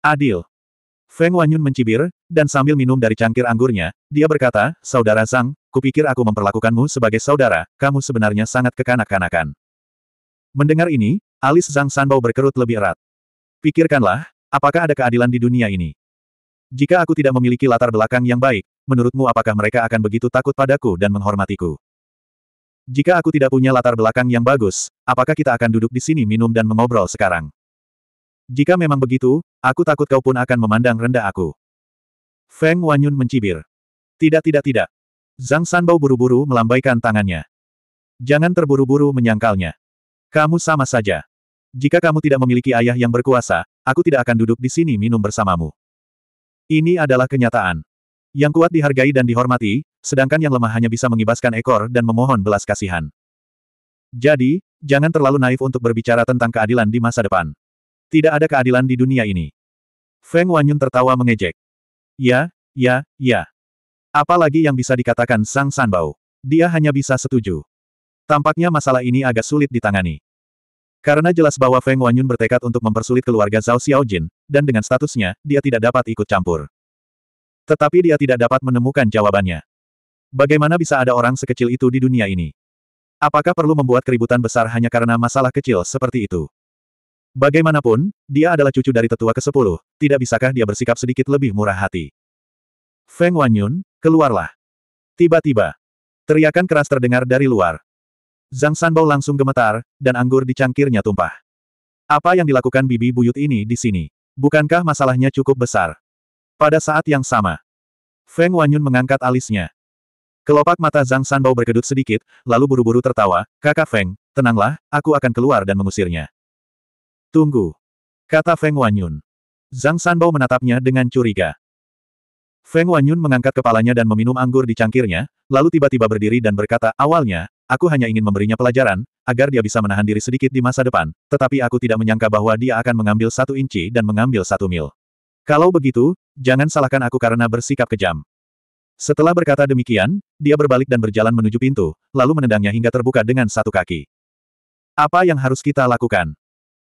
Adil. Feng Wanyun mencibir, dan sambil minum dari cangkir anggurnya, dia berkata, Saudara Zhang, kupikir aku memperlakukanmu sebagai saudara, kamu sebenarnya sangat kekanak-kanakan. Mendengar ini, alis Zhang Sanbao berkerut lebih erat. Pikirkanlah, apakah ada keadilan di dunia ini? Jika aku tidak memiliki latar belakang yang baik, menurutmu apakah mereka akan begitu takut padaku dan menghormatiku? Jika aku tidak punya latar belakang yang bagus, apakah kita akan duduk di sini minum dan mengobrol sekarang? Jika memang begitu, aku takut kau pun akan memandang rendah aku. Feng Wanyun mencibir. Tidak tidak tidak. Zhang Sanbao buru-buru melambaikan tangannya. Jangan terburu-buru menyangkalnya. Kamu sama saja. Jika kamu tidak memiliki ayah yang berkuasa, aku tidak akan duduk di sini minum bersamamu. Ini adalah kenyataan. Yang kuat dihargai dan dihormati, sedangkan yang lemah hanya bisa mengibaskan ekor dan memohon belas kasihan. Jadi, jangan terlalu naif untuk berbicara tentang keadilan di masa depan. Tidak ada keadilan di dunia ini. Feng Wanyun tertawa mengejek. Ya, ya, ya. Apalagi yang bisa dikatakan Sang Sanbao. Dia hanya bisa setuju. Tampaknya masalah ini agak sulit ditangani. Karena jelas bahwa Feng Wanyun bertekad untuk mempersulit keluarga Zhao Xiaojin, dan dengan statusnya, dia tidak dapat ikut campur. Tetapi dia tidak dapat menemukan jawabannya. Bagaimana bisa ada orang sekecil itu di dunia ini? Apakah perlu membuat keributan besar hanya karena masalah kecil seperti itu? Bagaimanapun, dia adalah cucu dari tetua ke-10, tidak bisakah dia bersikap sedikit lebih murah hati? Feng Wanyun, keluarlah. Tiba-tiba, teriakan keras terdengar dari luar. Zhang Sanbao langsung gemetar, dan anggur di cangkirnya tumpah. Apa yang dilakukan bibi buyut ini di sini? Bukankah masalahnya cukup besar? Pada saat yang sama, Feng Wanyun mengangkat alisnya. Kelopak mata Zhang Sanbao berkedut sedikit, lalu buru-buru tertawa, kakak Feng, tenanglah, aku akan keluar dan mengusirnya. Tunggu. Kata Feng Wanyun. Zhang Sanbao menatapnya dengan curiga. Feng Wanyun mengangkat kepalanya dan meminum anggur di cangkirnya, lalu tiba-tiba berdiri dan berkata, awalnya, aku hanya ingin memberinya pelajaran, agar dia bisa menahan diri sedikit di masa depan, tetapi aku tidak menyangka bahwa dia akan mengambil satu inci dan mengambil satu mil. Kalau begitu, jangan salahkan aku karena bersikap kejam. Setelah berkata demikian, dia berbalik dan berjalan menuju pintu, lalu menendangnya hingga terbuka dengan satu kaki. Apa yang harus kita lakukan?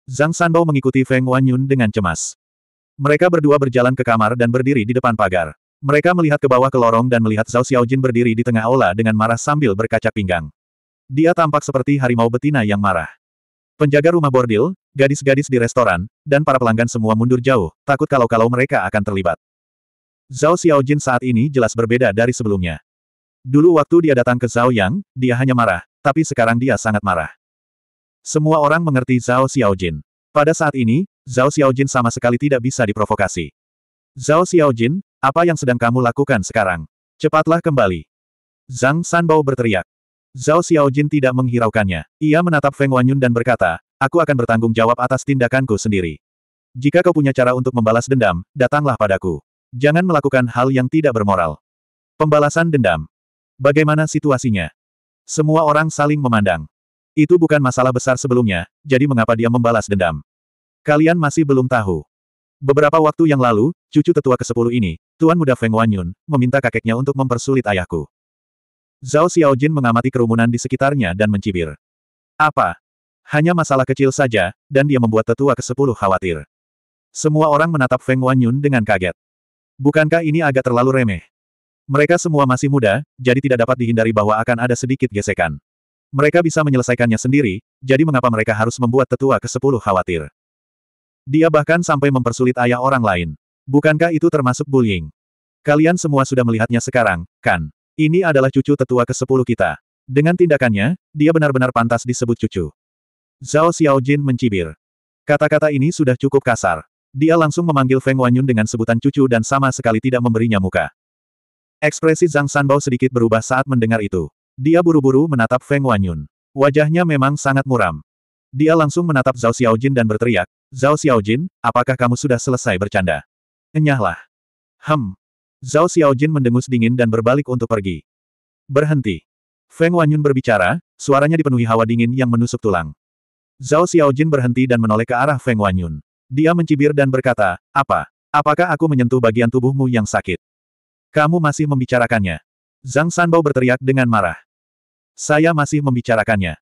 Zhang Sanbao mengikuti Feng Wanyun dengan cemas. Mereka berdua berjalan ke kamar dan berdiri di depan pagar. Mereka melihat ke bawah ke lorong dan melihat Zhao Xiaojin berdiri di tengah aula dengan marah sambil berkaca pinggang. Dia tampak seperti harimau betina yang marah. Penjaga rumah bordil, gadis-gadis di restoran, dan para pelanggan semua mundur jauh, takut kalau-kalau mereka akan terlibat. Zhao Xiaojin saat ini jelas berbeda dari sebelumnya. Dulu waktu dia datang ke Zhao Yang, dia hanya marah, tapi sekarang dia sangat marah. Semua orang mengerti Zhao Xiaojin. Pada saat ini, Zhao Xiaojin sama sekali tidak bisa diprovokasi. Zhao Xiaojin, apa yang sedang kamu lakukan sekarang? Cepatlah kembali. Zhang Sanbao berteriak. Zhao Xiaojin tidak menghiraukannya. Ia menatap Feng Wanyun dan berkata, aku akan bertanggung jawab atas tindakanku sendiri. Jika kau punya cara untuk membalas dendam, datanglah padaku. Jangan melakukan hal yang tidak bermoral. Pembalasan dendam. Bagaimana situasinya? Semua orang saling memandang. Itu bukan masalah besar sebelumnya, jadi mengapa dia membalas dendam? Kalian masih belum tahu. Beberapa waktu yang lalu, cucu tetua ke-10 ini, Tuan Muda Feng Wanyun, meminta kakeknya untuk mempersulit ayahku. Zhao Xiaojin mengamati kerumunan di sekitarnya dan mencibir. Apa? Hanya masalah kecil saja, dan dia membuat tetua ke-10 khawatir. Semua orang menatap Feng Wanyun dengan kaget. Bukankah ini agak terlalu remeh? Mereka semua masih muda, jadi tidak dapat dihindari bahwa akan ada sedikit gesekan. Mereka bisa menyelesaikannya sendiri, jadi mengapa mereka harus membuat tetua ke-10 khawatir? Dia bahkan sampai mempersulit ayah orang lain. Bukankah itu termasuk bullying? Kalian semua sudah melihatnya sekarang, kan? Ini adalah cucu tetua ke-10 kita. Dengan tindakannya, dia benar-benar pantas disebut cucu. Zhao Xiaojin mencibir. Kata-kata ini sudah cukup kasar. Dia langsung memanggil Feng Wanyun dengan sebutan cucu dan sama sekali tidak memberinya muka. Ekspresi Zhang Sanbao sedikit berubah saat mendengar itu. Dia buru-buru menatap Feng Wanyun. Wajahnya memang sangat muram. Dia langsung menatap Zhao Xiaojin dan berteriak, Zhao Xiaojin, apakah kamu sudah selesai bercanda? Enyahlah. Hem. Zhao Xiaojin mendengus dingin dan berbalik untuk pergi. Berhenti. Feng Wanyun berbicara, suaranya dipenuhi hawa dingin yang menusuk tulang. Zhao Xiaojin berhenti dan menoleh ke arah Feng Wanyun. Dia mencibir dan berkata, apa? Apakah aku menyentuh bagian tubuhmu yang sakit? Kamu masih membicarakannya. Zhang Sanbao berteriak dengan marah. Saya masih membicarakannya.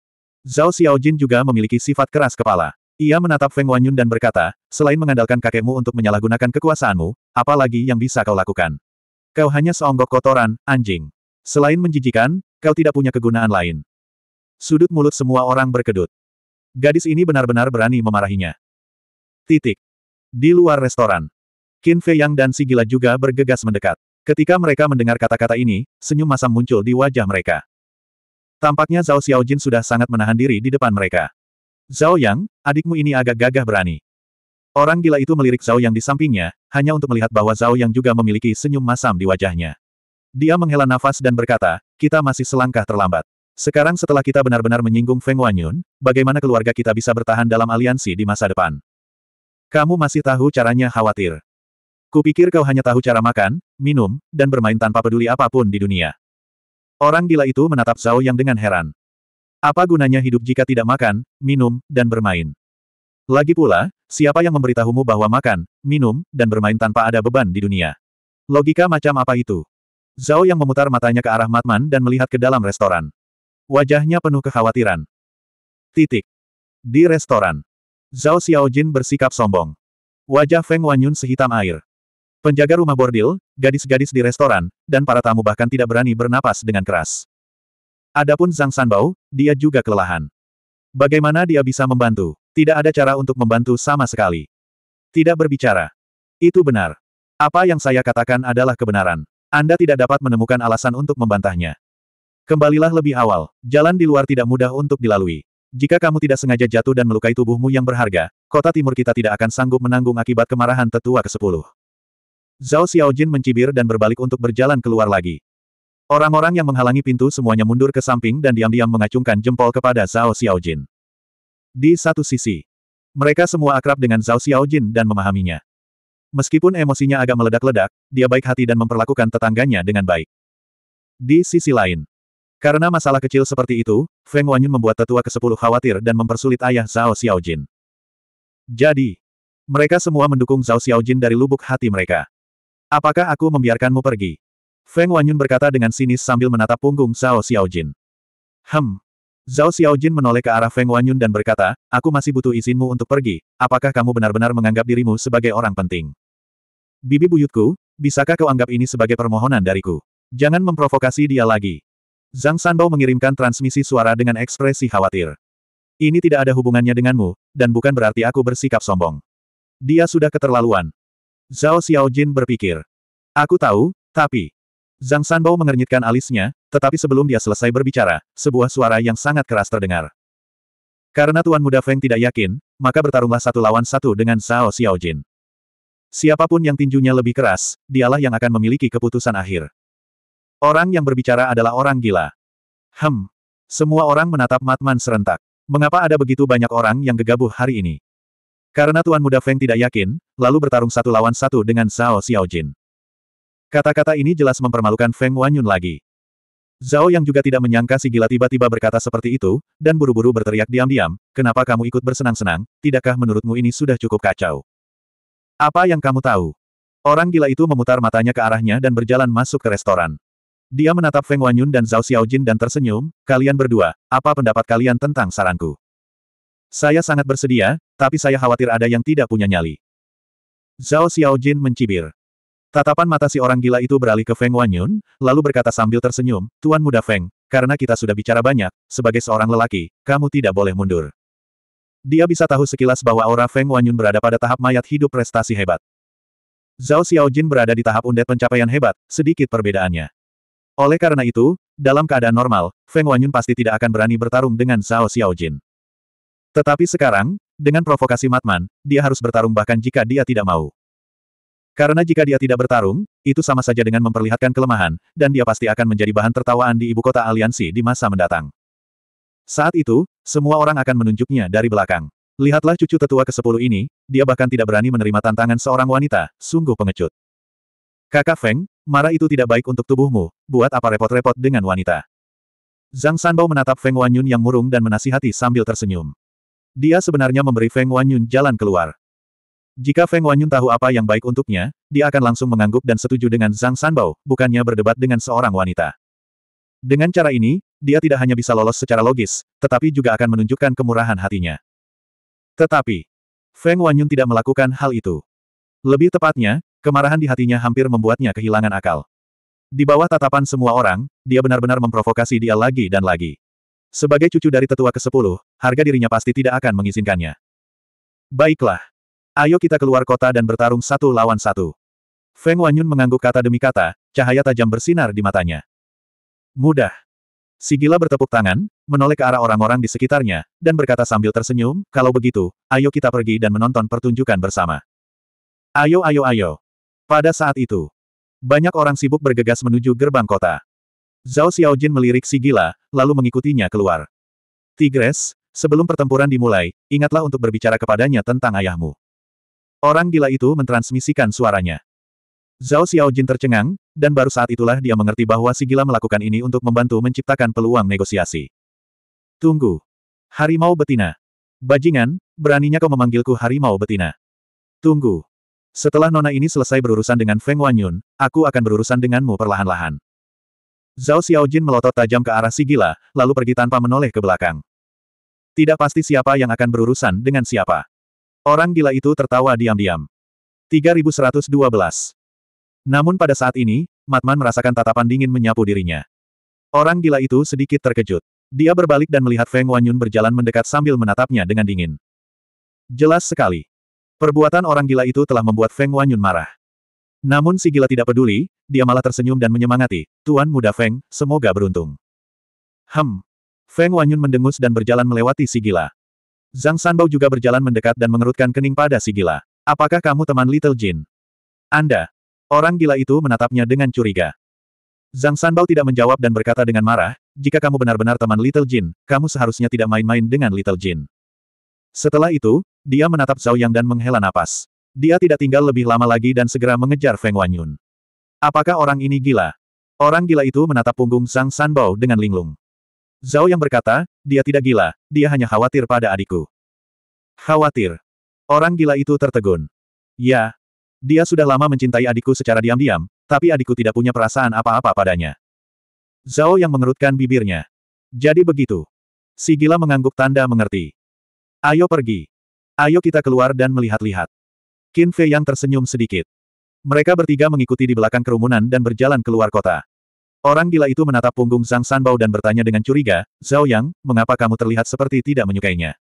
Zhao Xiaojin juga memiliki sifat keras kepala. Ia menatap Feng Wanyun dan berkata, selain mengandalkan kakekmu untuk menyalahgunakan kekuasaanmu, apa lagi yang bisa kau lakukan? Kau hanya seonggok kotoran, anjing. Selain menjijikan, kau tidak punya kegunaan lain. Sudut mulut semua orang berkedut. Gadis ini benar-benar berani memarahinya. Titik. Di luar restoran, Qin Fei Yang dan si gila juga bergegas mendekat. Ketika mereka mendengar kata-kata ini, senyum masam muncul di wajah mereka. Tampaknya Zhao Xiaojin sudah sangat menahan diri di depan mereka. Zhao Yang, adikmu ini agak gagah berani. Orang gila itu melirik Zhao Yang di sampingnya, hanya untuk melihat bahwa Zhao Yang juga memiliki senyum masam di wajahnya. Dia menghela nafas dan berkata, kita masih selangkah terlambat. Sekarang setelah kita benar-benar menyinggung Feng Wanyun, bagaimana keluarga kita bisa bertahan dalam aliansi di masa depan? Kamu masih tahu caranya khawatir. Kupikir kau hanya tahu cara makan, minum, dan bermain tanpa peduli apapun di dunia. Orang gila itu menatap Zhao Yang dengan heran. Apa gunanya hidup jika tidak makan, minum, dan bermain? Lagi pula, siapa yang memberitahumu bahwa makan, minum, dan bermain tanpa ada beban di dunia? Logika macam apa itu? Zhao yang memutar matanya ke arah Matman dan melihat ke dalam restoran. Wajahnya penuh kekhawatiran. Titik. Di restoran. Zhao Xiaojin bersikap sombong. Wajah Feng Wanyun sehitam air. Penjaga rumah bordil, gadis-gadis di restoran, dan para tamu bahkan tidak berani bernapas dengan keras. Adapun Zhang Sanbao, dia juga kelelahan. Bagaimana dia bisa membantu? Tidak ada cara untuk membantu sama sekali. Tidak berbicara. Itu benar. Apa yang saya katakan adalah kebenaran. Anda tidak dapat menemukan alasan untuk membantahnya. Kembalilah lebih awal, jalan di luar tidak mudah untuk dilalui. Jika kamu tidak sengaja jatuh dan melukai tubuhmu yang berharga, kota timur kita tidak akan sanggup menanggung akibat kemarahan tetua ke-10. Zhao Xiaojin mencibir dan berbalik untuk berjalan keluar lagi. Orang-orang yang menghalangi pintu semuanya mundur ke samping dan diam-diam mengacungkan jempol kepada Zhao Xiaojin. Di satu sisi, mereka semua akrab dengan Zhao Xiaojin dan memahaminya. Meskipun emosinya agak meledak-ledak, dia baik hati dan memperlakukan tetangganya dengan baik. Di sisi lain, karena masalah kecil seperti itu, Feng Wanyun membuat tetua ke-10 khawatir dan mempersulit ayah Zhao Xiaojin. Jadi, mereka semua mendukung Zhao Xiaojin dari lubuk hati mereka. Apakah aku membiarkanmu pergi? Feng Wanyun berkata dengan sinis sambil menatap punggung Zhao Xiaojin. Hem. Zhao Xiaojin menoleh ke arah Feng Wanyun dan berkata, aku masih butuh izinmu untuk pergi, apakah kamu benar-benar menganggap dirimu sebagai orang penting? Bibi buyutku, bisakah kau anggap ini sebagai permohonan dariku? Jangan memprovokasi dia lagi. Zhang Sanbao mengirimkan transmisi suara dengan ekspresi khawatir. Ini tidak ada hubungannya denganmu, dan bukan berarti aku bersikap sombong. Dia sudah keterlaluan. Zhao Xiaojin berpikir. Aku tahu, tapi... Zhang Sanbao mengernyitkan alisnya, tetapi sebelum dia selesai berbicara, sebuah suara yang sangat keras terdengar. Karena Tuan Muda Feng tidak yakin, maka bertarunglah satu lawan satu dengan Zhao Xiaojin. Siapapun yang tinjunya lebih keras, dialah yang akan memiliki keputusan akhir. Orang yang berbicara adalah orang gila. Hem. Semua orang menatap Matman serentak. Mengapa ada begitu banyak orang yang gegabah hari ini? Karena Tuan Muda Feng tidak yakin, lalu bertarung satu lawan satu dengan Zhao Xiaojin. Kata-kata ini jelas mempermalukan Feng Wanyun lagi. Zhao yang juga tidak menyangka si gila tiba-tiba berkata seperti itu, dan buru-buru berteriak diam-diam, kenapa kamu ikut bersenang-senang, tidakkah menurutmu ini sudah cukup kacau? Apa yang kamu tahu? Orang gila itu memutar matanya ke arahnya dan berjalan masuk ke restoran. Dia menatap Feng Wanyun dan Zhao Xiaojin dan tersenyum, kalian berdua, apa pendapat kalian tentang saranku? Saya sangat bersedia, tapi saya khawatir ada yang tidak punya nyali. Zhao Xiaojin mencibir. Tatapan mata si orang gila itu beralih ke Feng Wanyun, lalu berkata sambil tersenyum, Tuan Muda Feng, karena kita sudah bicara banyak, sebagai seorang lelaki, kamu tidak boleh mundur. Dia bisa tahu sekilas bahwa aura Feng Wanyun berada pada tahap mayat hidup prestasi hebat. Zhao Xiaojin berada di tahap undet pencapaian hebat, sedikit perbedaannya. Oleh karena itu, dalam keadaan normal, Feng Wanyun pasti tidak akan berani bertarung dengan Zhao Xiaojin. Tetapi sekarang, dengan provokasi Matman, dia harus bertarung bahkan jika dia tidak mau. Karena jika dia tidak bertarung, itu sama saja dengan memperlihatkan kelemahan, dan dia pasti akan menjadi bahan tertawaan di ibu kota aliansi di masa mendatang. Saat itu, semua orang akan menunjuknya dari belakang. Lihatlah cucu tetua ke-10 ini, dia bahkan tidak berani menerima tantangan seorang wanita, sungguh pengecut. Kakak Feng, marah itu tidak baik untuk tubuhmu, buat apa repot-repot dengan wanita. Zhang Sanbao menatap Feng Wanyun yang murung dan menasihati sambil tersenyum. Dia sebenarnya memberi Feng Wanyun jalan keluar. Jika Feng Wanyun tahu apa yang baik untuknya, dia akan langsung mengangguk dan setuju dengan Zhang Sanbao, bukannya berdebat dengan seorang wanita. Dengan cara ini, dia tidak hanya bisa lolos secara logis, tetapi juga akan menunjukkan kemurahan hatinya. Tetapi, Feng Wanyun tidak melakukan hal itu. Lebih tepatnya, kemarahan di hatinya hampir membuatnya kehilangan akal. Di bawah tatapan semua orang, dia benar-benar memprovokasi dia lagi dan lagi. Sebagai cucu dari tetua ke-10, harga dirinya pasti tidak akan mengizinkannya. Baiklah. Ayo kita keluar kota dan bertarung satu lawan satu. Feng Wanyun mengangguk kata demi kata, cahaya tajam bersinar di matanya. Mudah. Si bertepuk tangan, menoleh ke arah orang-orang di sekitarnya, dan berkata sambil tersenyum, kalau begitu, ayo kita pergi dan menonton pertunjukan bersama. Ayo ayo ayo. Pada saat itu, banyak orang sibuk bergegas menuju gerbang kota. Zhao Xiaojin melirik si gila, lalu mengikutinya keluar. Tigres, sebelum pertempuran dimulai, ingatlah untuk berbicara kepadanya tentang ayahmu. Orang gila itu mentransmisikan suaranya. Zhao Xiaojin tercengang, dan baru saat itulah dia mengerti bahwa si gila melakukan ini untuk membantu menciptakan peluang negosiasi. Tunggu. Harimau betina. Bajingan, beraninya kau memanggilku harimau betina. Tunggu. Setelah nona ini selesai berurusan dengan Feng Wanyun, aku akan berurusan denganmu perlahan-lahan. Zhao Xiaojin melotot tajam ke arah si gila, lalu pergi tanpa menoleh ke belakang. Tidak pasti siapa yang akan berurusan dengan siapa. Orang gila itu tertawa diam-diam. 3112. Namun pada saat ini, Matman merasakan tatapan dingin menyapu dirinya. Orang gila itu sedikit terkejut. Dia berbalik dan melihat Feng Wanyun berjalan mendekat sambil menatapnya dengan dingin. Jelas sekali. Perbuatan orang gila itu telah membuat Feng Wanyun marah. Namun si gila tidak peduli, dia malah tersenyum dan menyemangati, Tuan Muda Feng, semoga beruntung. Hem. Feng Wanyun mendengus dan berjalan melewati si gila. Zhang Sanbao juga berjalan mendekat dan mengerutkan kening pada si gila. Apakah kamu teman Little Jin? Anda. Orang gila itu menatapnya dengan curiga. Zhang Sanbao tidak menjawab dan berkata dengan marah, jika kamu benar-benar teman Little Jin, kamu seharusnya tidak main-main dengan Little Jin. Setelah itu, dia menatap Zhao Yang dan menghela napas. Dia tidak tinggal lebih lama lagi dan segera mengejar Feng Wanyun. Apakah orang ini gila? Orang gila itu menatap punggung Sang Sanbao dengan linglung. Zhao yang berkata, dia tidak gila, dia hanya khawatir pada adikku. Khawatir. Orang gila itu tertegun. Ya. Dia sudah lama mencintai adikku secara diam-diam, tapi adikku tidak punya perasaan apa-apa padanya. Zhao yang mengerutkan bibirnya. Jadi begitu. Si gila mengangguk tanda mengerti. Ayo pergi. Ayo kita keluar dan melihat-lihat. Qin Fei yang tersenyum sedikit. Mereka bertiga mengikuti di belakang kerumunan dan berjalan keluar kota. Orang gila itu menatap punggung Zhang Sanbao dan bertanya dengan curiga, Zhao Yang, mengapa kamu terlihat seperti tidak menyukainya?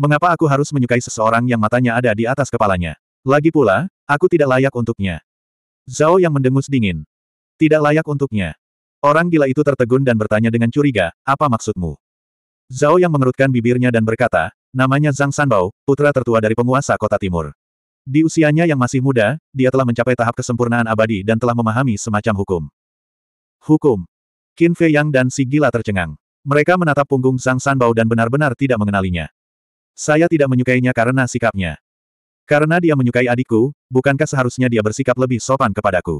Mengapa aku harus menyukai seseorang yang matanya ada di atas kepalanya? Lagi pula, aku tidak layak untuknya. Zhao Yang mendengus dingin. Tidak layak untuknya. Orang gila itu tertegun dan bertanya dengan curiga, apa maksudmu? Zhao Yang mengerutkan bibirnya dan berkata, namanya Zhang Sanbao, putra tertua dari penguasa kota timur. Di usianya yang masih muda, dia telah mencapai tahap kesempurnaan abadi dan telah memahami semacam hukum. Hukum. Qin Fei Yang dan si gila tercengang. Mereka menatap punggung Zhang Sanbao dan benar-benar tidak mengenalinya. Saya tidak menyukainya karena sikapnya. Karena dia menyukai adikku, bukankah seharusnya dia bersikap lebih sopan kepadaku?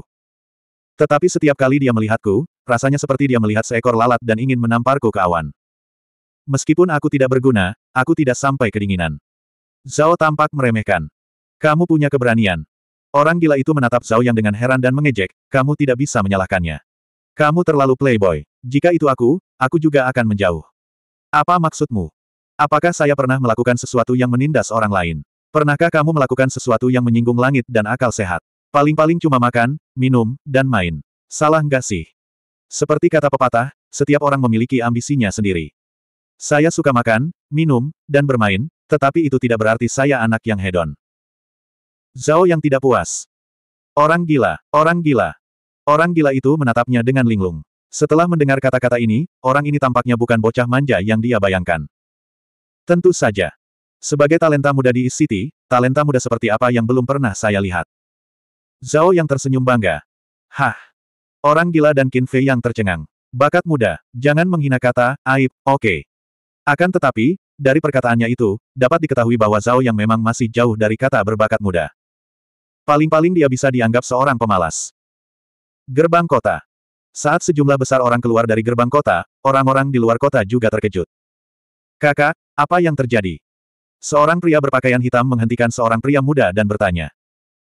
Tetapi setiap kali dia melihatku, rasanya seperti dia melihat seekor lalat dan ingin menamparku ke awan. Meskipun aku tidak berguna, aku tidak sampai kedinginan. Zhao tampak meremehkan. Kamu punya keberanian. Orang gila itu menatap Zhao Yang dengan heran dan mengejek, kamu tidak bisa menyalahkannya. Kamu terlalu playboy. Jika itu aku, aku juga akan menjauh. Apa maksudmu? Apakah saya pernah melakukan sesuatu yang menindas orang lain? Pernahkah kamu melakukan sesuatu yang menyinggung langit dan akal sehat? Paling-paling cuma makan, minum, dan main. Salah nggak sih? Seperti kata pepatah, setiap orang memiliki ambisinya sendiri. Saya suka makan, minum, dan bermain, tetapi itu tidak berarti saya anak yang hedon. Zhao yang tidak puas. Orang gila, orang gila. Orang gila itu menatapnya dengan linglung. Setelah mendengar kata-kata ini, orang ini tampaknya bukan bocah manja yang dia bayangkan. Tentu saja. Sebagai talenta muda di East City, talenta muda seperti apa yang belum pernah saya lihat. Zhao yang tersenyum bangga. Hah. Orang gila dan Qin Fei yang tercengang. Bakat muda, jangan menghina kata, aib, oke. Okay. Akan tetapi, dari perkataannya itu, dapat diketahui bahwa Zhao yang memang masih jauh dari kata berbakat muda. Paling-paling dia bisa dianggap seorang pemalas. Gerbang kota. Saat sejumlah besar orang keluar dari gerbang kota, orang-orang di luar kota juga terkejut. Kakak, apa yang terjadi? Seorang pria berpakaian hitam menghentikan seorang pria muda dan bertanya.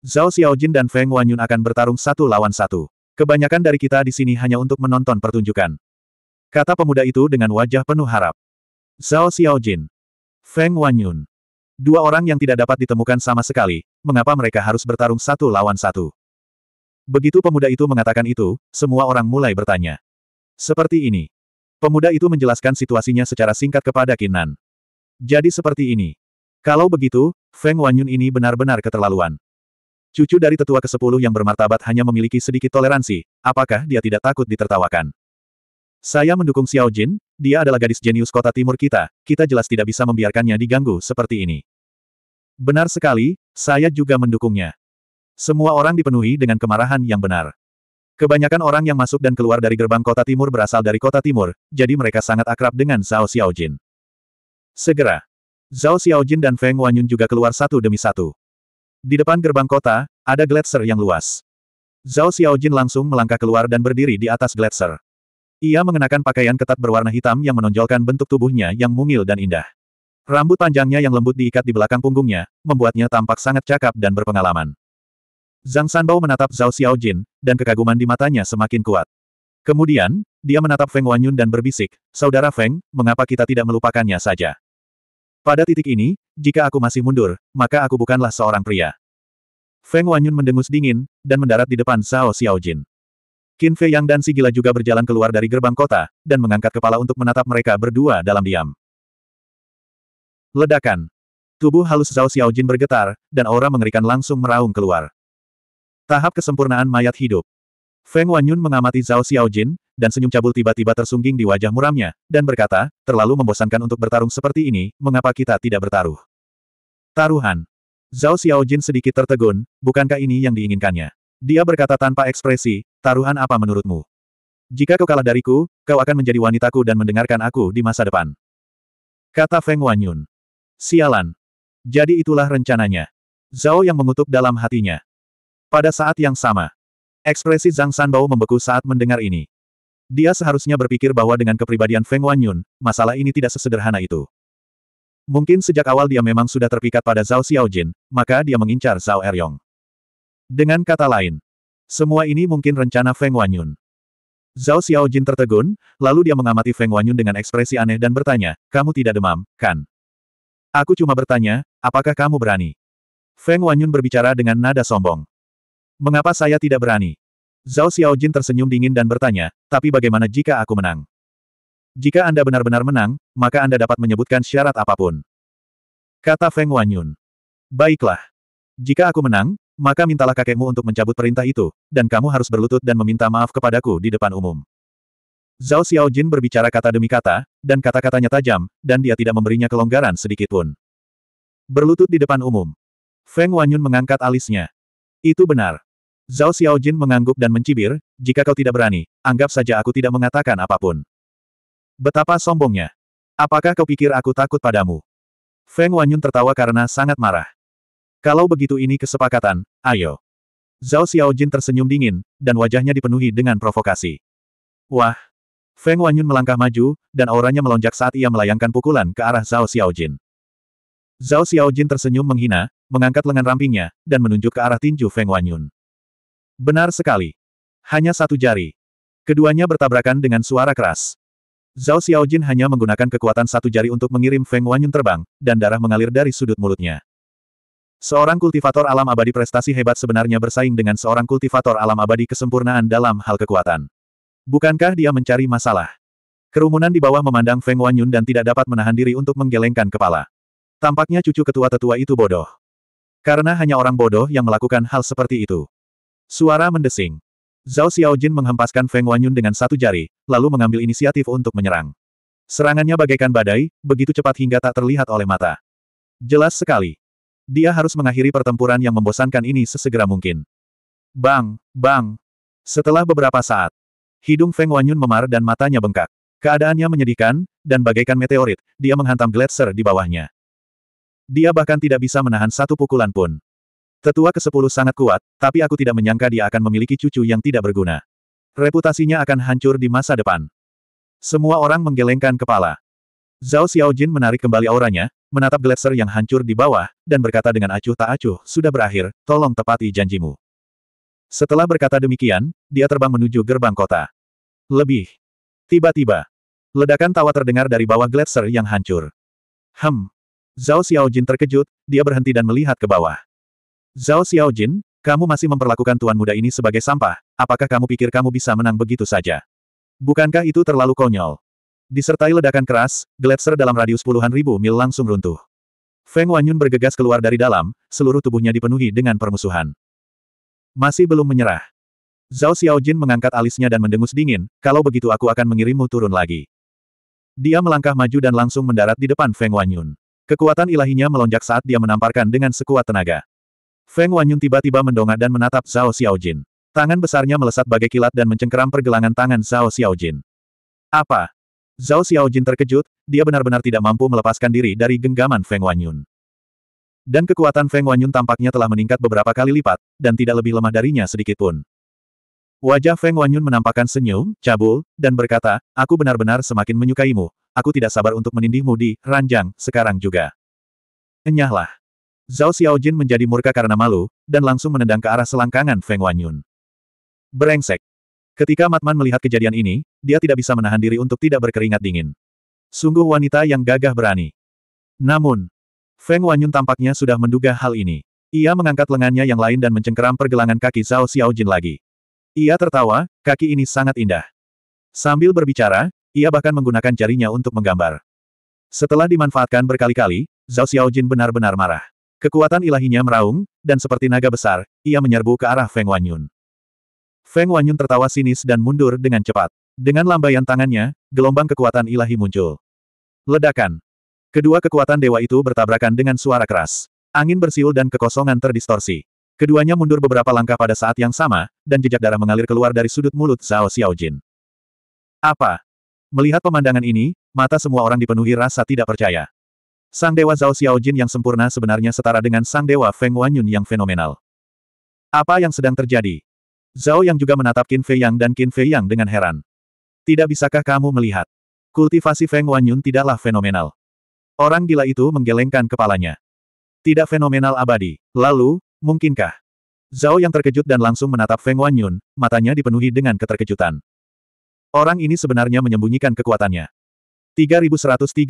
Zhao Xiaojin dan Feng Wanyun akan bertarung satu lawan satu. Kebanyakan dari kita di sini hanya untuk menonton pertunjukan. Kata pemuda itu dengan wajah penuh harap. Zhao Xiaojin. Feng Wanyun. Dua orang yang tidak dapat ditemukan sama sekali, mengapa mereka harus bertarung satu lawan satu? Begitu pemuda itu mengatakan itu, semua orang mulai bertanya. Seperti ini. Pemuda itu menjelaskan situasinya secara singkat kepada Kinan. Jadi seperti ini. Kalau begitu, Feng Wanyun ini benar-benar keterlaluan. Cucu dari tetua ke-10 yang bermartabat hanya memiliki sedikit toleransi, apakah dia tidak takut ditertawakan? Saya mendukung Xiao Jin, dia adalah gadis jenius kota timur kita, kita jelas tidak bisa membiarkannya diganggu seperti ini. Benar sekali, saya juga mendukungnya. Semua orang dipenuhi dengan kemarahan yang benar. Kebanyakan orang yang masuk dan keluar dari gerbang kota timur berasal dari kota timur, jadi mereka sangat akrab dengan Zhao Xiao Jin. Segera, Zhao Xiao Jin dan Feng Wanyun juga keluar satu demi satu. Di depan gerbang kota, ada gletser yang luas. Zhao Xiao Jin langsung melangkah keluar dan berdiri di atas gletser. Ia mengenakan pakaian ketat berwarna hitam yang menonjolkan bentuk tubuhnya yang mungil dan indah. Rambut panjangnya yang lembut diikat di belakang punggungnya, membuatnya tampak sangat cakap dan berpengalaman. Zhang Sanbao menatap Zhao Xiaojin, dan kekaguman di matanya semakin kuat. Kemudian, dia menatap Feng Wanyun dan berbisik, Saudara Feng, mengapa kita tidak melupakannya saja? Pada titik ini, jika aku masih mundur, maka aku bukanlah seorang pria. Feng Wanyun mendengus dingin, dan mendarat di depan Zhao Xiaojin. Qin Fei Yang dan Si Gila juga berjalan keluar dari gerbang kota, dan mengangkat kepala untuk menatap mereka berdua dalam diam. Ledakan. Tubuh halus Zhao Xiaojin bergetar, dan aura mengerikan langsung meraung keluar. Tahap kesempurnaan mayat hidup. Feng Wanyun mengamati Zhao Xiaojin, dan senyum cabul tiba-tiba tersungging di wajah muramnya, dan berkata, terlalu membosankan untuk bertarung seperti ini, mengapa kita tidak bertaruh? Taruhan. Zhao Xiaojin sedikit tertegun, bukankah ini yang diinginkannya? Dia berkata tanpa ekspresi, Taruhan apa menurutmu? Jika kau kalah dariku, kau akan menjadi wanitaku dan mendengarkan aku di masa depan. Kata Feng Wanyun. Sialan. Jadi itulah rencananya. Zhao yang mengutuk dalam hatinya. Pada saat yang sama, ekspresi Zhang Sanbao membeku saat mendengar ini. Dia seharusnya berpikir bahwa dengan kepribadian Feng Wanyun, masalah ini tidak sesederhana itu. Mungkin sejak awal dia memang sudah terpikat pada Zhao Xiaojin, maka dia mengincar Zhao Eryong. Dengan kata lain, semua ini mungkin rencana Feng Wanyun. Zhao Xiaojin tertegun, lalu dia mengamati Feng Wanyun dengan ekspresi aneh dan bertanya, kamu tidak demam, kan? Aku cuma bertanya, apakah kamu berani? Feng Wanyun berbicara dengan nada sombong. Mengapa saya tidak berani? Zhao Xiaojin tersenyum dingin dan bertanya, tapi bagaimana jika aku menang? Jika Anda benar-benar menang, maka Anda dapat menyebutkan syarat apapun. Kata Feng Wanyun. Baiklah. Jika aku menang, maka mintalah kakekmu untuk mencabut perintah itu, dan kamu harus berlutut dan meminta maaf kepadaku di depan umum. Zhao Xiaojin berbicara kata demi kata, dan kata-katanya tajam, dan dia tidak memberinya kelonggaran sedikitpun. Berlutut di depan umum. Feng Wanyun mengangkat alisnya. Itu benar. Zhao Xiaojin mengangguk dan mencibir, jika kau tidak berani, anggap saja aku tidak mengatakan apapun. Betapa sombongnya. Apakah kau pikir aku takut padamu? Feng Wanyun tertawa karena sangat marah. Kalau begitu ini kesepakatan, ayo. Zhao Xiaojin tersenyum dingin, dan wajahnya dipenuhi dengan provokasi. Wah! Feng Wanyun melangkah maju, dan auranya melonjak saat ia melayangkan pukulan ke arah Zhao Xiaojin. Zhao Xiaojin tersenyum menghina, mengangkat lengan rampingnya, dan menunjuk ke arah tinju Feng Wanyun. Benar sekali. Hanya satu jari. Keduanya bertabrakan dengan suara keras. Zhao Xiaojin hanya menggunakan kekuatan satu jari untuk mengirim Feng Wanyun terbang, dan darah mengalir dari sudut mulutnya. Seorang kultivator alam abadi prestasi hebat sebenarnya bersaing dengan seorang kultivator alam abadi kesempurnaan dalam hal kekuatan. Bukankah dia mencari masalah? Kerumunan di bawah memandang Feng Wanyun dan tidak dapat menahan diri untuk menggelengkan kepala. Tampaknya cucu ketua tetua itu bodoh. Karena hanya orang bodoh yang melakukan hal seperti itu. Suara mendesing. Zhao Xiaojin menghempaskan Feng Wanyun dengan satu jari, lalu mengambil inisiatif untuk menyerang. Serangannya bagaikan badai, begitu cepat hingga tak terlihat oleh mata. Jelas sekali, dia harus mengakhiri pertempuran yang membosankan ini sesegera mungkin. Bang, bang. Setelah beberapa saat, hidung Feng Wanyun memar dan matanya bengkak. Keadaannya menyedihkan, dan bagaikan meteorit, dia menghantam gletser di bawahnya. Dia bahkan tidak bisa menahan satu pukulan pun. Tetua ke-10 sangat kuat, tapi aku tidak menyangka dia akan memiliki cucu yang tidak berguna. Reputasinya akan hancur di masa depan. Semua orang menggelengkan kepala. Zhao Xiaojin menarik kembali auranya, menatap gletser yang hancur di bawah, dan berkata dengan acuh tak acuh, sudah berakhir, tolong tepati janjimu. Setelah berkata demikian, dia terbang menuju gerbang kota. Lebih. Tiba-tiba. Ledakan tawa terdengar dari bawah gletser yang hancur. Hem. Zhao Xiaojin terkejut, dia berhenti dan melihat ke bawah. Zhao Xiaojin, kamu masih memperlakukan tuan muda ini sebagai sampah, apakah kamu pikir kamu bisa menang begitu saja? Bukankah itu terlalu konyol? Disertai ledakan keras, gletser dalam radius puluhan ribu mil langsung runtuh. Feng Wanyun bergegas keluar dari dalam, seluruh tubuhnya dipenuhi dengan permusuhan. Masih belum menyerah. Zhao Xiaojin mengangkat alisnya dan mendengus dingin, kalau begitu aku akan mengirimmu turun lagi. Dia melangkah maju dan langsung mendarat di depan Feng Wanyun. Kekuatan ilahinya melonjak saat dia menamparkan dengan sekuat tenaga. Feng Wanyun tiba-tiba mendongak dan menatap Zhao Xiaojin. Tangan besarnya melesat bagai kilat dan mencengkeram pergelangan tangan Zhao Xiaojin. Apa? Zhao Xiaojin terkejut, dia benar-benar tidak mampu melepaskan diri dari genggaman Feng Wanyun. Dan kekuatan Feng Wanyun tampaknya telah meningkat beberapa kali lipat, dan tidak lebih lemah darinya sedikitpun. Wajah Feng Wanyun menampakkan senyum, cabul, dan berkata, Aku benar-benar semakin menyukaimu. Aku tidak sabar untuk menindihmu di ranjang sekarang juga. Enyahlah. Zhao Xiaojin menjadi murka karena malu, dan langsung menendang ke arah selangkangan Feng Wanyun. Berengsek. Ketika Matman melihat kejadian ini, dia tidak bisa menahan diri untuk tidak berkeringat dingin. Sungguh wanita yang gagah berani. Namun, Feng Wanyun tampaknya sudah menduga hal ini. Ia mengangkat lengannya yang lain dan mencengkeram pergelangan kaki Zhao Xiaojin lagi. Ia tertawa, kaki ini sangat indah. Sambil berbicara, ia bahkan menggunakan jarinya untuk menggambar. Setelah dimanfaatkan berkali-kali, Zhao Xiaojin benar-benar marah. Kekuatan ilahinya meraung, dan seperti naga besar, ia menyerbu ke arah Feng Wanyun. Feng Wanyun tertawa sinis dan mundur dengan cepat. Dengan lambaian tangannya, gelombang kekuatan ilahi muncul. Ledakan. Kedua kekuatan dewa itu bertabrakan dengan suara keras. Angin bersiul dan kekosongan terdistorsi. Keduanya mundur beberapa langkah pada saat yang sama, dan jejak darah mengalir keluar dari sudut mulut Zhao Xiaojin. Apa? Melihat pemandangan ini, mata semua orang dipenuhi rasa tidak percaya. Sang Dewa Zhao Xiaojin yang sempurna sebenarnya setara dengan Sang Dewa Feng Wanyun yang fenomenal. Apa yang sedang terjadi? Zhao yang juga menatap Qin Fei Yang dan Qin Fei Yang dengan heran. Tidak bisakah kamu melihat? Kultivasi Feng Wanyun tidaklah fenomenal. Orang gila itu menggelengkan kepalanya. Tidak fenomenal abadi. Lalu, mungkinkah? Zhao yang terkejut dan langsung menatap Feng Wanyun, matanya dipenuhi dengan keterkejutan. Orang ini sebenarnya menyembunyikan kekuatannya. 3113.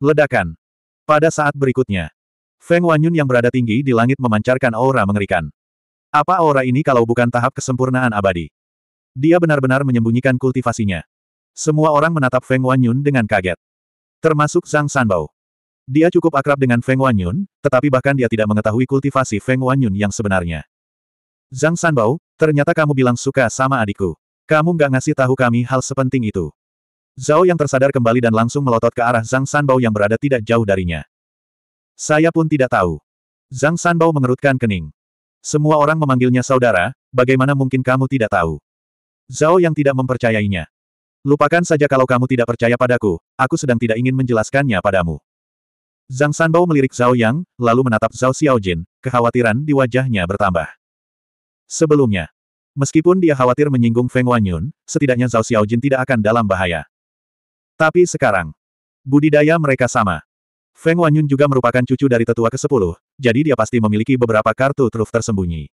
Ledakan. Pada saat berikutnya, Feng Wanyun yang berada tinggi di langit memancarkan aura mengerikan. Apa aura ini kalau bukan tahap kesempurnaan abadi? Dia benar-benar menyembunyikan kultivasinya. Semua orang menatap Feng Wanyun dengan kaget. Termasuk Zhang Sanbao. Dia cukup akrab dengan Feng Wanyun, tetapi bahkan dia tidak mengetahui kultivasi Feng Wanyun yang sebenarnya. Zhang Sanbao, ternyata kamu bilang suka sama adikku. Kamu nggak ngasih tahu kami hal sepenting itu. Zhao yang tersadar kembali dan langsung melotot ke arah Zhang Sanbao yang berada tidak jauh darinya. Saya pun tidak tahu. Zhang Sanbao mengerutkan kening. Semua orang memanggilnya saudara, bagaimana mungkin kamu tidak tahu? Zhao yang tidak mempercayainya. Lupakan saja kalau kamu tidak percaya padaku, aku sedang tidak ingin menjelaskannya padamu. Zhang Sanbao melirik Zhao Yang, lalu menatap Zhao Xiaojin, kekhawatiran di wajahnya bertambah. Sebelumnya, meskipun dia khawatir menyinggung Feng Wanyun, setidaknya Zhao Xiaojin tidak akan dalam bahaya. Tapi sekarang, budidaya mereka sama. Feng Wanyun juga merupakan cucu dari tetua ke-10, jadi dia pasti memiliki beberapa kartu truf tersembunyi.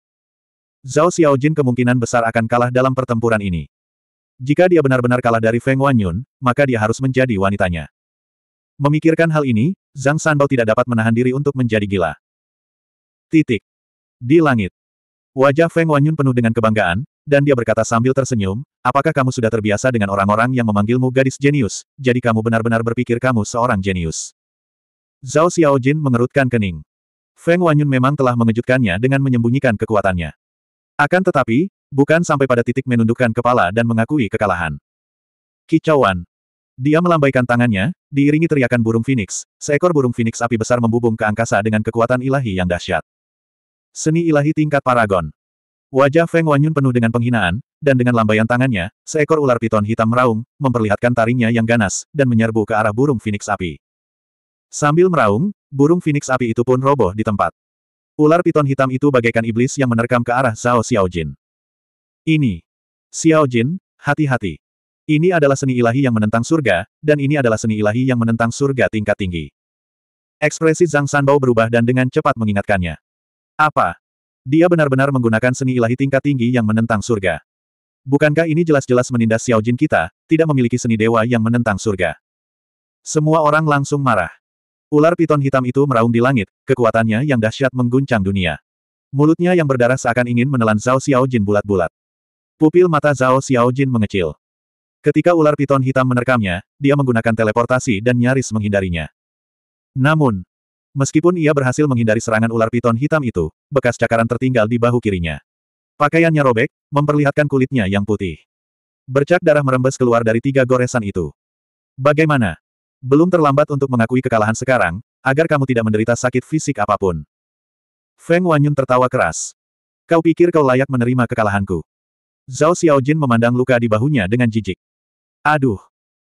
Zhao Xiaojin kemungkinan besar akan kalah dalam pertempuran ini. Jika dia benar-benar kalah dari Feng Wanyun, maka dia harus menjadi wanitanya. Memikirkan hal ini, Zhang Sanbao tidak dapat menahan diri untuk menjadi gila. Titik. Di langit. Wajah Feng Wanyun penuh dengan kebanggaan, dan dia berkata sambil tersenyum, apakah kamu sudah terbiasa dengan orang-orang yang memanggilmu gadis jenius, jadi kamu benar-benar berpikir kamu seorang jenius. Zhao Xiaojin mengerutkan kening. Feng Wanyun memang telah mengejutkannya dengan menyembunyikan kekuatannya. Akan tetapi, bukan sampai pada titik menundukkan kepala dan mengakui kekalahan. Kicauan. Dia melambaikan tangannya, diiringi teriakan burung phoenix. Seekor burung phoenix api besar membubung ke angkasa dengan kekuatan ilahi yang dahsyat. Seni ilahi tingkat paragon. Wajah Feng Wanyun penuh dengan penghinaan, dan dengan lambaian tangannya, seekor ular piton hitam meraung, memperlihatkan taringnya yang ganas, dan menyerbu ke arah burung phoenix api. Sambil meraung, burung phoenix api itu pun roboh di tempat. Ular piton hitam itu bagaikan iblis yang menerkam ke arah Zhao Xiaojin. Ini. Xiaojin, hati-hati. Ini adalah seni ilahi yang menentang surga, dan ini adalah seni ilahi yang menentang surga tingkat tinggi. Ekspresi Zhang Sanbao berubah dan dengan cepat mengingatkannya. Apa? Dia benar-benar menggunakan seni ilahi tingkat tinggi yang menentang surga. Bukankah ini jelas-jelas menindas Xiaojin kita, tidak memiliki seni dewa yang menentang surga? Semua orang langsung marah. Ular piton hitam itu meraung di langit, kekuatannya yang dahsyat mengguncang dunia. Mulutnya yang berdarah seakan ingin menelan Zhao Xiaojin bulat-bulat. Pupil mata Zhao Xiaojin mengecil. Ketika ular piton hitam menerkamnya, dia menggunakan teleportasi dan nyaris menghindarinya. Namun, meskipun ia berhasil menghindari serangan ular piton hitam itu, bekas cakaran tertinggal di bahu kirinya. Pakaiannya robek, memperlihatkan kulitnya yang putih. Bercak darah merembes keluar dari tiga goresan itu. Bagaimana? Belum terlambat untuk mengakui kekalahan sekarang, agar kamu tidak menderita sakit fisik apapun. Feng Wanyun tertawa keras. Kau pikir kau layak menerima kekalahanku? Zhao Xiaojin memandang luka di bahunya dengan jijik. Aduh!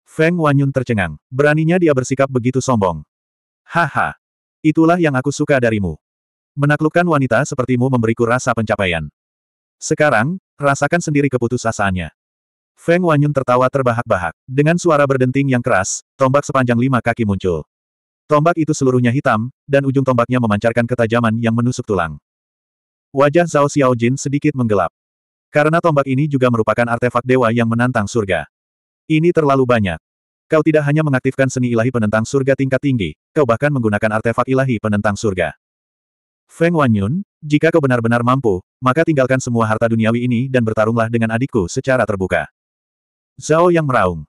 Feng Wanyun tercengang. Beraninya dia bersikap begitu sombong. Haha! Itulah yang aku suka darimu. Menaklukkan wanita sepertimu memberiku rasa pencapaian. Sekarang, rasakan sendiri keputusasaannya. Feng Wanyun tertawa terbahak-bahak. Dengan suara berdenting yang keras, tombak sepanjang lima kaki muncul. Tombak itu seluruhnya hitam, dan ujung tombaknya memancarkan ketajaman yang menusuk tulang. Wajah Zhao Xiaojin sedikit menggelap. Karena tombak ini juga merupakan artefak dewa yang menantang surga. Ini terlalu banyak. Kau tidak hanya mengaktifkan seni ilahi penentang surga tingkat tinggi, kau bahkan menggunakan artefak ilahi penentang surga. Feng Wanyun, jika kau benar-benar mampu, maka tinggalkan semua harta duniawi ini dan bertarunglah dengan adikku secara terbuka. Zhao yang meraung.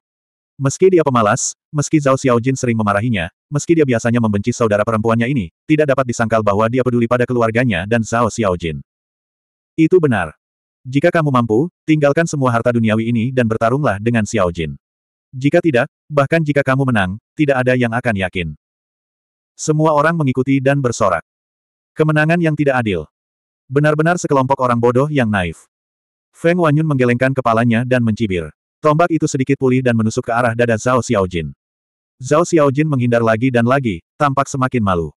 Meski dia pemalas, meski Zhao Xiaojin sering memarahinya, meski dia biasanya membenci saudara perempuannya ini, tidak dapat disangkal bahwa dia peduli pada keluarganya dan Zhao Xiaojin. Itu benar. Jika kamu mampu, tinggalkan semua harta duniawi ini dan bertarunglah dengan Xiaojin. Jika tidak, bahkan jika kamu menang, tidak ada yang akan yakin. Semua orang mengikuti dan bersorak. Kemenangan yang tidak adil. Benar-benar sekelompok orang bodoh yang naif. Feng Wanyun menggelengkan kepalanya dan mencibir. Tombak itu sedikit pulih dan menusuk ke arah dada Zhao Xiaojin. Zhao Xiaojin menghindar lagi dan lagi, tampak semakin malu.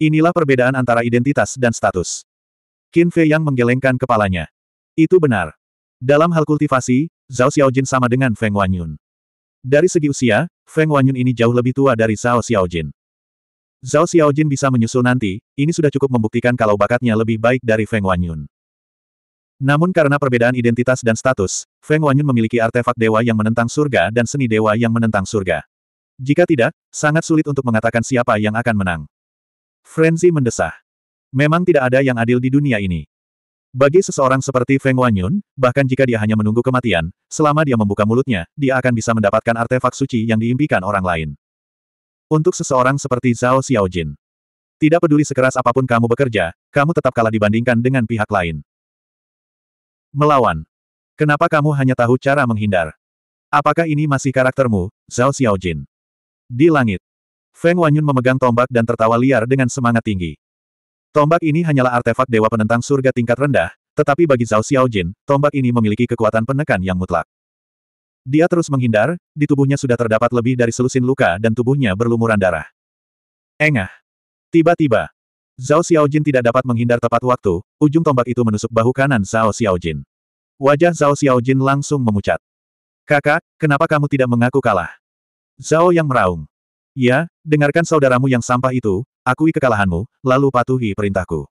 Inilah perbedaan antara identitas dan status. Qin Fei yang menggelengkan kepalanya. Itu benar. Dalam hal kultivasi, Zhao Xiaojin sama dengan Feng Wanyun. Dari segi usia, Feng Wanyun ini jauh lebih tua dari Zhao Xiaojin. Zhao Xiaojin bisa menyusul nanti, ini sudah cukup membuktikan kalau bakatnya lebih baik dari Feng Wanyun. Namun karena perbedaan identitas dan status, Feng Wanyun memiliki artefak dewa yang menentang surga dan seni dewa yang menentang surga. Jika tidak, sangat sulit untuk mengatakan siapa yang akan menang. Frenzy mendesah. Memang tidak ada yang adil di dunia ini. Bagi seseorang seperti Feng Wanyun, bahkan jika dia hanya menunggu kematian, selama dia membuka mulutnya, dia akan bisa mendapatkan artefak suci yang diimpikan orang lain. Untuk seseorang seperti Zhao Xiaojin, tidak peduli sekeras apapun kamu bekerja, kamu tetap kalah dibandingkan dengan pihak lain. Melawan Kenapa kamu hanya tahu cara menghindar? Apakah ini masih karaktermu, Zhao Xiaojin? Di langit. Feng Wanyun memegang tombak dan tertawa liar dengan semangat tinggi. Tombak ini hanyalah artefak dewa penentang surga tingkat rendah, tetapi bagi Zhao Xiaojin, tombak ini memiliki kekuatan penekan yang mutlak. Dia terus menghindar, di tubuhnya sudah terdapat lebih dari selusin luka dan tubuhnya berlumuran darah. Engah. Tiba-tiba, Zhao Xiaojin tidak dapat menghindar tepat waktu, ujung tombak itu menusuk bahu kanan Zhao Xiaojin. Wajah Zhao Xiaojin langsung memucat. Kakak, kenapa kamu tidak mengaku kalah? Zhao yang meraung. Ya, dengarkan saudaramu yang sampah itu, akui kekalahanmu, lalu patuhi perintahku.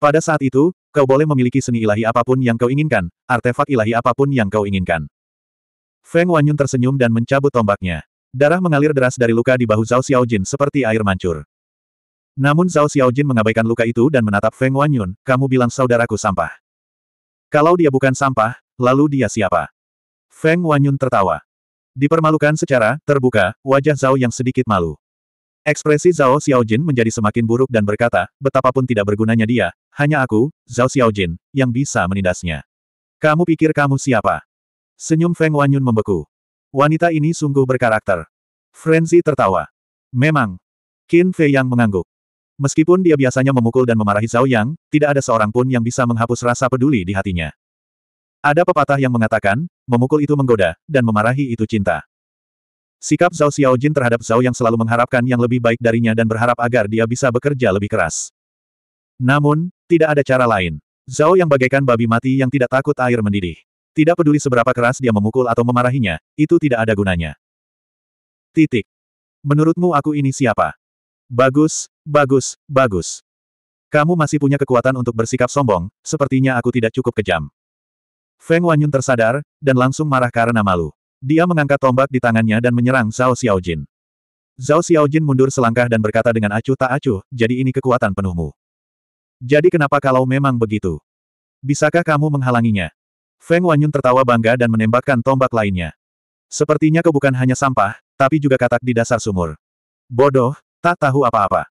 Pada saat itu, kau boleh memiliki seni ilahi apapun yang kau inginkan, artefak ilahi apapun yang kau inginkan. Feng Wanyun tersenyum dan mencabut tombaknya. Darah mengalir deras dari luka di bahu Zhao Xiaojin seperti air mancur. Namun Zhao Xiaojin mengabaikan luka itu dan menatap Feng Wanyun, kamu bilang saudaraku sampah. Kalau dia bukan sampah, lalu dia siapa? Feng Wanyun tertawa. Dipermalukan secara terbuka, wajah Zhao yang sedikit malu. Ekspresi Zhao Xiaojin menjadi semakin buruk dan berkata, betapapun tidak bergunanya dia, hanya aku, Zhao Xiaojin, yang bisa menindasnya. Kamu pikir kamu siapa? Senyum Feng Wanyun membeku. Wanita ini sungguh berkarakter. Frenzy tertawa. Memang. Qin Fei yang mengangguk. Meskipun dia biasanya memukul dan memarahi Zhao Yang, tidak ada seorang pun yang bisa menghapus rasa peduli di hatinya. Ada pepatah yang mengatakan, memukul itu menggoda, dan memarahi itu cinta. Sikap Zhao Xiaojin terhadap Zhao Yang selalu mengharapkan yang lebih baik darinya dan berharap agar dia bisa bekerja lebih keras. Namun, tidak ada cara lain. Zhao Yang bagaikan babi mati yang tidak takut air mendidih. Tidak peduli seberapa keras dia memukul atau memarahinya, itu tidak ada gunanya. Titik. Menurutmu aku ini siapa? Bagus, bagus, bagus. Kamu masih punya kekuatan untuk bersikap sombong, sepertinya aku tidak cukup kejam. Feng Wanyun tersadar, dan langsung marah karena malu. Dia mengangkat tombak di tangannya dan menyerang Zhao Xiaojin. Zhao Xiaojin mundur selangkah dan berkata dengan acuh tak acuh, jadi ini kekuatan penuhmu. Jadi kenapa kalau memang begitu? Bisakah kamu menghalanginya? Feng Wanyun tertawa bangga dan menembakkan tombak lainnya. Sepertinya kau bukan hanya sampah, tapi juga katak di dasar sumur. Bodoh, Tak tahu apa-apa.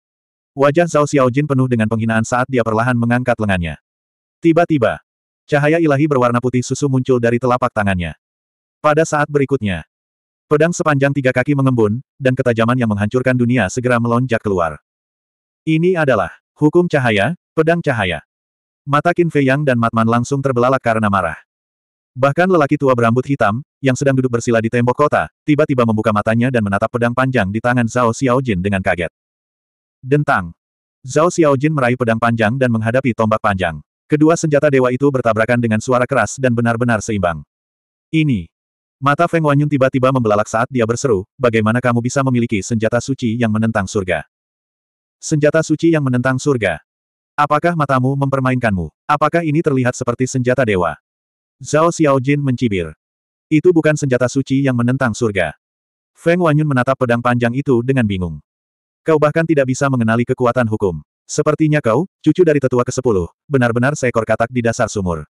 Wajah Zhao Xiaojin penuh dengan penghinaan saat dia perlahan mengangkat lengannya. Tiba-tiba, cahaya ilahi berwarna putih susu muncul dari telapak tangannya. Pada saat berikutnya, pedang sepanjang tiga kaki mengembun, dan ketajaman yang menghancurkan dunia segera melonjak keluar. Ini adalah hukum cahaya, pedang cahaya. Mata Qin Fei Yang dan Matman langsung terbelalak karena marah. Bahkan lelaki tua berambut hitam, yang sedang duduk bersila di tembok kota, tiba-tiba membuka matanya dan menatap pedang panjang di tangan Zhao Xiaojin dengan kaget. Dentang. Zhao Xiaojin meraih pedang panjang dan menghadapi tombak panjang. Kedua senjata dewa itu bertabrakan dengan suara keras dan benar-benar seimbang. Ini. Mata Feng Wanyun tiba-tiba membelalak saat dia berseru, bagaimana kamu bisa memiliki senjata suci yang menentang surga? Senjata suci yang menentang surga. Apakah matamu mempermainkanmu? Apakah ini terlihat seperti senjata dewa? Zhao Xiaojin mencibir. Itu bukan senjata suci yang menentang surga. Feng Wanyun menatap pedang panjang itu dengan bingung. Kau bahkan tidak bisa mengenali kekuatan hukum. Sepertinya kau, cucu dari tetua ke-10, benar-benar seekor katak di dasar sumur.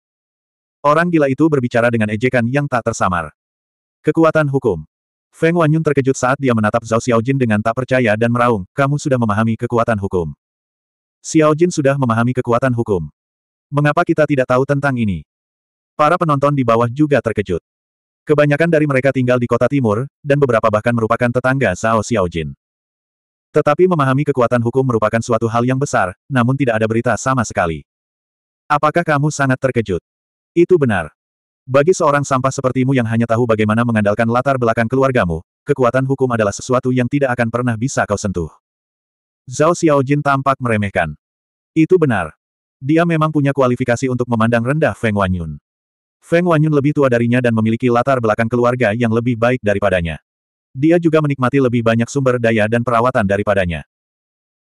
Orang gila itu berbicara dengan ejekan yang tak tersamar. Kekuatan hukum. Feng Wanyun terkejut saat dia menatap Zhao Xiaojin dengan tak percaya dan meraung, kamu sudah memahami kekuatan hukum. Xiaojin sudah memahami kekuatan hukum. Mengapa kita tidak tahu tentang ini? Para penonton di bawah juga terkejut. Kebanyakan dari mereka tinggal di kota timur, dan beberapa bahkan merupakan tetangga Zhao Xiaojin. Tetapi memahami kekuatan hukum merupakan suatu hal yang besar, namun tidak ada berita sama sekali. Apakah kamu sangat terkejut? Itu benar. Bagi seorang sampah sepertimu yang hanya tahu bagaimana mengandalkan latar belakang keluargamu, kekuatan hukum adalah sesuatu yang tidak akan pernah bisa kau sentuh. Zhao Xiaojin tampak meremehkan. Itu benar. Dia memang punya kualifikasi untuk memandang rendah Feng Wanyun. Feng Wanyun lebih tua darinya dan memiliki latar belakang keluarga yang lebih baik daripadanya. Dia juga menikmati lebih banyak sumber daya dan perawatan daripadanya.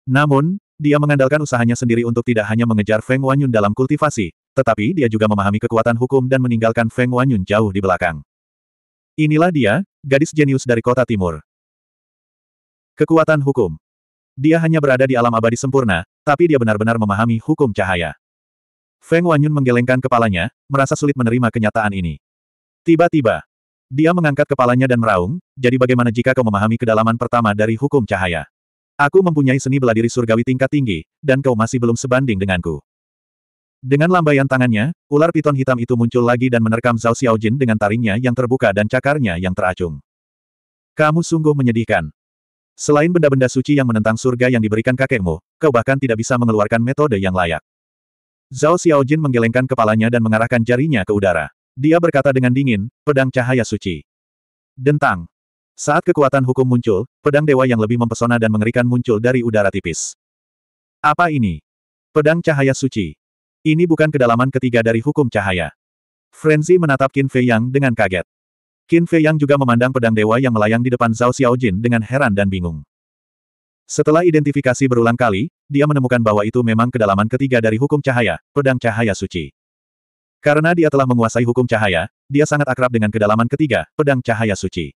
Namun, dia mengandalkan usahanya sendiri untuk tidak hanya mengejar Feng Wanyun dalam kultivasi, tetapi dia juga memahami kekuatan hukum dan meninggalkan Feng Wanyun jauh di belakang. Inilah dia, gadis jenius dari kota timur. Kekuatan hukum. Dia hanya berada di alam abadi sempurna, tapi dia benar-benar memahami hukum cahaya. Feng Wanyun menggelengkan kepalanya, merasa sulit menerima kenyataan ini. Tiba-tiba, dia mengangkat kepalanya dan meraung, jadi bagaimana jika kau memahami kedalaman pertama dari hukum cahaya? Aku mempunyai seni bela diri surgawi tingkat tinggi, dan kau masih belum sebanding denganku. Dengan lambaian tangannya, ular piton hitam itu muncul lagi dan menerkam Zhao Xiaojin dengan taringnya yang terbuka dan cakarnya yang teracung. Kamu sungguh menyedihkan. Selain benda-benda suci yang menentang surga yang diberikan kakekmu, kau bahkan tidak bisa mengeluarkan metode yang layak. Zhao Xiaojin menggelengkan kepalanya dan mengarahkan jarinya ke udara. Dia berkata dengan dingin, pedang cahaya suci. Dentang. Saat kekuatan hukum muncul, pedang dewa yang lebih mempesona dan mengerikan muncul dari udara tipis. Apa ini? Pedang cahaya suci. Ini bukan kedalaman ketiga dari hukum cahaya. Frenzy menatap Qin Fei Yang dengan kaget. Qin Fei Yang juga memandang pedang dewa yang melayang di depan Zhao Xiaojin dengan heran dan bingung. Setelah identifikasi berulang kali, dia menemukan bahwa itu memang kedalaman ketiga dari hukum cahaya, pedang cahaya suci. Karena dia telah menguasai hukum cahaya, dia sangat akrab dengan kedalaman ketiga, pedang cahaya suci.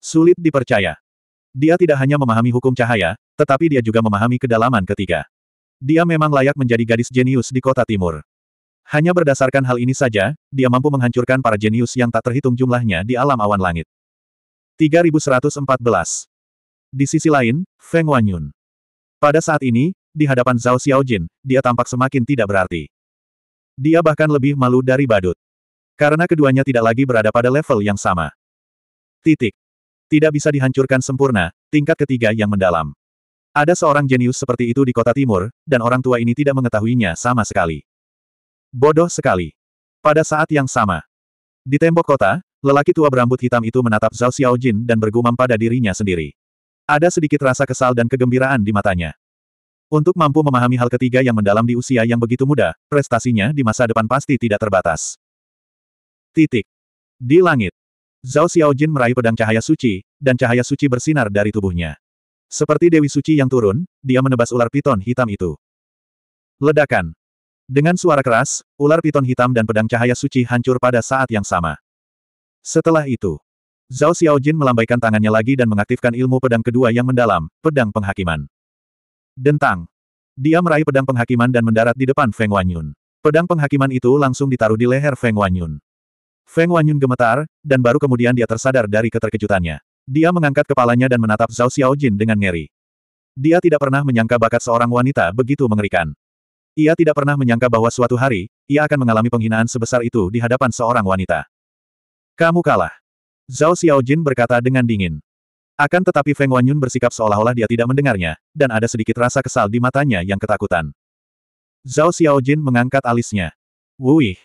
Sulit dipercaya. Dia tidak hanya memahami hukum cahaya, tetapi dia juga memahami kedalaman ketiga. Dia memang layak menjadi gadis jenius di kota timur. Hanya berdasarkan hal ini saja, dia mampu menghancurkan para jenius yang tak terhitung jumlahnya di alam awan langit. 3114 Di sisi lain, Feng Wanyun. Pada saat ini, di hadapan Zhao Xiaojin, dia tampak semakin tidak berarti. Dia bahkan lebih malu dari badut. Karena keduanya tidak lagi berada pada level yang sama. Titik. Tidak bisa dihancurkan sempurna, tingkat ketiga yang mendalam. Ada seorang jenius seperti itu di kota timur, dan orang tua ini tidak mengetahuinya sama sekali. Bodoh sekali. Pada saat yang sama. Di tembok kota, lelaki tua berambut hitam itu menatap Zhao Xiaojin dan bergumam pada dirinya sendiri. Ada sedikit rasa kesal dan kegembiraan di matanya. Untuk mampu memahami hal ketiga yang mendalam di usia yang begitu muda, prestasinya di masa depan pasti tidak terbatas. Titik. Di langit. Zhao Xiaojin meraih pedang cahaya suci, dan cahaya suci bersinar dari tubuhnya. Seperti Dewi Suci yang turun, dia menebas ular piton hitam itu. Ledakan. Dengan suara keras, ular piton hitam dan pedang cahaya suci hancur pada saat yang sama. Setelah itu, Zhao Xiaojin melambaikan tangannya lagi dan mengaktifkan ilmu pedang kedua yang mendalam, pedang penghakiman. Dentang. Dia meraih pedang penghakiman dan mendarat di depan Feng Wanyun. Pedang penghakiman itu langsung ditaruh di leher Feng Wanyun. Feng Wanyun gemetar, dan baru kemudian dia tersadar dari keterkejutannya. Dia mengangkat kepalanya dan menatap Zhao Xiaojin dengan ngeri. Dia tidak pernah menyangka bakat seorang wanita begitu mengerikan. Ia tidak pernah menyangka bahwa suatu hari, ia akan mengalami penghinaan sebesar itu di hadapan seorang wanita. Kamu kalah. Zhao Xiaojin berkata dengan dingin. Akan tetapi Feng Wanyun bersikap seolah-olah dia tidak mendengarnya, dan ada sedikit rasa kesal di matanya yang ketakutan. Zhao Xiaojin mengangkat alisnya. Wuih!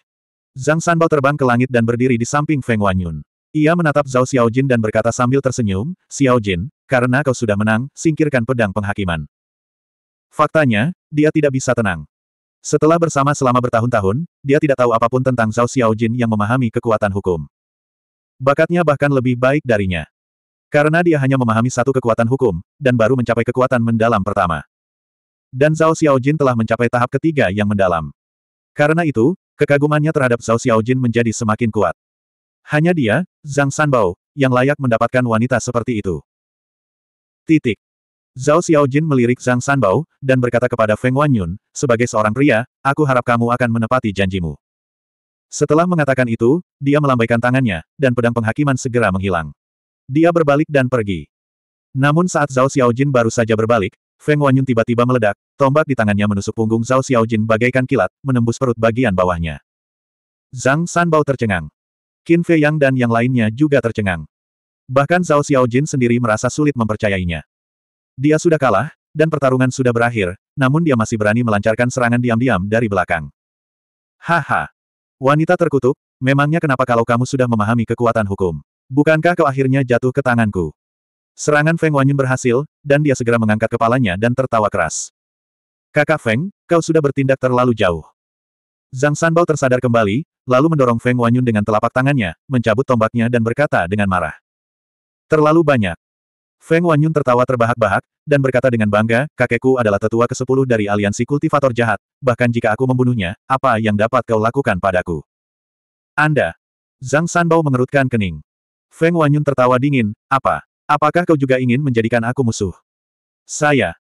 Zhang Sanbao terbang ke langit dan berdiri di samping Feng Wanyun. Ia menatap Zhao Xiaojin dan berkata sambil tersenyum, Xiaojin, karena kau sudah menang, singkirkan pedang penghakiman. Faktanya, dia tidak bisa tenang. Setelah bersama selama bertahun-tahun, dia tidak tahu apapun tentang Zhao Xiaojin yang memahami kekuatan hukum. Bakatnya bahkan lebih baik darinya. Karena dia hanya memahami satu kekuatan hukum, dan baru mencapai kekuatan mendalam pertama. Dan Zhao Xiaojin telah mencapai tahap ketiga yang mendalam. Karena itu, kekagumannya terhadap Zhao Xiaojin menjadi semakin kuat. Hanya dia, Zhang Sanbao, yang layak mendapatkan wanita seperti itu. Titik. Zhao Xiaojin melirik Zhang Sanbao, dan berkata kepada Feng Wanyun, sebagai seorang pria, aku harap kamu akan menepati janjimu. Setelah mengatakan itu, dia melambaikan tangannya, dan pedang penghakiman segera menghilang. Dia berbalik dan pergi. Namun saat Zhao Xiaojin baru saja berbalik, Feng Wanyun tiba-tiba meledak, tombak di tangannya menusuk punggung Zhao Xiaojin bagaikan kilat, menembus perut bagian bawahnya. Zhang Sanbao tercengang. Qin Fei Yang dan yang lainnya juga tercengang. Bahkan Zhao Xiaojin sendiri merasa sulit mempercayainya. Dia sudah kalah, dan pertarungan sudah berakhir, namun dia masih berani melancarkan serangan diam-diam dari belakang. Haha! Wanita terkutuk, memangnya kenapa kalau kamu sudah memahami kekuatan hukum? Bukankah kau akhirnya jatuh ke tanganku? Serangan Feng Wanyun berhasil, dan dia segera mengangkat kepalanya dan tertawa keras. Kakak Feng, kau sudah bertindak terlalu jauh. Zhang Sanbao tersadar kembali, lalu mendorong Feng Wanyun dengan telapak tangannya, mencabut tombaknya dan berkata dengan marah. Terlalu banyak. Feng Wanyun tertawa terbahak-bahak, dan berkata dengan bangga, kakekku adalah tetua ke-10 dari aliansi kultivator jahat, bahkan jika aku membunuhnya, apa yang dapat kau lakukan padaku? Anda! Zhang Sanbao mengerutkan kening. Feng Wanyun tertawa dingin, apa? Apakah kau juga ingin menjadikan aku musuh? Saya!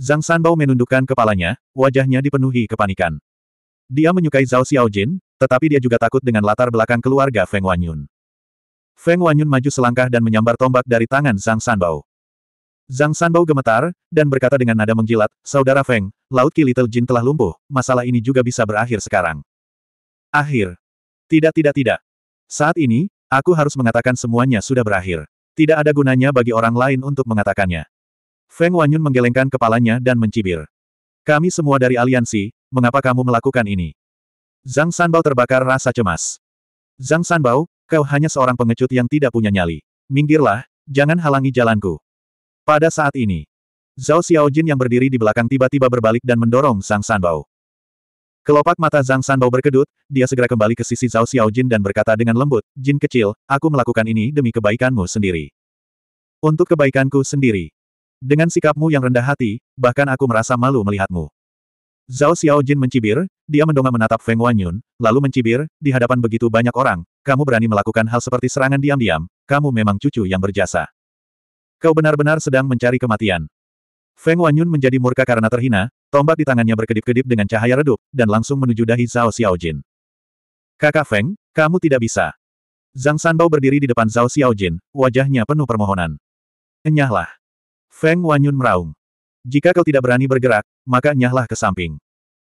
Zhang Sanbao menundukkan kepalanya, wajahnya dipenuhi kepanikan. Dia menyukai Zhao Xiaojin, tetapi dia juga takut dengan latar belakang keluarga Feng Wanyun. Feng Wanyun maju selangkah dan menyambar tombak dari tangan Zhang Sanbao. Zhang Sanbao gemetar, dan berkata dengan nada menggilat, Saudara Feng, Laut Ki Little Jin telah lumpuh, masalah ini juga bisa berakhir sekarang. Akhir. Tidak tidak tidak. Saat ini, aku harus mengatakan semuanya sudah berakhir. Tidak ada gunanya bagi orang lain untuk mengatakannya. Feng Wanyun menggelengkan kepalanya dan mencibir. Kami semua dari aliansi, mengapa kamu melakukan ini? Zhang Sanbao terbakar rasa cemas. Zhang Sanbao, Kau hanya seorang pengecut yang tidak punya nyali. Minggirlah, jangan halangi jalanku. Pada saat ini, Zhao Xiaojin yang berdiri di belakang tiba-tiba berbalik dan mendorong Zhang Sanbao. Kelopak mata Zhang Sanbao berkedut, dia segera kembali ke sisi Zhao Xiaojin dan berkata dengan lembut, Jin kecil, aku melakukan ini demi kebaikanmu sendiri. Untuk kebaikanku sendiri. Dengan sikapmu yang rendah hati, bahkan aku merasa malu melihatmu. Zhao Xiaojin mencibir, dia mendongak menatap Feng Wanyun, lalu mencibir, di hadapan begitu banyak orang, kamu berani melakukan hal seperti serangan diam-diam, kamu memang cucu yang berjasa. Kau benar-benar sedang mencari kematian. Feng Wanyun menjadi murka karena terhina, tombak di tangannya berkedip-kedip dengan cahaya redup, dan langsung menuju dahi Zhao Xiaojin. Kakak Feng, kamu tidak bisa. Zhang Sanbao berdiri di depan Zhao Xiaojin, wajahnya penuh permohonan. Enyahlah. Feng Wanyun meraung. Jika kau tidak berani bergerak, maka nyahlah ke samping.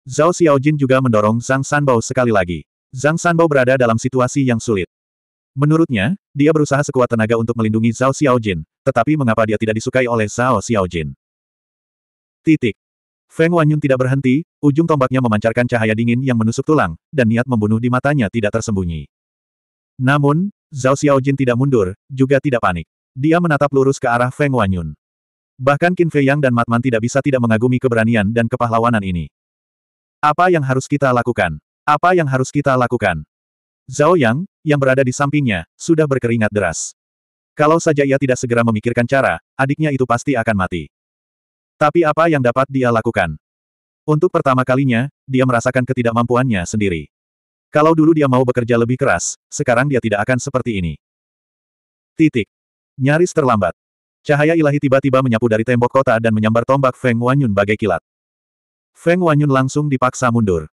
Zhao Xiaojin juga mendorong Zhang Sanbao sekali lagi. Zhang Sanbao berada dalam situasi yang sulit. Menurutnya, dia berusaha sekuat tenaga untuk melindungi Zhao Xiaojin, tetapi mengapa dia tidak disukai oleh Zhao Xiaojin? Titik. Feng Wanyun tidak berhenti, ujung tombaknya memancarkan cahaya dingin yang menusuk tulang, dan niat membunuh di matanya tidak tersembunyi. Namun, Zhao Xiaojin tidak mundur, juga tidak panik. Dia menatap lurus ke arah Feng Wanyun. Bahkan Qin Fei Yang dan Matman tidak bisa tidak mengagumi keberanian dan kepahlawanan ini. Apa yang harus kita lakukan? Apa yang harus kita lakukan? Zhao Yang, yang berada di sampingnya, sudah berkeringat deras. Kalau saja ia tidak segera memikirkan cara, adiknya itu pasti akan mati. Tapi apa yang dapat dia lakukan? Untuk pertama kalinya, dia merasakan ketidakmampuannya sendiri. Kalau dulu dia mau bekerja lebih keras, sekarang dia tidak akan seperti ini. Titik. Nyaris terlambat. Cahaya ilahi tiba-tiba menyapu dari tembok kota dan menyambar tombak Feng Wanyun bagai kilat. Feng Wanyun langsung dipaksa mundur.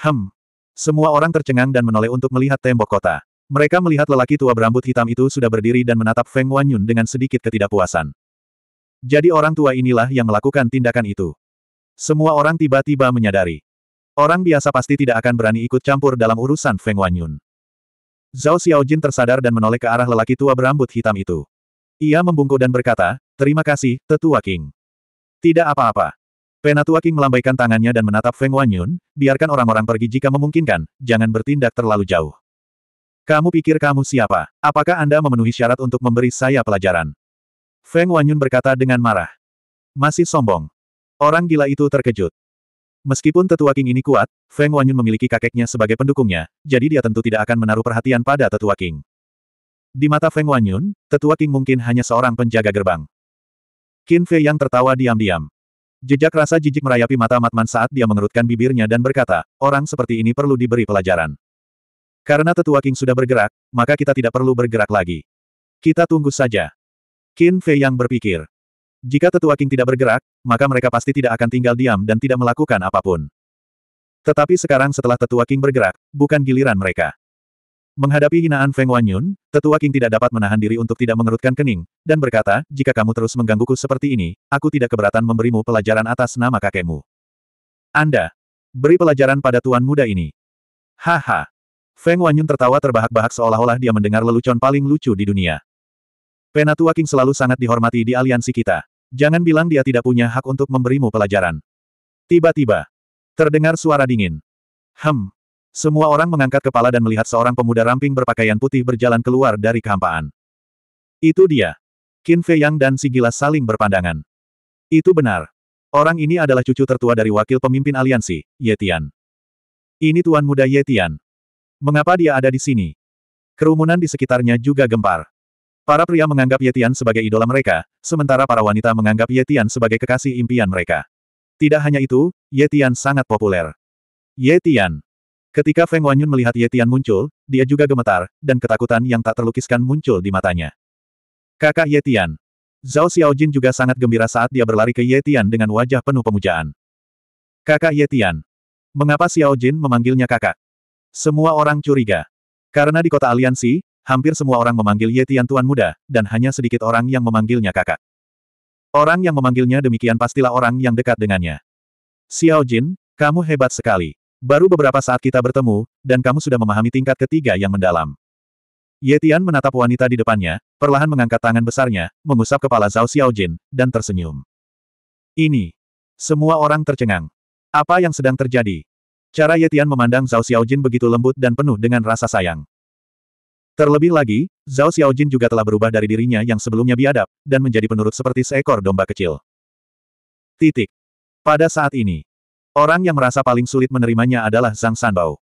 Hem. Semua orang tercengang dan menoleh untuk melihat tembok kota. Mereka melihat lelaki tua berambut hitam itu sudah berdiri dan menatap Feng Wanyun dengan sedikit ketidakpuasan. Jadi orang tua inilah yang melakukan tindakan itu. Semua orang tiba-tiba menyadari. Orang biasa pasti tidak akan berani ikut campur dalam urusan Feng Wanyun. Zhao Xiaojin tersadar dan menoleh ke arah lelaki tua berambut hitam itu. Ia membungkuk dan berkata, terima kasih, Tetua King. Tidak apa-apa. Penatua King melambaikan tangannya dan menatap Feng Wanyun, biarkan orang-orang pergi jika memungkinkan, jangan bertindak terlalu jauh. Kamu pikir kamu siapa? Apakah Anda memenuhi syarat untuk memberi saya pelajaran? Feng Wanyun berkata dengan marah. Masih sombong. Orang gila itu terkejut. Meskipun tetua King ini kuat, Feng Wanyun memiliki kakeknya sebagai pendukungnya, jadi dia tentu tidak akan menaruh perhatian pada tetua King. Di mata Feng Wanyun, tetua King mungkin hanya seorang penjaga gerbang. Qin Fei yang tertawa diam-diam. Jejak rasa jijik merayapi mata Matman saat dia mengerutkan bibirnya dan berkata, orang seperti ini perlu diberi pelajaran. Karena tetua King sudah bergerak, maka kita tidak perlu bergerak lagi. Kita tunggu saja. Qin Fei yang berpikir. Jika tetua King tidak bergerak, maka mereka pasti tidak akan tinggal diam dan tidak melakukan apapun. Tetapi sekarang setelah tetua King bergerak, bukan giliran mereka. Menghadapi hinaan Feng Wanyun, tetua King tidak dapat menahan diri untuk tidak mengerutkan kening, dan berkata, jika kamu terus menggangguku seperti ini, aku tidak keberatan memberimu pelajaran atas nama kakekmu. Anda, beri pelajaran pada tuan muda ini. Haha. Feng Wanyun tertawa terbahak-bahak seolah-olah dia mendengar lelucon paling lucu di dunia. Penatua King selalu sangat dihormati di aliansi kita. Jangan bilang dia tidak punya hak untuk memberimu pelajaran. Tiba-tiba, terdengar suara dingin. Hem, semua orang mengangkat kepala dan melihat seorang pemuda ramping berpakaian putih berjalan keluar dari kehampaan. Itu dia. Qin Fei Yang dan si gila saling berpandangan. Itu benar. Orang ini adalah cucu tertua dari wakil pemimpin aliansi, Yetian. Ini tuan muda Yetian. Mengapa dia ada di sini? Kerumunan di sekitarnya juga gempar. Para pria menganggap Yetian sebagai idola mereka, sementara para wanita menganggap Yetian sebagai kekasih impian mereka. Tidak hanya itu, Yetian sangat populer. Yetian, Ketika Feng Wanyun melihat Ye Tian muncul, dia juga gemetar, dan ketakutan yang tak terlukiskan muncul di matanya. Kakak Ye Tian. Zhao Xiaojin juga sangat gembira saat dia berlari ke Ye Tian dengan wajah penuh pemujaan. Kakak Ye Tian. Mengapa Xiaojin memanggilnya kakak? Semua orang curiga. Karena di kota aliansi, hampir semua orang memanggil Ye Tian Tuan Muda, dan hanya sedikit orang yang memanggilnya kakak. Orang yang memanggilnya demikian pastilah orang yang dekat dengannya. Xiao Jin, kamu hebat sekali. Baru beberapa saat kita bertemu, dan kamu sudah memahami tingkat ketiga yang mendalam. Yetian menatap wanita di depannya, perlahan mengangkat tangan besarnya, mengusap kepala Zhao Xiaojin, dan tersenyum. Ini. Semua orang tercengang. Apa yang sedang terjadi? Cara Yetian memandang Zhao Xiaojin begitu lembut dan penuh dengan rasa sayang. Terlebih lagi, Zhao Xiaojin juga telah berubah dari dirinya yang sebelumnya biadab, dan menjadi penurut seperti seekor domba kecil. Titik. Pada saat ini, Orang yang merasa paling sulit menerimanya adalah Zhang Sanbao.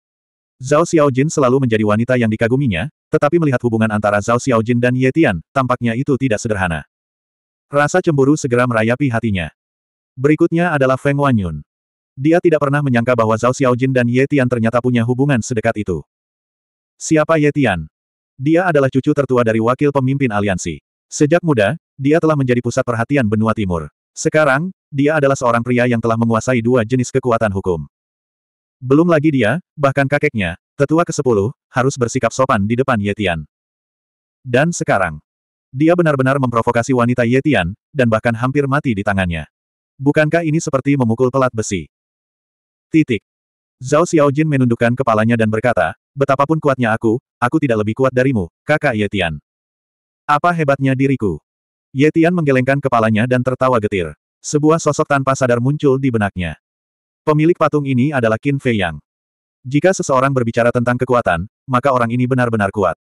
Zhao Xiaojin selalu menjadi wanita yang dikaguminya, tetapi melihat hubungan antara Zhao Xiaojin dan Ye Tian, tampaknya itu tidak sederhana. Rasa cemburu segera merayapi hatinya. Berikutnya adalah Feng Wanyun. Dia tidak pernah menyangka bahwa Zhao Xiaojin dan Ye Tian ternyata punya hubungan sedekat itu. Siapa Ye Tian? Dia adalah cucu tertua dari wakil pemimpin aliansi. Sejak muda, dia telah menjadi pusat perhatian benua timur. Sekarang, dia adalah seorang pria yang telah menguasai dua jenis kekuatan hukum. Belum lagi dia, bahkan kakeknya, tetua ke-10, harus bersikap sopan di depan Yetian. Dan sekarang, dia benar-benar memprovokasi wanita Yetian, dan bahkan hampir mati di tangannya. Bukankah ini seperti memukul pelat besi? Titik. Zhao Xiaojin menundukkan kepalanya dan berkata, betapapun kuatnya aku, aku tidak lebih kuat darimu, kakak Yetian. Apa hebatnya diriku? Yetian menggelengkan kepalanya dan tertawa getir sebuah sosok tanpa sadar muncul di benaknya. Pemilik patung ini adalah Qin Fei Yang. Jika seseorang berbicara tentang kekuatan, maka orang ini benar-benar kuat.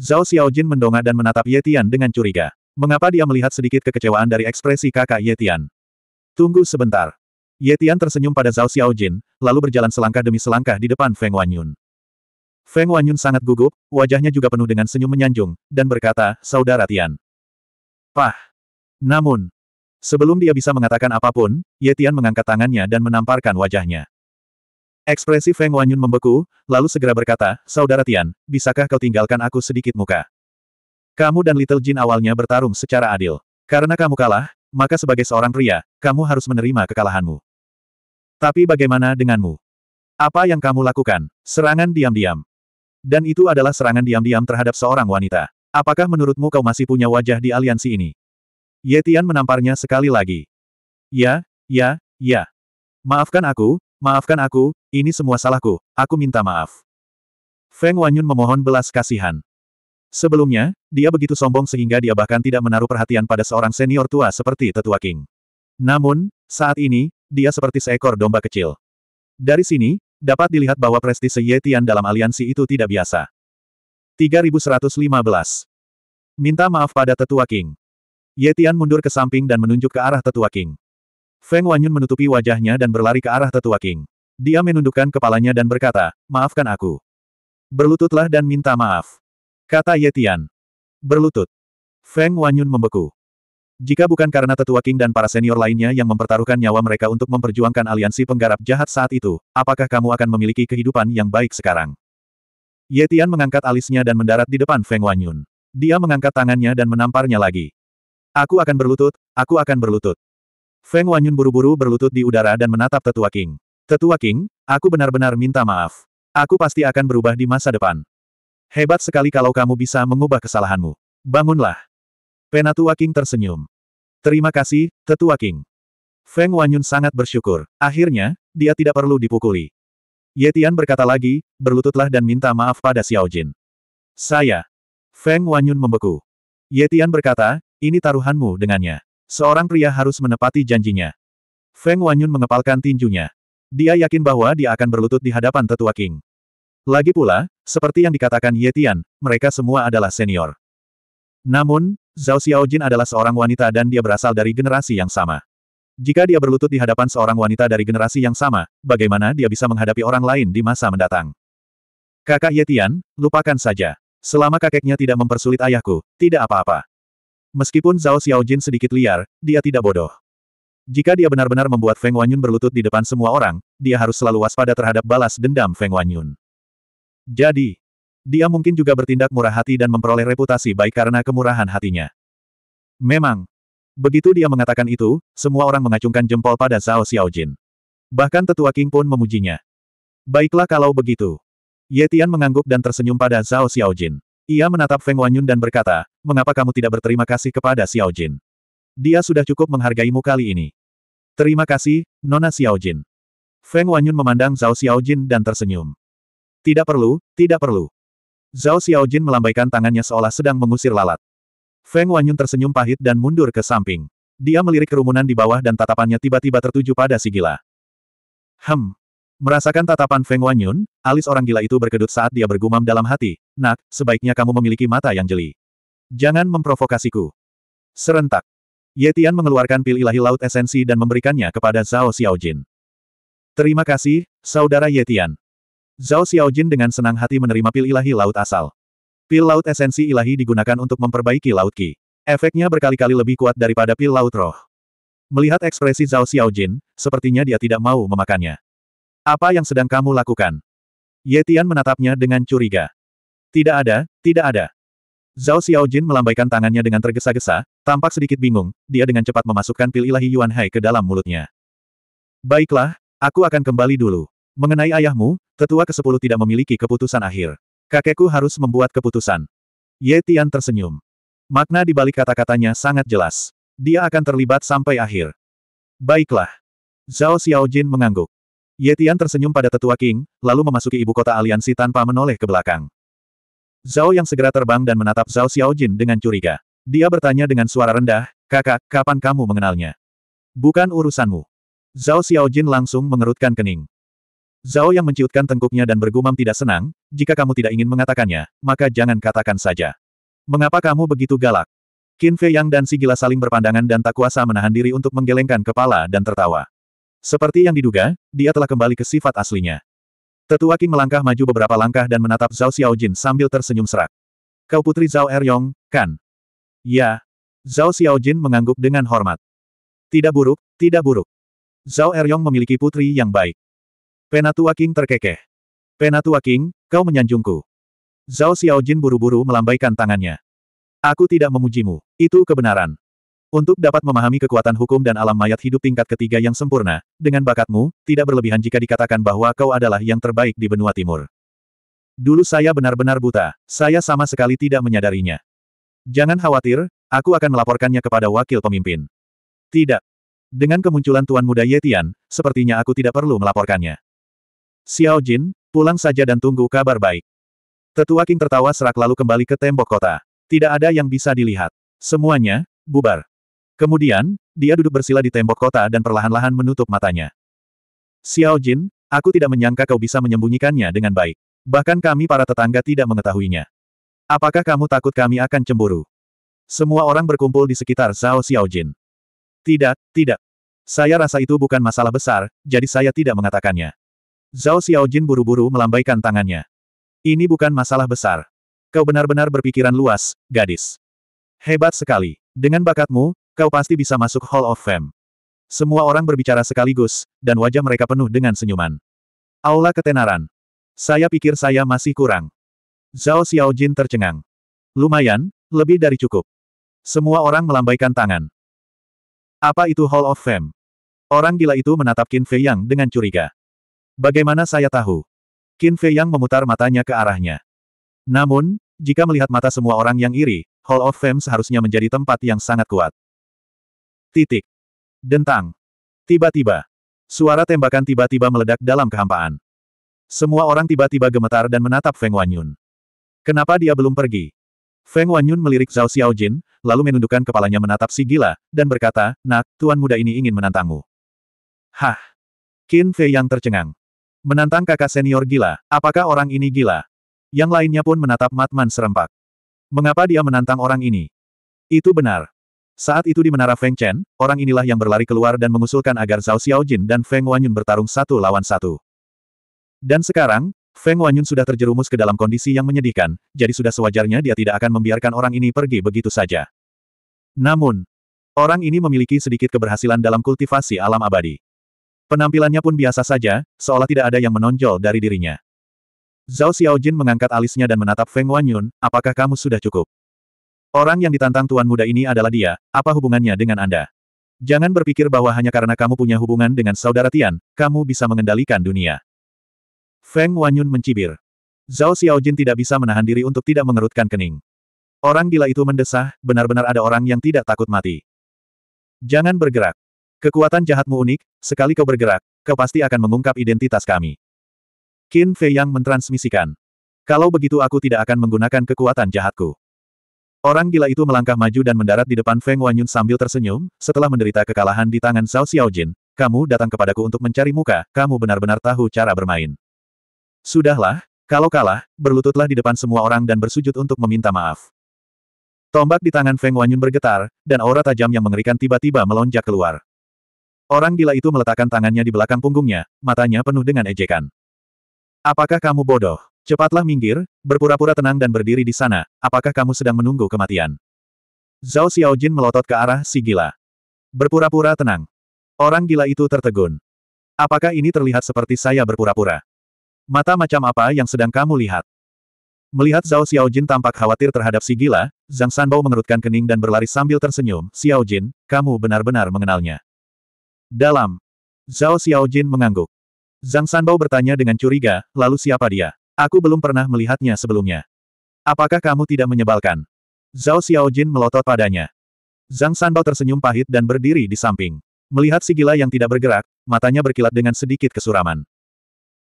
Zhao Xiaojin mendongak dan menatap Yetian dengan curiga. Mengapa dia melihat sedikit kekecewaan dari ekspresi kakak Yetian? Tunggu sebentar. Yetian tersenyum pada Zhao Xiaojin, lalu berjalan selangkah demi selangkah di depan Feng Wanyun. Feng Wanyun sangat gugup, wajahnya juga penuh dengan senyum menyanjung, dan berkata, Saudara Tian. Pah! Namun, Sebelum dia bisa mengatakan apapun, Ye Tian mengangkat tangannya dan menamparkan wajahnya. Ekspresi Feng Wanyun membeku, lalu segera berkata, Saudara Tian, bisakah kau tinggalkan aku sedikit muka? Kamu dan Little Jin awalnya bertarung secara adil. Karena kamu kalah, maka sebagai seorang pria, kamu harus menerima kekalahanmu. Tapi bagaimana denganmu? Apa yang kamu lakukan? Serangan diam-diam. Dan itu adalah serangan diam-diam terhadap seorang wanita. Apakah menurutmu kau masih punya wajah di aliansi ini? Yetian menamparnya sekali lagi. Ya, ya, ya. Maafkan aku, maafkan aku, ini semua salahku, aku minta maaf. Feng Wanyun memohon belas kasihan. Sebelumnya, dia begitu sombong sehingga dia bahkan tidak menaruh perhatian pada seorang senior tua seperti tetua King. Namun, saat ini, dia seperti seekor domba kecil. Dari sini, dapat dilihat bahwa prestise Yetian dalam aliansi itu tidak biasa. 3115 Minta maaf pada tetua King. Yetian mundur ke samping dan menunjuk ke arah tetua King. Feng Wanyun menutupi wajahnya dan berlari ke arah tetua King. Dia menundukkan kepalanya dan berkata, maafkan aku. Berlututlah dan minta maaf. Kata Yetian. Berlutut. Feng Wanyun membeku. Jika bukan karena tetua King dan para senior lainnya yang mempertaruhkan nyawa mereka untuk memperjuangkan aliansi penggarap jahat saat itu, apakah kamu akan memiliki kehidupan yang baik sekarang? Yetian mengangkat alisnya dan mendarat di depan Feng Wanyun. Dia mengangkat tangannya dan menamparnya lagi. Aku akan berlutut, aku akan berlutut. Feng Wanyun buru-buru berlutut di udara dan menatap tetua King. Tetua King, aku benar-benar minta maaf. Aku pasti akan berubah di masa depan. Hebat sekali kalau kamu bisa mengubah kesalahanmu. Bangunlah. Penatua King tersenyum. Terima kasih, Tetua King. Feng Wanyun sangat bersyukur. Akhirnya, dia tidak perlu dipukuli. Yetian berkata lagi, berlututlah dan minta maaf pada Xiao Jin. Saya. Feng Wanyun membeku. Yetian berkata, ini taruhanmu dengannya. Seorang pria harus menepati janjinya. Feng Wanyun mengepalkan tinjunya. Dia yakin bahwa dia akan berlutut di hadapan tetua King. Lagi pula, seperti yang dikatakan Yetian, mereka semua adalah senior. Namun, Zhao Xiaojin adalah seorang wanita dan dia berasal dari generasi yang sama. Jika dia berlutut di hadapan seorang wanita dari generasi yang sama, bagaimana dia bisa menghadapi orang lain di masa mendatang? Kakak Yetian, lupakan saja. Selama kakeknya tidak mempersulit ayahku, tidak apa-apa. Meskipun Zhao Xiaojin sedikit liar, dia tidak bodoh. Jika dia benar-benar membuat Feng Wanyun berlutut di depan semua orang, dia harus selalu waspada terhadap balas dendam Feng Wanyun. Jadi, dia mungkin juga bertindak murah hati dan memperoleh reputasi baik karena kemurahan hatinya. Memang. Begitu dia mengatakan itu, semua orang mengacungkan jempol pada Zhao Xiaojin. Bahkan tetua King pun memujinya. Baiklah kalau begitu. Ye Tian mengangguk dan tersenyum pada Zhao Xiaojin. Ia menatap Feng Wanyun dan berkata, mengapa kamu tidak berterima kasih kepada Xiao Jin? Dia sudah cukup menghargaimu kali ini. Terima kasih, Nona Xiao Jin. Feng Wanyun memandang Zhao Xiao Jin dan tersenyum. Tidak perlu, tidak perlu. Zhao Xiao Jin melambaikan tangannya seolah sedang mengusir lalat. Feng Wanyun tersenyum pahit dan mundur ke samping. Dia melirik kerumunan di bawah dan tatapannya tiba-tiba tertuju pada si gila. Hem, Merasakan tatapan Feng Wanyun, alis orang gila itu berkedut saat dia bergumam dalam hati, Nak, sebaiknya kamu memiliki mata yang jeli. Jangan memprovokasiku. Serentak. Yetian mengeluarkan pil ilahi laut esensi dan memberikannya kepada Zhao Xiaojin. Terima kasih, Saudara Yetian. Zhao Xiaojin dengan senang hati menerima pil ilahi laut asal. Pil laut esensi ilahi digunakan untuk memperbaiki laut Qi. Efeknya berkali-kali lebih kuat daripada pil laut roh. Melihat ekspresi Zhao Xiaojin, sepertinya dia tidak mau memakannya. Apa yang sedang kamu lakukan? Yetian menatapnya dengan curiga. Tidak ada, tidak ada. Zhao Xiaojin melambaikan tangannya dengan tergesa-gesa, tampak sedikit bingung, dia dengan cepat memasukkan pil ilahi Yuan Hai ke dalam mulutnya. Baiklah, aku akan kembali dulu. Mengenai ayahmu, tetua ke-10 tidak memiliki keputusan akhir. Kakekku harus membuat keputusan. Ye Tian tersenyum. Makna di balik kata-katanya sangat jelas. Dia akan terlibat sampai akhir. Baiklah. Zhao Xiaojin mengangguk. Yetian tersenyum pada tetua King, lalu memasuki ibu kota aliansi tanpa menoleh ke belakang. Zhao yang segera terbang dan menatap Zhao Xiaojin dengan curiga. Dia bertanya dengan suara rendah, kakak, kapan kamu mengenalnya? Bukan urusanmu. Zhao Xiaojin langsung mengerutkan kening. Zhao yang menciutkan tengkuknya dan bergumam tidak senang, jika kamu tidak ingin mengatakannya, maka jangan katakan saja. Mengapa kamu begitu galak? Qin Fei Yang dan si gila saling berpandangan dan tak kuasa menahan diri untuk menggelengkan kepala dan tertawa. Seperti yang diduga, dia telah kembali ke sifat aslinya. Tetua King melangkah maju beberapa langkah dan menatap Zhao Xiaojin sambil tersenyum serak. Kau putri Zhao Eryong, kan? Ya. Zhao Xiaojin mengangguk dengan hormat. Tidak buruk, tidak buruk. Zhao Eryong memiliki putri yang baik. Penatua King terkekeh. Penatua King, kau menyanjungku. Zhao Xiaojin buru-buru melambaikan tangannya. Aku tidak memujimu. Itu kebenaran. Untuk dapat memahami kekuatan hukum dan alam mayat hidup tingkat ketiga yang sempurna, dengan bakatmu, tidak berlebihan jika dikatakan bahwa kau adalah yang terbaik di benua timur. Dulu saya benar-benar buta, saya sama sekali tidak menyadarinya. Jangan khawatir, aku akan melaporkannya kepada wakil pemimpin. Tidak. Dengan kemunculan Tuan Muda Yetian, sepertinya aku tidak perlu melaporkannya. Xiao Jin, pulang saja dan tunggu kabar baik. Tetua King tertawa serak lalu kembali ke tembok kota. Tidak ada yang bisa dilihat. Semuanya, bubar. Kemudian, dia duduk bersila di tembok kota dan perlahan-lahan menutup matanya. Xiao Jin, aku tidak menyangka kau bisa menyembunyikannya dengan baik. Bahkan kami para tetangga tidak mengetahuinya. Apakah kamu takut kami akan cemburu? Semua orang berkumpul di sekitar Zhao Xiao Jin. Tidak, tidak. Saya rasa itu bukan masalah besar, jadi saya tidak mengatakannya. Zhao Xiao Jin buru-buru melambaikan tangannya. Ini bukan masalah besar. Kau benar-benar berpikiran luas, gadis. Hebat sekali. Dengan bakatmu, Kau pasti bisa masuk Hall of Fame. Semua orang berbicara sekaligus, dan wajah mereka penuh dengan senyuman. Aula ketenaran. Saya pikir saya masih kurang. Zhao Xiaojin tercengang. Lumayan, lebih dari cukup. Semua orang melambaikan tangan. Apa itu Hall of Fame? Orang gila itu menatap Qin Fei Yang dengan curiga. Bagaimana saya tahu? Qin Fei Yang memutar matanya ke arahnya. Namun, jika melihat mata semua orang yang iri, Hall of Fame seharusnya menjadi tempat yang sangat kuat. Titik. Dentang. Tiba-tiba. Suara tembakan tiba-tiba meledak dalam kehampaan. Semua orang tiba-tiba gemetar dan menatap Feng Wanyun. Kenapa dia belum pergi? Feng Wanyun melirik Zhao Xiaojin, lalu menundukkan kepalanya menatap si gila, dan berkata, Nak, tuan muda ini ingin menantangmu. Hah! Qin Fei yang tercengang. Menantang kakak senior gila, apakah orang ini gila? Yang lainnya pun menatap Matman serempak. Mengapa dia menantang orang ini? Itu benar. Saat itu di menara Feng Chen, orang inilah yang berlari keluar dan mengusulkan agar Zhao Xiaojin dan Feng Wanyun bertarung satu lawan satu. Dan sekarang, Feng Wanyun sudah terjerumus ke dalam kondisi yang menyedihkan, jadi sudah sewajarnya dia tidak akan membiarkan orang ini pergi begitu saja. Namun, orang ini memiliki sedikit keberhasilan dalam kultivasi alam abadi. Penampilannya pun biasa saja, seolah tidak ada yang menonjol dari dirinya. Zhao Xiaojin mengangkat alisnya dan menatap Feng Wanyun, apakah kamu sudah cukup? Orang yang ditantang tuan muda ini adalah dia, apa hubungannya dengan Anda? Jangan berpikir bahwa hanya karena kamu punya hubungan dengan saudara Tian, kamu bisa mengendalikan dunia. Feng Wanyun mencibir. Zhao Xiaojin tidak bisa menahan diri untuk tidak mengerutkan kening. Orang gila itu mendesah, benar-benar ada orang yang tidak takut mati. Jangan bergerak. Kekuatan jahatmu unik, sekali kau bergerak, kau pasti akan mengungkap identitas kami. Qin Fei yang mentransmisikan. Kalau begitu aku tidak akan menggunakan kekuatan jahatku. Orang gila itu melangkah maju dan mendarat di depan Feng Wanyun sambil tersenyum, setelah menderita kekalahan di tangan Zhao Xiaojin. Kamu datang kepadaku untuk mencari muka, kamu benar-benar tahu cara bermain. Sudahlah, kalau kalah, berlututlah di depan semua orang dan bersujud untuk meminta maaf. Tombak di tangan Feng Wanyun bergetar, dan aura tajam yang mengerikan tiba-tiba melonjak keluar. Orang gila itu meletakkan tangannya di belakang punggungnya, matanya penuh dengan ejekan. Apakah kamu bodoh? Cepatlah minggir, berpura-pura tenang dan berdiri di sana, apakah kamu sedang menunggu kematian? Zhao Xiaojin melotot ke arah si gila. Berpura-pura tenang. Orang gila itu tertegun. Apakah ini terlihat seperti saya berpura-pura? Mata macam apa yang sedang kamu lihat? Melihat Zhao Xiaojin tampak khawatir terhadap si gila, Zhang Sanbao mengerutkan kening dan berlari sambil tersenyum, Xiaojin, kamu benar-benar mengenalnya. Dalam. Zhao Xiaojin mengangguk. Zhang Sanbao bertanya dengan curiga, lalu siapa dia? Aku belum pernah melihatnya sebelumnya. Apakah kamu tidak menyebalkan? Zhao Xiaojin melotot padanya. Zhang Sanbao tersenyum pahit dan berdiri di samping. Melihat si gila yang tidak bergerak, matanya berkilat dengan sedikit kesuraman.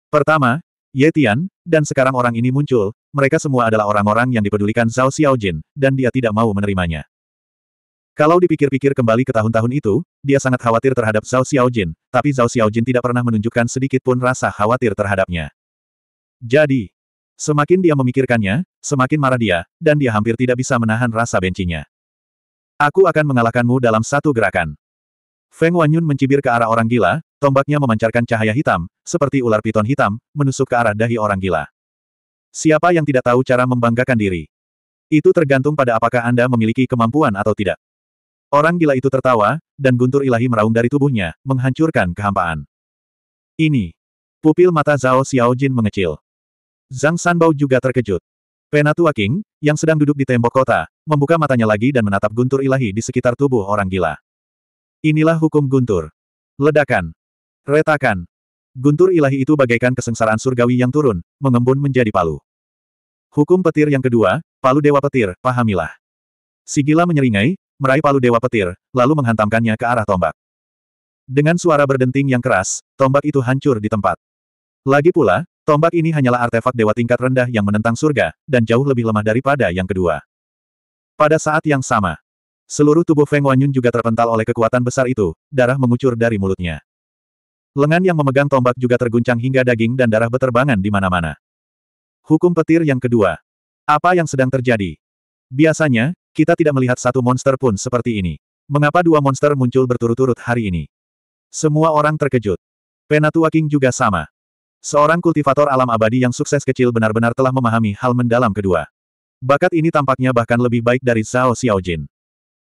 Pertama, Ye Tian, dan sekarang orang ini muncul, mereka semua adalah orang-orang yang dipedulikan Zhao Xiaojin, dan dia tidak mau menerimanya. Kalau dipikir-pikir kembali ke tahun-tahun itu, dia sangat khawatir terhadap Zhao Xiaojin, tapi Zhao Xiaojin tidak pernah menunjukkan sedikit pun rasa khawatir terhadapnya. Jadi, semakin dia memikirkannya, semakin marah dia, dan dia hampir tidak bisa menahan rasa bencinya. Aku akan mengalahkanmu dalam satu gerakan. Feng Wanyun mencibir ke arah orang gila, tombaknya memancarkan cahaya hitam, seperti ular piton hitam, menusuk ke arah dahi orang gila. Siapa yang tidak tahu cara membanggakan diri? Itu tergantung pada apakah Anda memiliki kemampuan atau tidak. Orang gila itu tertawa, dan guntur ilahi meraung dari tubuhnya, menghancurkan kehampaan. Ini. Pupil mata Zhao Xiaojin mengecil. Zhang Sanbao juga terkejut. Penatua King, yang sedang duduk di tembok kota, membuka matanya lagi dan menatap guntur ilahi di sekitar tubuh orang gila. Inilah hukum guntur. Ledakan. Retakan. Guntur ilahi itu bagaikan kesengsaraan surgawi yang turun, mengembun menjadi palu. Hukum petir yang kedua, palu dewa petir, pahamilah. Si gila menyeringai, meraih palu dewa petir, lalu menghantamkannya ke arah tombak. Dengan suara berdenting yang keras, tombak itu hancur di tempat. Lagi pula, Tombak ini hanyalah artefak dewa tingkat rendah yang menentang surga, dan jauh lebih lemah daripada yang kedua. Pada saat yang sama, seluruh tubuh Feng Wanyun juga terpental oleh kekuatan besar itu, darah mengucur dari mulutnya. Lengan yang memegang tombak juga terguncang hingga daging dan darah beterbangan di mana-mana. Hukum petir yang kedua. Apa yang sedang terjadi? Biasanya, kita tidak melihat satu monster pun seperti ini. Mengapa dua monster muncul berturut-turut hari ini? Semua orang terkejut. Penatua King juga sama. Seorang kultivator alam abadi yang sukses kecil benar-benar telah memahami hal mendalam kedua. Bakat ini tampaknya bahkan lebih baik dari Zhao Xiaojin.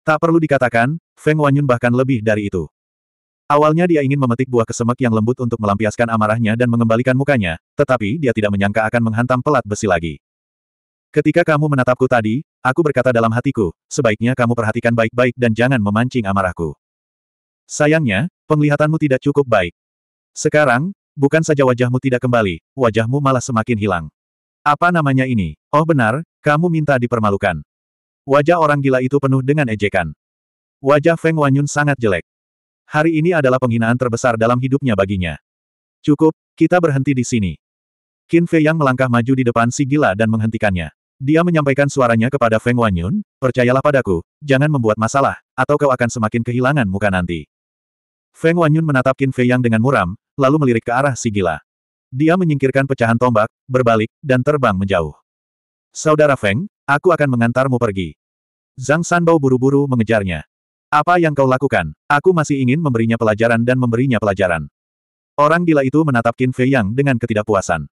Tak perlu dikatakan, Feng Wanyun bahkan lebih dari itu. Awalnya dia ingin memetik buah kesemek yang lembut untuk melampiaskan amarahnya dan mengembalikan mukanya, tetapi dia tidak menyangka akan menghantam pelat besi lagi. Ketika kamu menatapku tadi, aku berkata dalam hatiku, sebaiknya kamu perhatikan baik-baik dan jangan memancing amarahku. Sayangnya, penglihatanmu tidak cukup baik. Sekarang, Bukan saja wajahmu tidak kembali, wajahmu malah semakin hilang. Apa namanya ini? Oh benar, kamu minta dipermalukan. Wajah orang gila itu penuh dengan ejekan. Wajah Feng Wanyun sangat jelek. Hari ini adalah penghinaan terbesar dalam hidupnya baginya. Cukup, kita berhenti di sini. Qin Fei yang melangkah maju di depan si gila dan menghentikannya. Dia menyampaikan suaranya kepada Feng Wanyun, percayalah padaku, jangan membuat masalah, atau kau akan semakin kehilangan muka nanti. Feng Wanyun menatap Qin Fei yang dengan muram, lalu melirik ke arah si gila. Dia menyingkirkan pecahan tombak, berbalik, dan terbang menjauh. Saudara Feng, aku akan mengantarmu pergi. Zhang Sanbao buru-buru mengejarnya. Apa yang kau lakukan? Aku masih ingin memberinya pelajaran dan memberinya pelajaran. Orang gila itu menatap Qin Fei Yang dengan ketidakpuasan.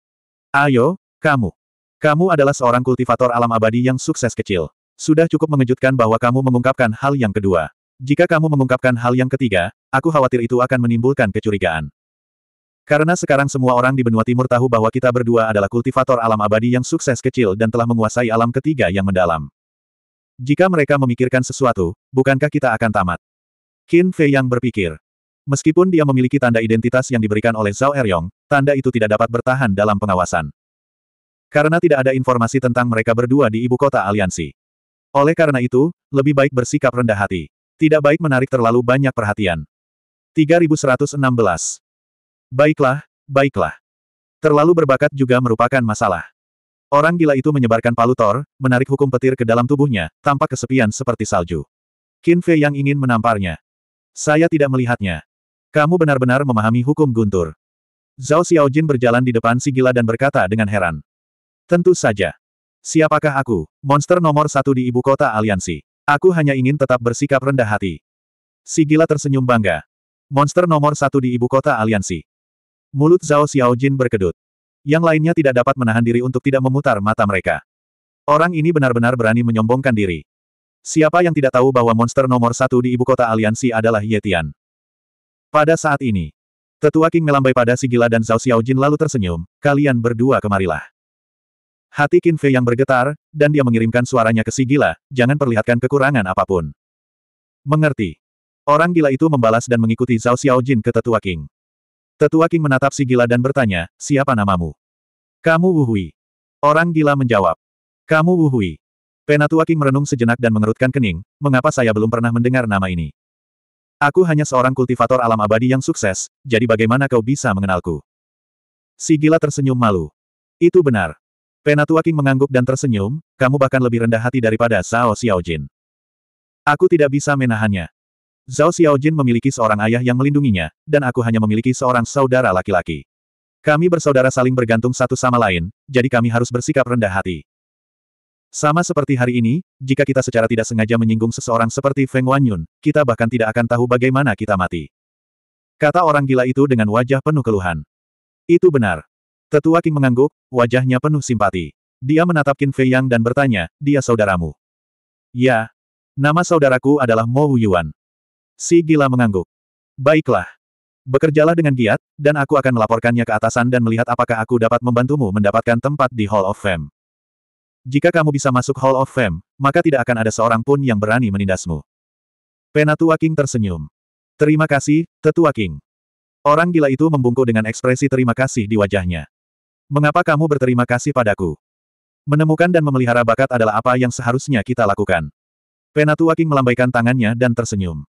Ayo, kamu. Kamu adalah seorang kultivator alam abadi yang sukses kecil. Sudah cukup mengejutkan bahwa kamu mengungkapkan hal yang kedua. Jika kamu mengungkapkan hal yang ketiga, aku khawatir itu akan menimbulkan kecurigaan. Karena sekarang semua orang di benua timur tahu bahwa kita berdua adalah kultivator alam abadi yang sukses kecil dan telah menguasai alam ketiga yang mendalam. Jika mereka memikirkan sesuatu, bukankah kita akan tamat? Qin Fei yang berpikir. Meskipun dia memiliki tanda identitas yang diberikan oleh Zhao Eryong, tanda itu tidak dapat bertahan dalam pengawasan. Karena tidak ada informasi tentang mereka berdua di ibu kota aliansi. Oleh karena itu, lebih baik bersikap rendah hati. Tidak baik menarik terlalu banyak perhatian. 3116 Baiklah, baiklah. Terlalu berbakat juga merupakan masalah. Orang gila itu menyebarkan palu palutor, menarik hukum petir ke dalam tubuhnya, tampak kesepian seperti salju. Qin Fei yang ingin menamparnya. Saya tidak melihatnya. Kamu benar-benar memahami hukum guntur. Zhao Xiaojin berjalan di depan si gila dan berkata dengan heran. Tentu saja. Siapakah aku, monster nomor satu di ibu kota aliansi? Aku hanya ingin tetap bersikap rendah hati. Si gila tersenyum bangga. Monster nomor satu di ibu kota aliansi. Mulut Zhao Xiaojin berkedut. Yang lainnya tidak dapat menahan diri untuk tidak memutar mata mereka. Orang ini benar-benar berani menyombongkan diri. Siapa yang tidak tahu bahwa monster nomor satu di ibu kota aliansi adalah Yetian? Pada saat ini, Tetua King melambai pada si gila dan Zhao Xiaojin lalu tersenyum, kalian berdua kemarilah. Hati Qin Fei yang bergetar, dan dia mengirimkan suaranya ke si gila, jangan perlihatkan kekurangan apapun. Mengerti. Orang gila itu membalas dan mengikuti Zhao Xiaojin ke Tetua King. Tetua King menatap si gila dan bertanya, siapa namamu? Kamu Wuhui. Orang gila menjawab. Kamu Wuhui. Penatua King merenung sejenak dan mengerutkan kening, mengapa saya belum pernah mendengar nama ini? Aku hanya seorang kultivator alam abadi yang sukses, jadi bagaimana kau bisa mengenalku? Si gila tersenyum malu. Itu benar. Penatua King mengangguk dan tersenyum, kamu bahkan lebih rendah hati daripada Xiao Jin. Aku tidak bisa menahannya. Zhao Xiaojin memiliki seorang ayah yang melindunginya, dan aku hanya memiliki seorang saudara laki-laki. Kami bersaudara saling bergantung satu sama lain, jadi kami harus bersikap rendah hati. Sama seperti hari ini, jika kita secara tidak sengaja menyinggung seseorang seperti Feng Wanyun, kita bahkan tidak akan tahu bagaimana kita mati. Kata orang gila itu dengan wajah penuh keluhan. Itu benar. Tetua King mengangguk, wajahnya penuh simpati. Dia menatap Qin Fei Yang dan bertanya, dia saudaramu. Ya. Nama saudaraku adalah Mo Yuan. Si gila mengangguk. Baiklah. Bekerjalah dengan giat, dan aku akan melaporkannya ke atasan dan melihat apakah aku dapat membantumu mendapatkan tempat di Hall of Fame. Jika kamu bisa masuk Hall of Fame, maka tidak akan ada seorang pun yang berani menindasmu. Penatua King tersenyum. Terima kasih, Tetua King. Orang gila itu membungkuk dengan ekspresi terima kasih di wajahnya. Mengapa kamu berterima kasih padaku? Menemukan dan memelihara bakat adalah apa yang seharusnya kita lakukan. Penatua King melambaikan tangannya dan tersenyum.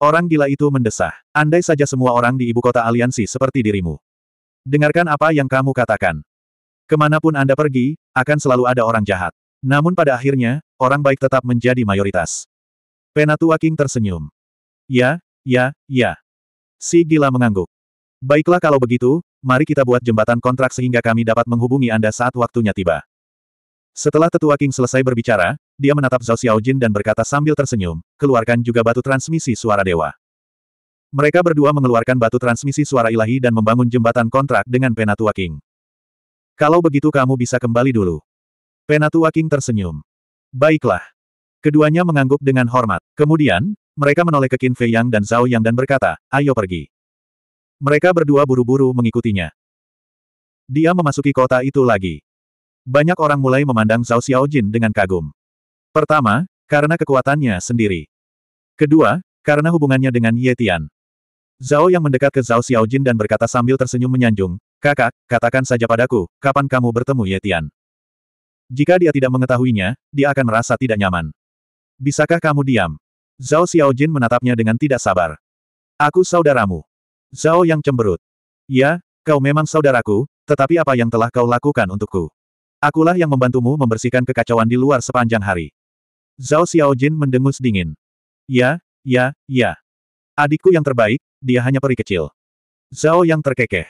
Orang gila itu mendesah. Andai saja semua orang di ibu kota aliansi seperti dirimu. Dengarkan apa yang kamu katakan. Kemanapun Anda pergi, akan selalu ada orang jahat. Namun pada akhirnya, orang baik tetap menjadi mayoritas. Penatua King tersenyum. Ya, ya, ya. Si gila mengangguk. Baiklah kalau begitu, mari kita buat jembatan kontrak sehingga kami dapat menghubungi Anda saat waktunya tiba. Setelah tetua King selesai berbicara, dia menatap Zhao Xiaojin dan berkata sambil tersenyum, keluarkan juga batu transmisi suara dewa. Mereka berdua mengeluarkan batu transmisi suara ilahi dan membangun jembatan kontrak dengan Penatua King. Kalau begitu kamu bisa kembali dulu. Penatua King tersenyum. Baiklah. Keduanya mengangguk dengan hormat. Kemudian, mereka menoleh ke Qin Fei Yang dan Zhao Yang dan berkata, ayo pergi. Mereka berdua buru-buru mengikutinya. Dia memasuki kota itu lagi. Banyak orang mulai memandang Zhao Xiaojin dengan kagum. Pertama, karena kekuatannya sendiri. Kedua, karena hubungannya dengan Ye Tian. Zhao yang mendekat ke Zhao Xiaojin dan berkata sambil tersenyum menyanjung, Kakak, katakan saja padaku, kapan kamu bertemu Ye Tian? Jika dia tidak mengetahuinya, dia akan merasa tidak nyaman. Bisakah kamu diam? Zhao Xiaojin menatapnya dengan tidak sabar. Aku saudaramu. Zhao yang cemberut. Ya, kau memang saudaraku, tetapi apa yang telah kau lakukan untukku? Akulah yang membantumu membersihkan kekacauan di luar sepanjang hari. Zhao Xiaojin mendengus dingin. Ya, ya, ya. Adikku yang terbaik, dia hanya peri kecil. Zhao yang terkekeh.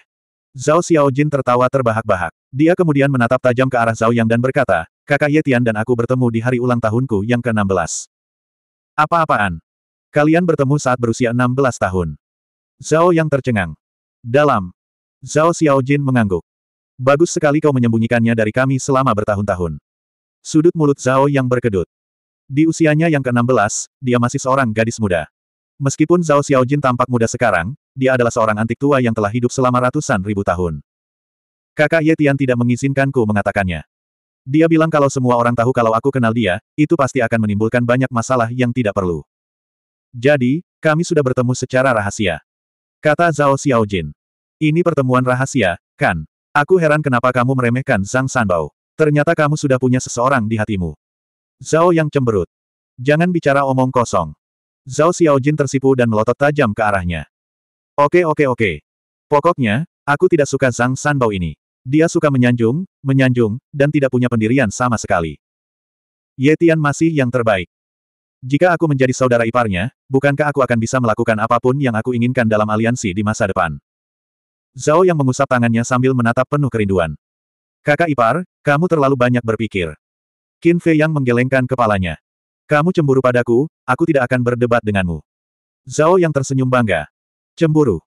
Zhao Xiaojin tertawa terbahak-bahak. Dia kemudian menatap tajam ke arah Zhao Yang dan berkata, kakak Yetian dan aku bertemu di hari ulang tahunku yang ke-16. Apa-apaan? Kalian bertemu saat berusia 16 tahun. Zhao Yang tercengang. Dalam. Zhao Xiaojin mengangguk. Bagus sekali kau menyembunyikannya dari kami selama bertahun-tahun. Sudut mulut Zhao yang berkedut. Di usianya yang ke-16, dia masih seorang gadis muda. Meskipun Zhao Xiaojin tampak muda sekarang, dia adalah seorang antik tua yang telah hidup selama ratusan ribu tahun. Kakak Ye Tian tidak mengizinkanku mengatakannya. Dia bilang kalau semua orang tahu kalau aku kenal dia, itu pasti akan menimbulkan banyak masalah yang tidak perlu. Jadi, kami sudah bertemu secara rahasia. Kata Zhao Xiaojin. Ini pertemuan rahasia, kan? Aku heran kenapa kamu meremehkan Zhang Sanbao. Ternyata kamu sudah punya seseorang di hatimu. Zhao yang cemberut. Jangan bicara omong kosong. Zhao Xiaojin tersipu dan melotot tajam ke arahnya. Oke oke oke. Pokoknya, aku tidak suka Zhang Sanbao ini. Dia suka menyanjung, menyanjung, dan tidak punya pendirian sama sekali. Yetian masih yang terbaik. Jika aku menjadi saudara iparnya, bukankah aku akan bisa melakukan apapun yang aku inginkan dalam aliansi di masa depan? Zhao yang mengusap tangannya sambil menatap penuh kerinduan. Kakak ipar, kamu terlalu banyak berpikir. Qin Fei yang menggelengkan kepalanya. Kamu cemburu padaku, aku tidak akan berdebat denganmu. Zhao yang tersenyum bangga. Cemburu.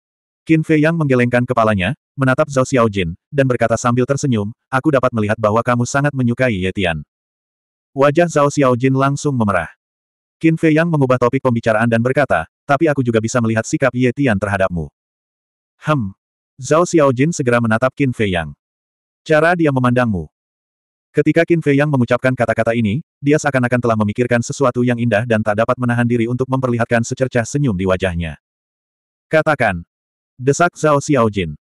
Qin Fei yang menggelengkan kepalanya, menatap Zhao Xiaojin, dan berkata sambil tersenyum, aku dapat melihat bahwa kamu sangat menyukai Ye Tian. Wajah Zhao Xiaojin langsung memerah. Qin Fei yang mengubah topik pembicaraan dan berkata, tapi aku juga bisa melihat sikap Ye Tian terhadapmu. Hem, Zhao Xiaojin segera menatap Qin Fei Yang. Cara dia memandangmu. Ketika Qin Fei Yang mengucapkan kata-kata ini, dia seakan-akan telah memikirkan sesuatu yang indah dan tak dapat menahan diri untuk memperlihatkan secercah senyum di wajahnya. Katakan. Desak Zhao Xiaojin.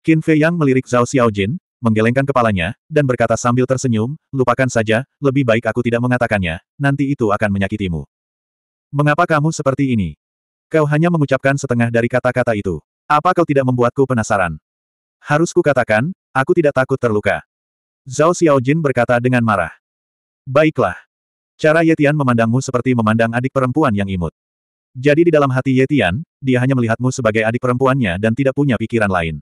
Qin Fei Yang melirik Zhao Xiaojin, menggelengkan kepalanya, dan berkata sambil tersenyum, lupakan saja, lebih baik aku tidak mengatakannya, nanti itu akan menyakitimu. Mengapa kamu seperti ini? Kau hanya mengucapkan setengah dari kata-kata itu. Apa kau tidak membuatku penasaran? Harus kukatakan, aku tidak takut terluka. Zhao Xiaojin berkata dengan marah. Baiklah. Cara Yetian memandangmu seperti memandang adik perempuan yang imut. Jadi di dalam hati Yetian, dia hanya melihatmu sebagai adik perempuannya dan tidak punya pikiran lain.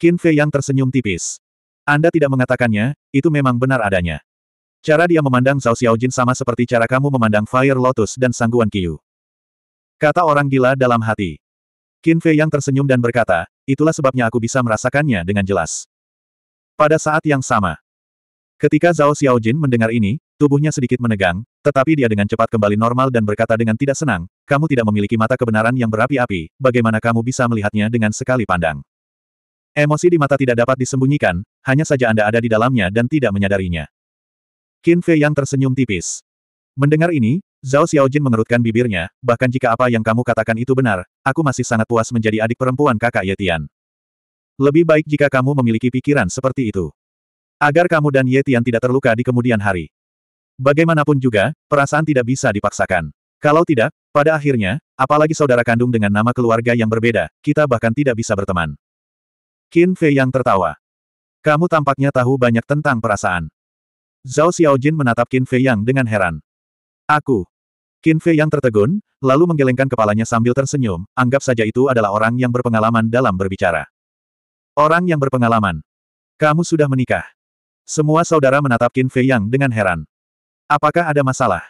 Qin Fei yang tersenyum tipis. Anda tidak mengatakannya, itu memang benar adanya. Cara dia memandang Zhao Xiaojin sama seperti cara kamu memandang Fire Lotus dan Sangguan Qiu. Kata orang gila dalam hati. Qin Fei yang tersenyum dan berkata, itulah sebabnya aku bisa merasakannya dengan jelas. Pada saat yang sama, ketika Zhao Xiaojin mendengar ini, tubuhnya sedikit menegang, tetapi dia dengan cepat kembali normal dan berkata dengan tidak senang, kamu tidak memiliki mata kebenaran yang berapi-api, bagaimana kamu bisa melihatnya dengan sekali pandang? Emosi di mata tidak dapat disembunyikan, hanya saja Anda ada di dalamnya dan tidak menyadarinya. Qin Fei yang tersenyum tipis. Mendengar ini, Zhao Xiaojin mengerutkan bibirnya, bahkan jika apa yang kamu katakan itu benar, aku masih sangat puas menjadi adik perempuan kakak Yetian. Lebih baik jika kamu memiliki pikiran seperti itu. Agar kamu dan Yetian tidak terluka di kemudian hari. Bagaimanapun juga, perasaan tidak bisa dipaksakan. Kalau tidak, pada akhirnya, apalagi saudara kandung dengan nama keluarga yang berbeda, kita bahkan tidak bisa berteman. Qin Fei yang tertawa. Kamu tampaknya tahu banyak tentang perasaan. Zhao Xiaojin menatap Qin Fei Yang dengan heran. Aku, Qin Fei yang tertegun, lalu menggelengkan kepalanya sambil tersenyum, anggap saja itu adalah orang yang berpengalaman dalam berbicara. Orang yang berpengalaman. Kamu sudah menikah. Semua saudara menatap Qin Fei Yang dengan heran. Apakah ada masalah?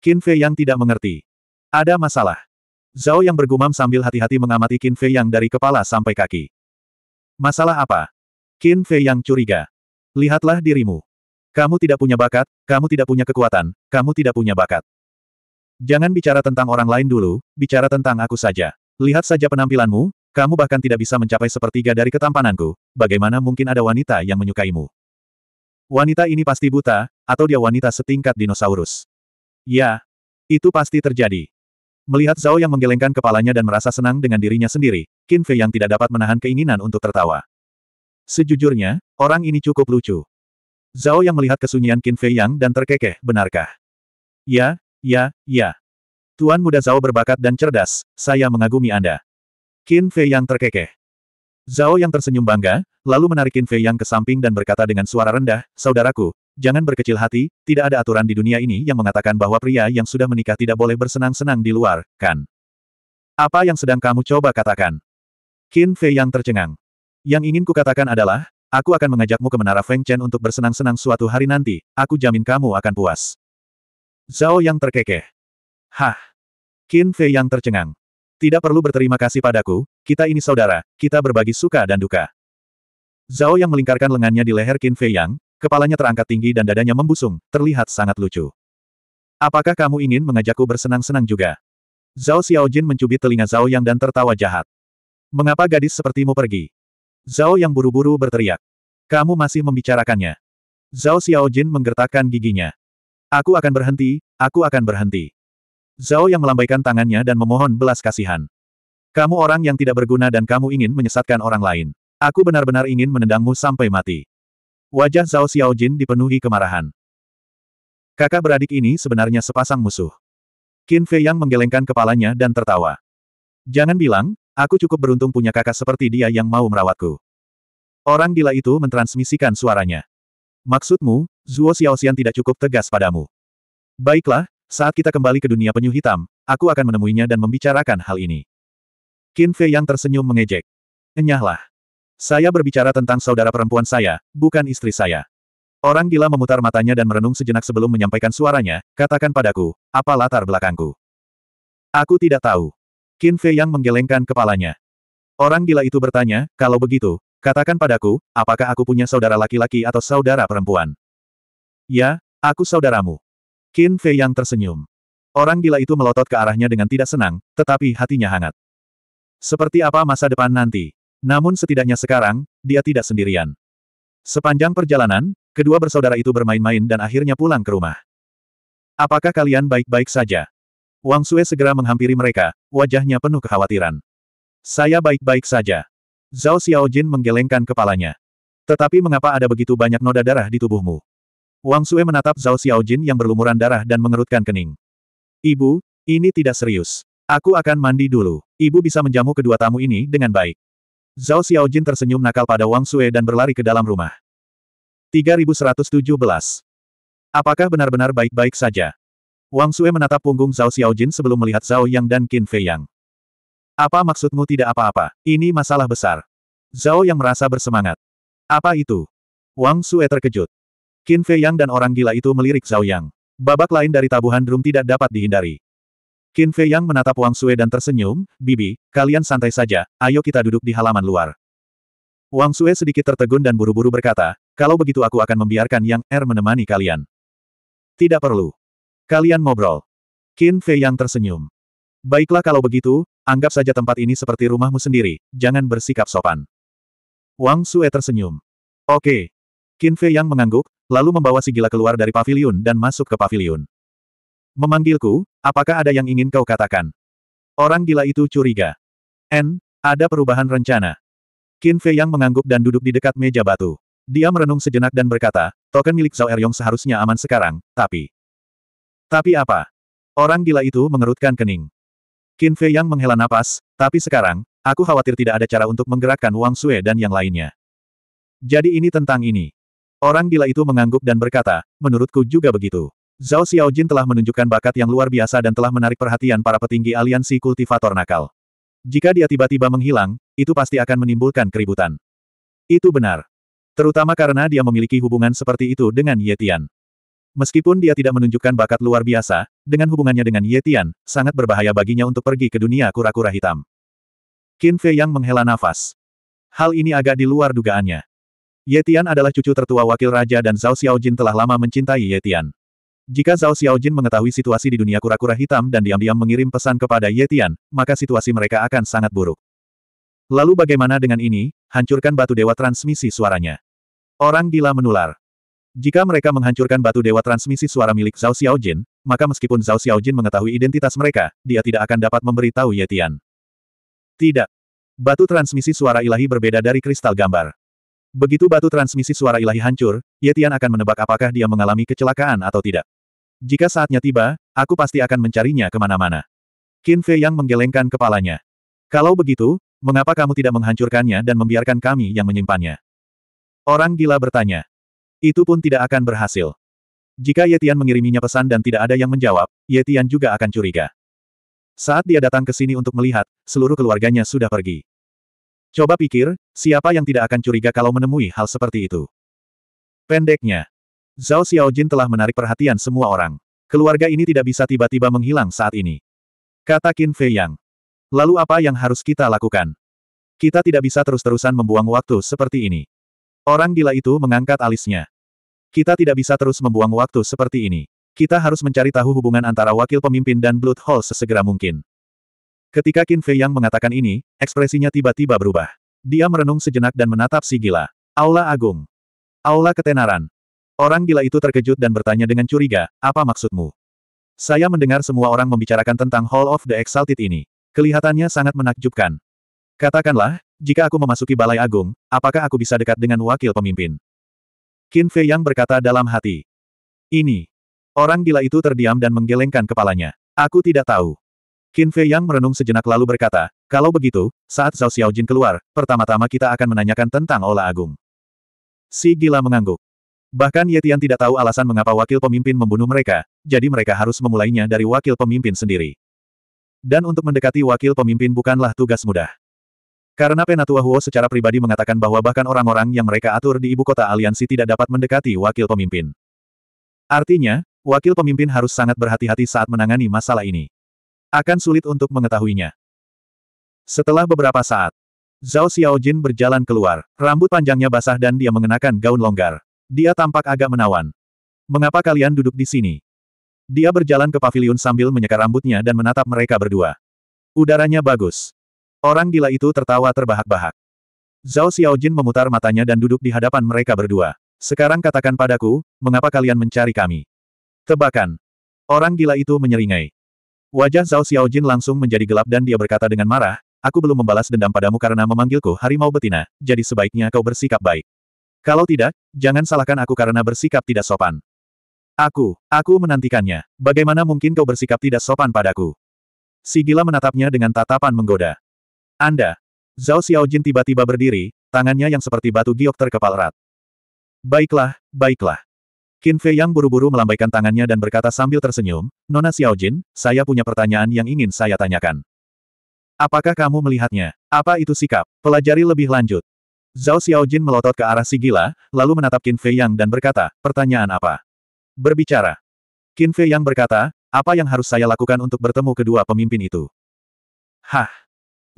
Qin Fei Yang tidak mengerti. Ada masalah. Zhao yang bergumam sambil hati-hati mengamati Qin Fei Yang dari kepala sampai kaki. Masalah apa? Qin Fei Yang curiga. Lihatlah dirimu. Kamu tidak punya bakat, kamu tidak punya kekuatan, kamu tidak punya bakat. Jangan bicara tentang orang lain dulu, bicara tentang aku saja. Lihat saja penampilanmu, kamu bahkan tidak bisa mencapai sepertiga dari ketampananku, bagaimana mungkin ada wanita yang menyukaimu? Wanita ini pasti buta, atau dia wanita setingkat dinosaurus. Ya, itu pasti terjadi. Melihat Zhao yang menggelengkan kepalanya dan merasa senang dengan dirinya sendiri, Qin Fei yang tidak dapat menahan keinginan untuk tertawa. Sejujurnya, orang ini cukup lucu. Zhao yang melihat kesunyian Qin Fei yang dan terkekeh, benarkah? Ya, Ya, ya. Tuan muda Zhao berbakat dan cerdas, saya mengagumi Anda. Qin Fei yang terkekeh. Zhao yang tersenyum bangga, lalu menarik Qin Fei yang ke samping dan berkata dengan suara rendah, Saudaraku, jangan berkecil hati, tidak ada aturan di dunia ini yang mengatakan bahwa pria yang sudah menikah tidak boleh bersenang-senang di luar, kan? Apa yang sedang kamu coba katakan? Qin Fei yang tercengang. Yang ingin kukatakan adalah, aku akan mengajakmu ke Menara Feng Chen untuk bersenang-senang suatu hari nanti, aku jamin kamu akan puas. Zhao yang terkekeh. Hah. Qin Fei yang tercengang. Tidak perlu berterima kasih padaku, kita ini saudara, kita berbagi suka dan duka. Zhao yang melingkarkan lengannya di leher Qin Fei Yang, kepalanya terangkat tinggi dan dadanya membusung, terlihat sangat lucu. Apakah kamu ingin mengajakku bersenang-senang juga? Zhao Xiaojin mencubit telinga Zhao Yang dan tertawa jahat. Mengapa gadis sepertimu pergi? Zhao Yang buru-buru berteriak. Kamu masih membicarakannya. Zhao Xiaojin menggertakkan giginya. Aku akan berhenti, aku akan berhenti. Zhao yang melambaikan tangannya dan memohon belas kasihan. Kamu orang yang tidak berguna dan kamu ingin menyesatkan orang lain. Aku benar-benar ingin menendangmu sampai mati. Wajah Zhao Xiaojin dipenuhi kemarahan. Kakak beradik ini sebenarnya sepasang musuh. Qin Fei yang menggelengkan kepalanya dan tertawa. Jangan bilang, aku cukup beruntung punya kakak seperti dia yang mau merawatku. Orang gila itu mentransmisikan suaranya. Maksudmu, Zuo Xiaoxian tidak cukup tegas padamu. Baiklah, saat kita kembali ke dunia penyu hitam, aku akan menemuinya dan membicarakan hal ini. Qin Fei yang tersenyum mengejek. Enyahlah. Saya berbicara tentang saudara perempuan saya, bukan istri saya. Orang gila memutar matanya dan merenung sejenak sebelum menyampaikan suaranya, katakan padaku, apa latar belakangku? Aku tidak tahu. Qin Fei yang menggelengkan kepalanya. Orang gila itu bertanya, kalau begitu, Katakan padaku, apakah aku punya saudara laki-laki atau saudara perempuan? Ya, aku saudaramu. Qin Fei yang tersenyum. Orang gila itu melotot ke arahnya dengan tidak senang, tetapi hatinya hangat. Seperti apa masa depan nanti? Namun setidaknya sekarang, dia tidak sendirian. Sepanjang perjalanan, kedua bersaudara itu bermain-main dan akhirnya pulang ke rumah. Apakah kalian baik-baik saja? Wang Sue segera menghampiri mereka, wajahnya penuh kekhawatiran. Saya baik-baik saja. Zhao Xiaojin menggelengkan kepalanya. Tetapi mengapa ada begitu banyak noda darah di tubuhmu? Wang Sue menatap Zhao Xiaojin yang berlumuran darah dan mengerutkan kening. Ibu, ini tidak serius. Aku akan mandi dulu. Ibu bisa menjamu kedua tamu ini dengan baik. Zhao Xiaojin tersenyum nakal pada Wang Sue dan berlari ke dalam rumah. 3117. Apakah benar-benar baik-baik saja? Wang Sue menatap punggung Zhao Xiaojin sebelum melihat Zhao Yang dan Qin Fei Yang. Apa maksudmu tidak apa-apa? Ini masalah besar. Zhao yang merasa bersemangat. Apa itu? Wang Sue terkejut. Qin Fei Yang dan orang gila itu melirik Zhao Yang. Babak lain dari tabuhan drum tidak dapat dihindari. Qin Fei Yang menatap Wang Sue dan tersenyum, Bibi, kalian santai saja, ayo kita duduk di halaman luar. Wang Sue sedikit tertegun dan buru-buru berkata, kalau begitu aku akan membiarkan Yang Er menemani kalian. Tidak perlu. Kalian ngobrol. Qin Fei Yang tersenyum. Baiklah kalau begitu, Anggap saja tempat ini seperti rumahmu sendiri, jangan bersikap sopan. Wang Sue tersenyum. Oke. Qin Fei yang mengangguk, lalu membawa si gila keluar dari pavilion dan masuk ke pavilion. Memanggilku, apakah ada yang ingin kau katakan? Orang gila itu curiga. N, ada perubahan rencana. Qin Fei yang mengangguk dan duduk di dekat meja batu. Dia merenung sejenak dan berkata, token milik Zhao Eryong seharusnya aman sekarang, tapi... Tapi apa? Orang gila itu mengerutkan kening. Qin Fei yang menghela napas, tapi sekarang, aku khawatir tidak ada cara untuk menggerakkan Wang Sue dan yang lainnya. Jadi ini tentang ini. Orang gila itu mengangguk dan berkata, menurutku juga begitu. Zhao Xiaojin telah menunjukkan bakat yang luar biasa dan telah menarik perhatian para petinggi aliansi kultivator nakal. Jika dia tiba-tiba menghilang, itu pasti akan menimbulkan keributan. Itu benar. Terutama karena dia memiliki hubungan seperti itu dengan Ye Tian. Meskipun dia tidak menunjukkan bakat luar biasa, dengan hubungannya dengan Yetian, sangat berbahaya baginya untuk pergi ke dunia kura-kura hitam. Qin Fei yang menghela nafas. Hal ini agak di luar dugaannya. Yetian adalah cucu tertua wakil raja dan Zhao Xiaojin telah lama mencintai Yetian. Jika Zhao Xiaojin mengetahui situasi di dunia kura-kura hitam dan diam-diam mengirim pesan kepada Yetian, maka situasi mereka akan sangat buruk. Lalu bagaimana dengan ini, hancurkan batu dewa transmisi suaranya. Orang gila menular. Jika mereka menghancurkan batu dewa transmisi suara milik Zhao Xiaojin, maka meskipun Zhao Xiaojin mengetahui identitas mereka, dia tidak akan dapat memberitahu Yetian. Tidak. Batu transmisi suara ilahi berbeda dari kristal gambar. Begitu batu transmisi suara ilahi hancur, Yetian akan menebak apakah dia mengalami kecelakaan atau tidak. Jika saatnya tiba, aku pasti akan mencarinya kemana-mana. Qin Fei yang menggelengkan kepalanya. Kalau begitu, mengapa kamu tidak menghancurkannya dan membiarkan kami yang menyimpannya? Orang gila bertanya. Itu pun tidak akan berhasil. Jika Yetian mengiriminya pesan dan tidak ada yang menjawab, Yetian juga akan curiga. Saat dia datang ke sini untuk melihat, seluruh keluarganya sudah pergi. Coba pikir, siapa yang tidak akan curiga kalau menemui hal seperti itu? Pendeknya, Zhao Xiaojin telah menarik perhatian semua orang. Keluarga ini tidak bisa tiba-tiba menghilang saat ini. Kata Qin Fei Yang. Lalu apa yang harus kita lakukan? Kita tidak bisa terus-terusan membuang waktu seperti ini. Orang gila itu mengangkat alisnya. Kita tidak bisa terus membuang waktu seperti ini. Kita harus mencari tahu hubungan antara wakil pemimpin dan Blood Hall sesegera mungkin. Ketika Qin Fei yang mengatakan ini, ekspresinya tiba-tiba berubah. Dia merenung sejenak dan menatap si gila. Aula Agung. Aula Ketenaran. Orang gila itu terkejut dan bertanya dengan curiga, apa maksudmu? Saya mendengar semua orang membicarakan tentang Hall of the Exalted ini. Kelihatannya sangat menakjubkan. Katakanlah, jika aku memasuki Balai Agung, apakah aku bisa dekat dengan wakil pemimpin? Qin Fei Yang berkata dalam hati. Ini. Orang gila itu terdiam dan menggelengkan kepalanya. Aku tidak tahu. Qin Fei Yang merenung sejenak lalu berkata, kalau begitu, saat Zhao Xiaojin keluar, pertama-tama kita akan menanyakan tentang Ola Agung. Si gila mengangguk. Bahkan Yetian tidak tahu alasan mengapa wakil pemimpin membunuh mereka, jadi mereka harus memulainya dari wakil pemimpin sendiri. Dan untuk mendekati wakil pemimpin bukanlah tugas mudah. Karena Penatua Huo secara pribadi mengatakan bahwa bahkan orang-orang yang mereka atur di ibu kota aliansi tidak dapat mendekati wakil pemimpin. Artinya, wakil pemimpin harus sangat berhati-hati saat menangani masalah ini. Akan sulit untuk mengetahuinya. Setelah beberapa saat, Zhao Xiaojin berjalan keluar. Rambut panjangnya basah dan dia mengenakan gaun longgar. Dia tampak agak menawan. Mengapa kalian duduk di sini? Dia berjalan ke pavilion sambil menyeka rambutnya dan menatap mereka berdua. Udaranya bagus. Orang gila itu tertawa terbahak-bahak. Zhao Xiaojin memutar matanya dan duduk di hadapan mereka berdua. Sekarang katakan padaku, mengapa kalian mencari kami? Tebakan. Orang gila itu menyeringai. Wajah Zhao Xiaojin langsung menjadi gelap dan dia berkata dengan marah, aku belum membalas dendam padamu karena memanggilku harimau betina, jadi sebaiknya kau bersikap baik. Kalau tidak, jangan salahkan aku karena bersikap tidak sopan. Aku, aku menantikannya. Bagaimana mungkin kau bersikap tidak sopan padaku? Si gila menatapnya dengan tatapan menggoda. Anda. Zhao Xiaojin tiba-tiba berdiri, tangannya yang seperti batu giok terkepal erat. Baiklah, baiklah. Qin Fei yang buru-buru melambaikan tangannya dan berkata sambil tersenyum, Nona Xiaojin, saya punya pertanyaan yang ingin saya tanyakan. Apakah kamu melihatnya? Apa itu sikap? Pelajari lebih lanjut. Zhao Xiaojin melotot ke arah si gila, lalu menatap Qin Fei Yang dan berkata, pertanyaan apa? Berbicara. Qin Fei Yang berkata, apa yang harus saya lakukan untuk bertemu kedua pemimpin itu? Hah!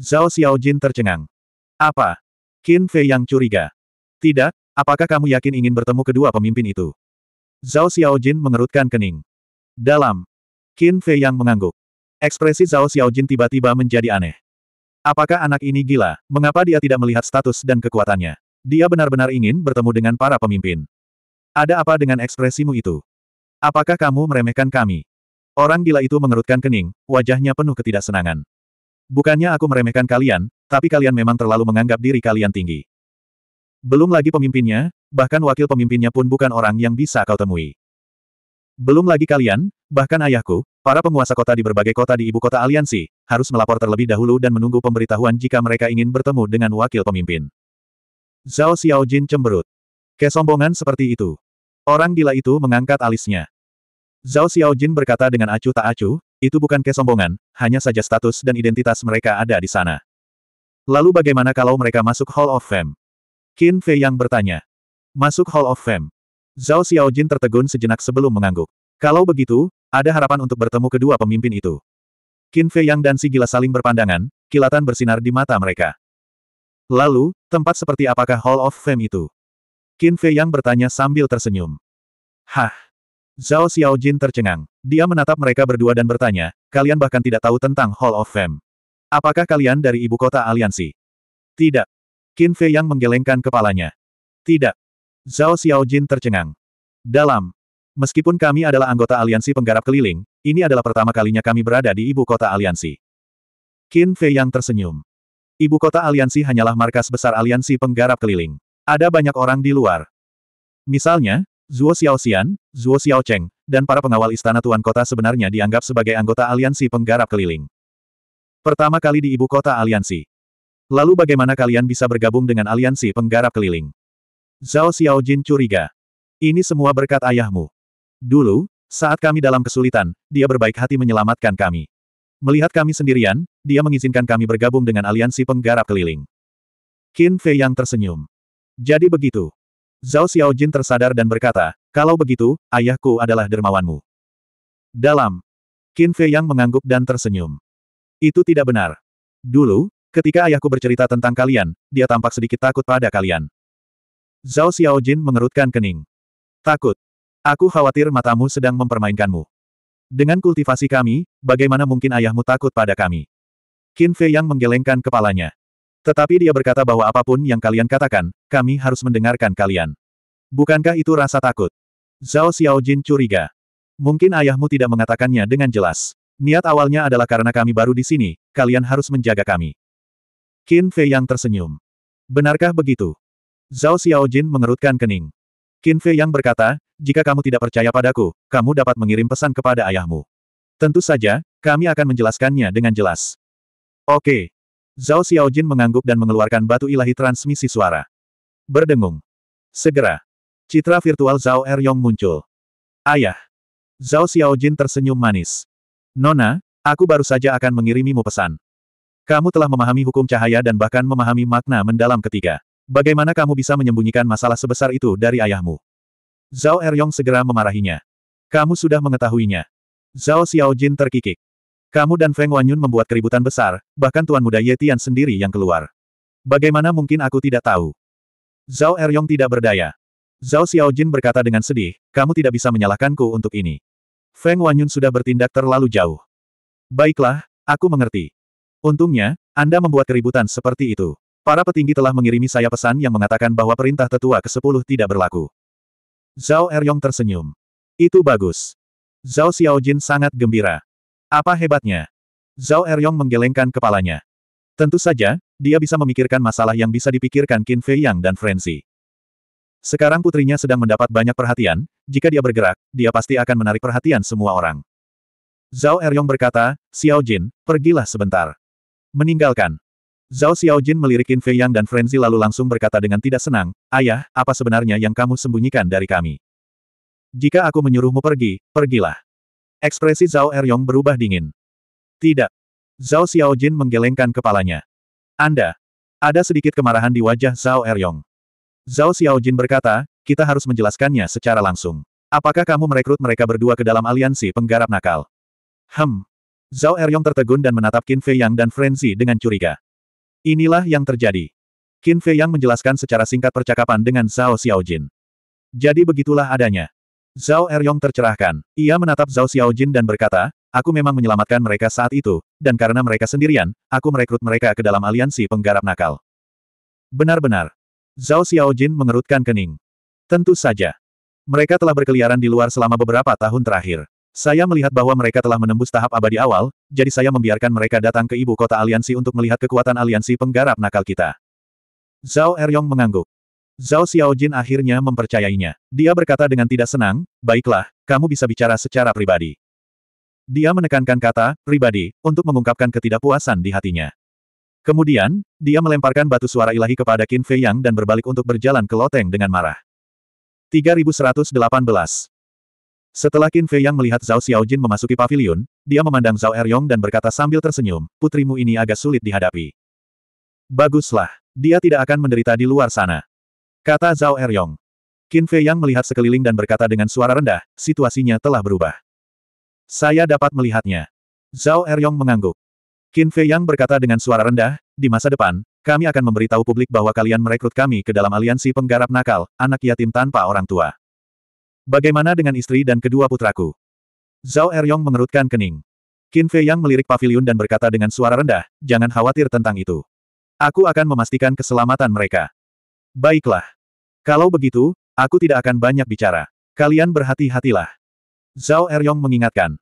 Zhao Xiaojin tercengang. Apa? Qin Fei yang curiga. Tidak, apakah kamu yakin ingin bertemu kedua pemimpin itu? Zhao Xiaojin mengerutkan kening. Dalam. Qin Fei yang mengangguk. Ekspresi Zhao Xiaojin tiba-tiba menjadi aneh. Apakah anak ini gila? Mengapa dia tidak melihat status dan kekuatannya? Dia benar-benar ingin bertemu dengan para pemimpin. Ada apa dengan ekspresimu itu? Apakah kamu meremehkan kami? Orang gila itu mengerutkan kening, wajahnya penuh ketidaksenangan. Bukannya aku meremehkan kalian, tapi kalian memang terlalu menganggap diri kalian tinggi. Belum lagi pemimpinnya, bahkan wakil pemimpinnya pun bukan orang yang bisa kau temui. Belum lagi kalian, bahkan ayahku, para penguasa kota di berbagai kota di ibu kota aliansi, harus melapor terlebih dahulu dan menunggu pemberitahuan jika mereka ingin bertemu dengan wakil pemimpin. Zhao Xiaojin cemberut. Kesombongan seperti itu. Orang gila itu mengangkat alisnya. Zhao Xiaojin berkata dengan acuh tak acuh, itu bukan kesombongan, hanya saja status dan identitas mereka ada di sana. Lalu bagaimana kalau mereka masuk Hall of Fame? Qin Fei yang bertanya. Masuk Hall of Fame. Zhao Xiaojin tertegun sejenak sebelum mengangguk. Kalau begitu, ada harapan untuk bertemu kedua pemimpin itu. Qin Fei Yang dan si gila saling berpandangan, kilatan bersinar di mata mereka. Lalu, tempat seperti apakah Hall of Fame itu? Qin Fei Yang bertanya sambil tersenyum. Hah! Zhao Xiaojin tercengang. Dia menatap mereka berdua dan bertanya, kalian bahkan tidak tahu tentang Hall of Fame. Apakah kalian dari ibu kota aliansi? Tidak. Qin Fei yang menggelengkan kepalanya. Tidak. Zhao Xiaojin tercengang. Dalam. Meskipun kami adalah anggota aliansi penggarap keliling, ini adalah pertama kalinya kami berada di ibu kota aliansi. Qin Fei yang tersenyum. Ibu kota aliansi hanyalah markas besar aliansi penggarap keliling. Ada banyak orang di luar. Misalnya, Zuo Xiaoxian, Zhuo Xiaocheng, dan para pengawal istana tuan kota sebenarnya dianggap sebagai anggota aliansi penggarap keliling. Pertama kali di ibu kota aliansi. Lalu bagaimana kalian bisa bergabung dengan aliansi penggarap keliling? Zhao Xiaojin curiga. Ini semua berkat ayahmu. Dulu, saat kami dalam kesulitan, dia berbaik hati menyelamatkan kami. Melihat kami sendirian, dia mengizinkan kami bergabung dengan aliansi penggarap keliling. Qin Fei yang tersenyum. Jadi begitu. Zhao Xiaojin tersadar dan berkata, kalau begitu, ayahku adalah dermawanmu. Dalam. Qin Fei Yang mengangguk dan tersenyum. Itu tidak benar. Dulu, ketika ayahku bercerita tentang kalian, dia tampak sedikit takut pada kalian. Zhao Xiaojin mengerutkan kening. Takut. Aku khawatir matamu sedang mempermainkanmu. Dengan kultivasi kami, bagaimana mungkin ayahmu takut pada kami? Qin Fei Yang menggelengkan kepalanya. Tetapi dia berkata bahwa apapun yang kalian katakan, kami harus mendengarkan kalian. Bukankah itu rasa takut? Zhao Xiaojin curiga. Mungkin ayahmu tidak mengatakannya dengan jelas. Niat awalnya adalah karena kami baru di sini, kalian harus menjaga kami. Qin Fei yang tersenyum. Benarkah begitu? Zhao Xiaojin mengerutkan kening. Qin Fei yang berkata, jika kamu tidak percaya padaku, kamu dapat mengirim pesan kepada ayahmu. Tentu saja, kami akan menjelaskannya dengan jelas. Oke, Zhao Xiaojin mengangguk dan mengeluarkan batu ilahi transmisi suara. Berdengung. Segera. Citra virtual Zhao Eryong muncul. Ayah. Zhao Xiaojin tersenyum manis. Nona, aku baru saja akan mengirimimu pesan. Kamu telah memahami hukum cahaya dan bahkan memahami makna mendalam ketiga. Bagaimana kamu bisa menyembunyikan masalah sebesar itu dari ayahmu? Zhao Eryong segera memarahinya. Kamu sudah mengetahuinya. Zhao Xiaojin terkikik. Kamu dan Feng Wanyun membuat keributan besar, bahkan Tuan Muda Ye Tian sendiri yang keluar. Bagaimana mungkin aku tidak tahu? Zhao Eryong tidak berdaya. Zhao Xiaojin berkata dengan sedih, kamu tidak bisa menyalahkanku untuk ini. Feng Wanyun sudah bertindak terlalu jauh. Baiklah, aku mengerti. Untungnya, Anda membuat keributan seperti itu. Para petinggi telah mengirimi saya pesan yang mengatakan bahwa perintah tetua ke-10 tidak berlaku. Zhao Eryong tersenyum. Itu bagus. Zhao Xiaojin sangat gembira. Apa hebatnya? Zhao Eryong menggelengkan kepalanya. Tentu saja, dia bisa memikirkan masalah yang bisa dipikirkan Qin Fei Yang dan Frenzy. Sekarang putrinya sedang mendapat banyak perhatian, jika dia bergerak, dia pasti akan menarik perhatian semua orang. Zhao Eryong berkata, Xiao Jin, pergilah sebentar. Meninggalkan. Zhao Xiao Jin melirik Qin Fei Yang dan Frenzy lalu langsung berkata dengan tidak senang, Ayah, apa sebenarnya yang kamu sembunyikan dari kami? Jika aku menyuruhmu pergi, pergilah. Ekspresi Zhao Eryong berubah dingin. Tidak. Zhao Xiaojin menggelengkan kepalanya. Anda. Ada sedikit kemarahan di wajah Zhao Eryong. Zhao Xiaojin berkata, kita harus menjelaskannya secara langsung. Apakah kamu merekrut mereka berdua ke dalam aliansi penggarap nakal? Hem. Zhao Eryong tertegun dan menatap Qin Fei Yang dan Frenzy dengan curiga. Inilah yang terjadi. Qin Fei Yang menjelaskan secara singkat percakapan dengan Zhao Xiaojin. Jadi begitulah adanya. Zhao Eryong tercerahkan. Ia menatap Zhao Xiaojin dan berkata, aku memang menyelamatkan mereka saat itu, dan karena mereka sendirian, aku merekrut mereka ke dalam aliansi penggarap nakal. Benar-benar. Zhao Xiaojin mengerutkan kening. Tentu saja. Mereka telah berkeliaran di luar selama beberapa tahun terakhir. Saya melihat bahwa mereka telah menembus tahap abadi awal, jadi saya membiarkan mereka datang ke ibu kota aliansi untuk melihat kekuatan aliansi penggarap nakal kita. Zhao Eryong mengangguk. Zhao Xiaojin akhirnya mempercayainya. Dia berkata dengan tidak senang, baiklah, kamu bisa bicara secara pribadi. Dia menekankan kata, pribadi, untuk mengungkapkan ketidakpuasan di hatinya. Kemudian, dia melemparkan batu suara ilahi kepada Qin Fei Yang dan berbalik untuk berjalan ke loteng dengan marah. 3118 Setelah Qin Fei Yang melihat Zhao Xiaojin memasuki pavilion, dia memandang Zhao Eryong dan berkata sambil tersenyum, putrimu ini agak sulit dihadapi. Baguslah, dia tidak akan menderita di luar sana. Kata Zhao Eryong. Qin Fei Yang melihat sekeliling dan berkata dengan suara rendah, situasinya telah berubah. Saya dapat melihatnya. Zhao Eryong mengangguk. Qin Fei Yang berkata dengan suara rendah, di masa depan, kami akan memberitahu publik bahwa kalian merekrut kami ke dalam aliansi penggarap nakal, anak yatim tanpa orang tua. Bagaimana dengan istri dan kedua putraku? Zhao Eryong mengerutkan kening. Qin Fei Yang melirik pavilion dan berkata dengan suara rendah, jangan khawatir tentang itu. Aku akan memastikan keselamatan mereka. Baiklah. Kalau begitu, aku tidak akan banyak bicara. Kalian berhati-hatilah. Zhao Eryong mengingatkan.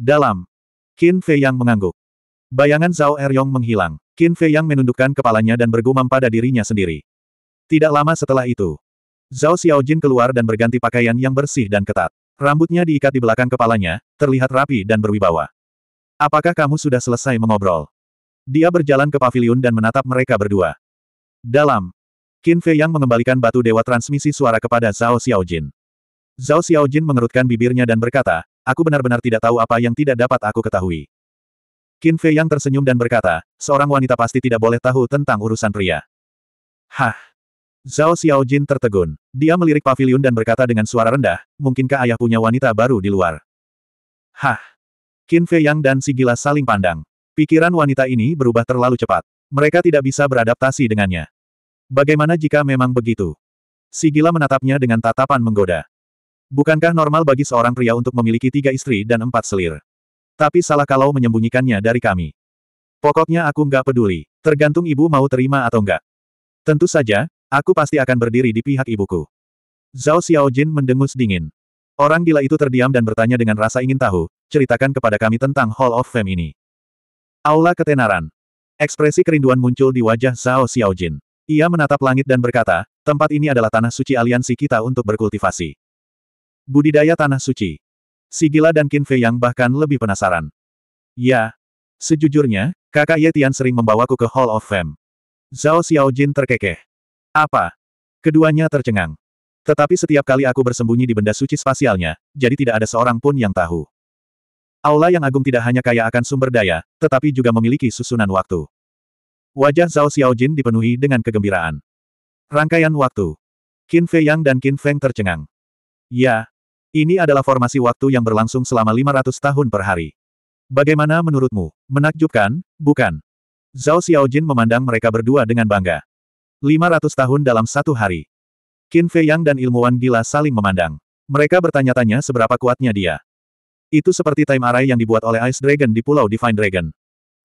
Dalam. Qin Fei Yang mengangguk. Bayangan Zhao Eryong menghilang. Qin Fei Yang menundukkan kepalanya dan bergumam pada dirinya sendiri. Tidak lama setelah itu, Zhao Xiao Jin keluar dan berganti pakaian yang bersih dan ketat. Rambutnya diikat di belakang kepalanya, terlihat rapi dan berwibawa. Apakah kamu sudah selesai mengobrol? Dia berjalan ke pavilion dan menatap mereka berdua. Dalam, Qin Fei Yang mengembalikan batu dewa transmisi suara kepada Zhao Xiaojin. Zhao Xiaojin mengerutkan bibirnya dan berkata, aku benar-benar tidak tahu apa yang tidak dapat aku ketahui. Qin Fei Yang tersenyum dan berkata, seorang wanita pasti tidak boleh tahu tentang urusan pria. Hah! Zhao Xiaojin tertegun. Dia melirik pavilion dan berkata dengan suara rendah, mungkinkah ayah punya wanita baru di luar? Hah! Qin Fei Yang dan si gila saling pandang. Pikiran wanita ini berubah terlalu cepat. Mereka tidak bisa beradaptasi dengannya. Bagaimana jika memang begitu? Si gila menatapnya dengan tatapan menggoda. Bukankah normal bagi seorang pria untuk memiliki tiga istri dan empat selir? Tapi salah kalau menyembunyikannya dari kami. Pokoknya aku nggak peduli. Tergantung ibu mau terima atau nggak. Tentu saja, aku pasti akan berdiri di pihak ibuku. Zhao Xiaojin mendengus dingin. Orang gila itu terdiam dan bertanya dengan rasa ingin tahu, ceritakan kepada kami tentang Hall of Fame ini. Aula Ketenaran. Ekspresi kerinduan muncul di wajah Zhao Xiaojin. Ia menatap langit dan berkata, tempat ini adalah tanah suci aliansi kita untuk berkultivasi. Budidaya tanah suci. Sigila dan Qin Fei yang bahkan lebih penasaran. Ya. Sejujurnya, kakak Yetian sering membawaku ke Hall of Fame. Zhao Xiaojin terkekeh. Apa? Keduanya tercengang. Tetapi setiap kali aku bersembunyi di benda suci spasialnya, jadi tidak ada seorang pun yang tahu. Aula yang agung tidak hanya kaya akan sumber daya, tetapi juga memiliki susunan waktu. Wajah Zhao Xiaojin dipenuhi dengan kegembiraan. Rangkaian waktu. Qin Fei Yang dan Qin Feng tercengang. Ya, ini adalah formasi waktu yang berlangsung selama 500 tahun per hari. Bagaimana menurutmu? Menakjubkan, bukan? Zhao Xiaojin memandang mereka berdua dengan bangga. 500 tahun dalam satu hari. Qin Fei Yang dan ilmuwan gila saling memandang. Mereka bertanya-tanya seberapa kuatnya dia. Itu seperti time array yang dibuat oleh Ice Dragon di Pulau Divine Dragon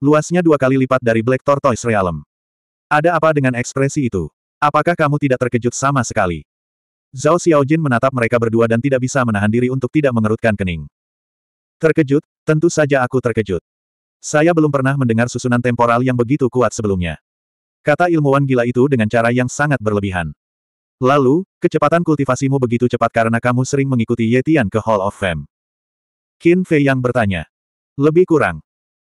luasnya dua kali lipat dari Black Tortoise Realm. Ada apa dengan ekspresi itu? Apakah kamu tidak terkejut sama sekali? Zhao Xiaojin menatap mereka berdua dan tidak bisa menahan diri untuk tidak mengerutkan kening. Terkejut? Tentu saja aku terkejut. Saya belum pernah mendengar susunan temporal yang begitu kuat sebelumnya. Kata ilmuwan gila itu dengan cara yang sangat berlebihan. Lalu, kecepatan kultivasimu begitu cepat karena kamu sering mengikuti Yetian ke Hall of Fame. Qin Fei yang bertanya. Lebih kurang,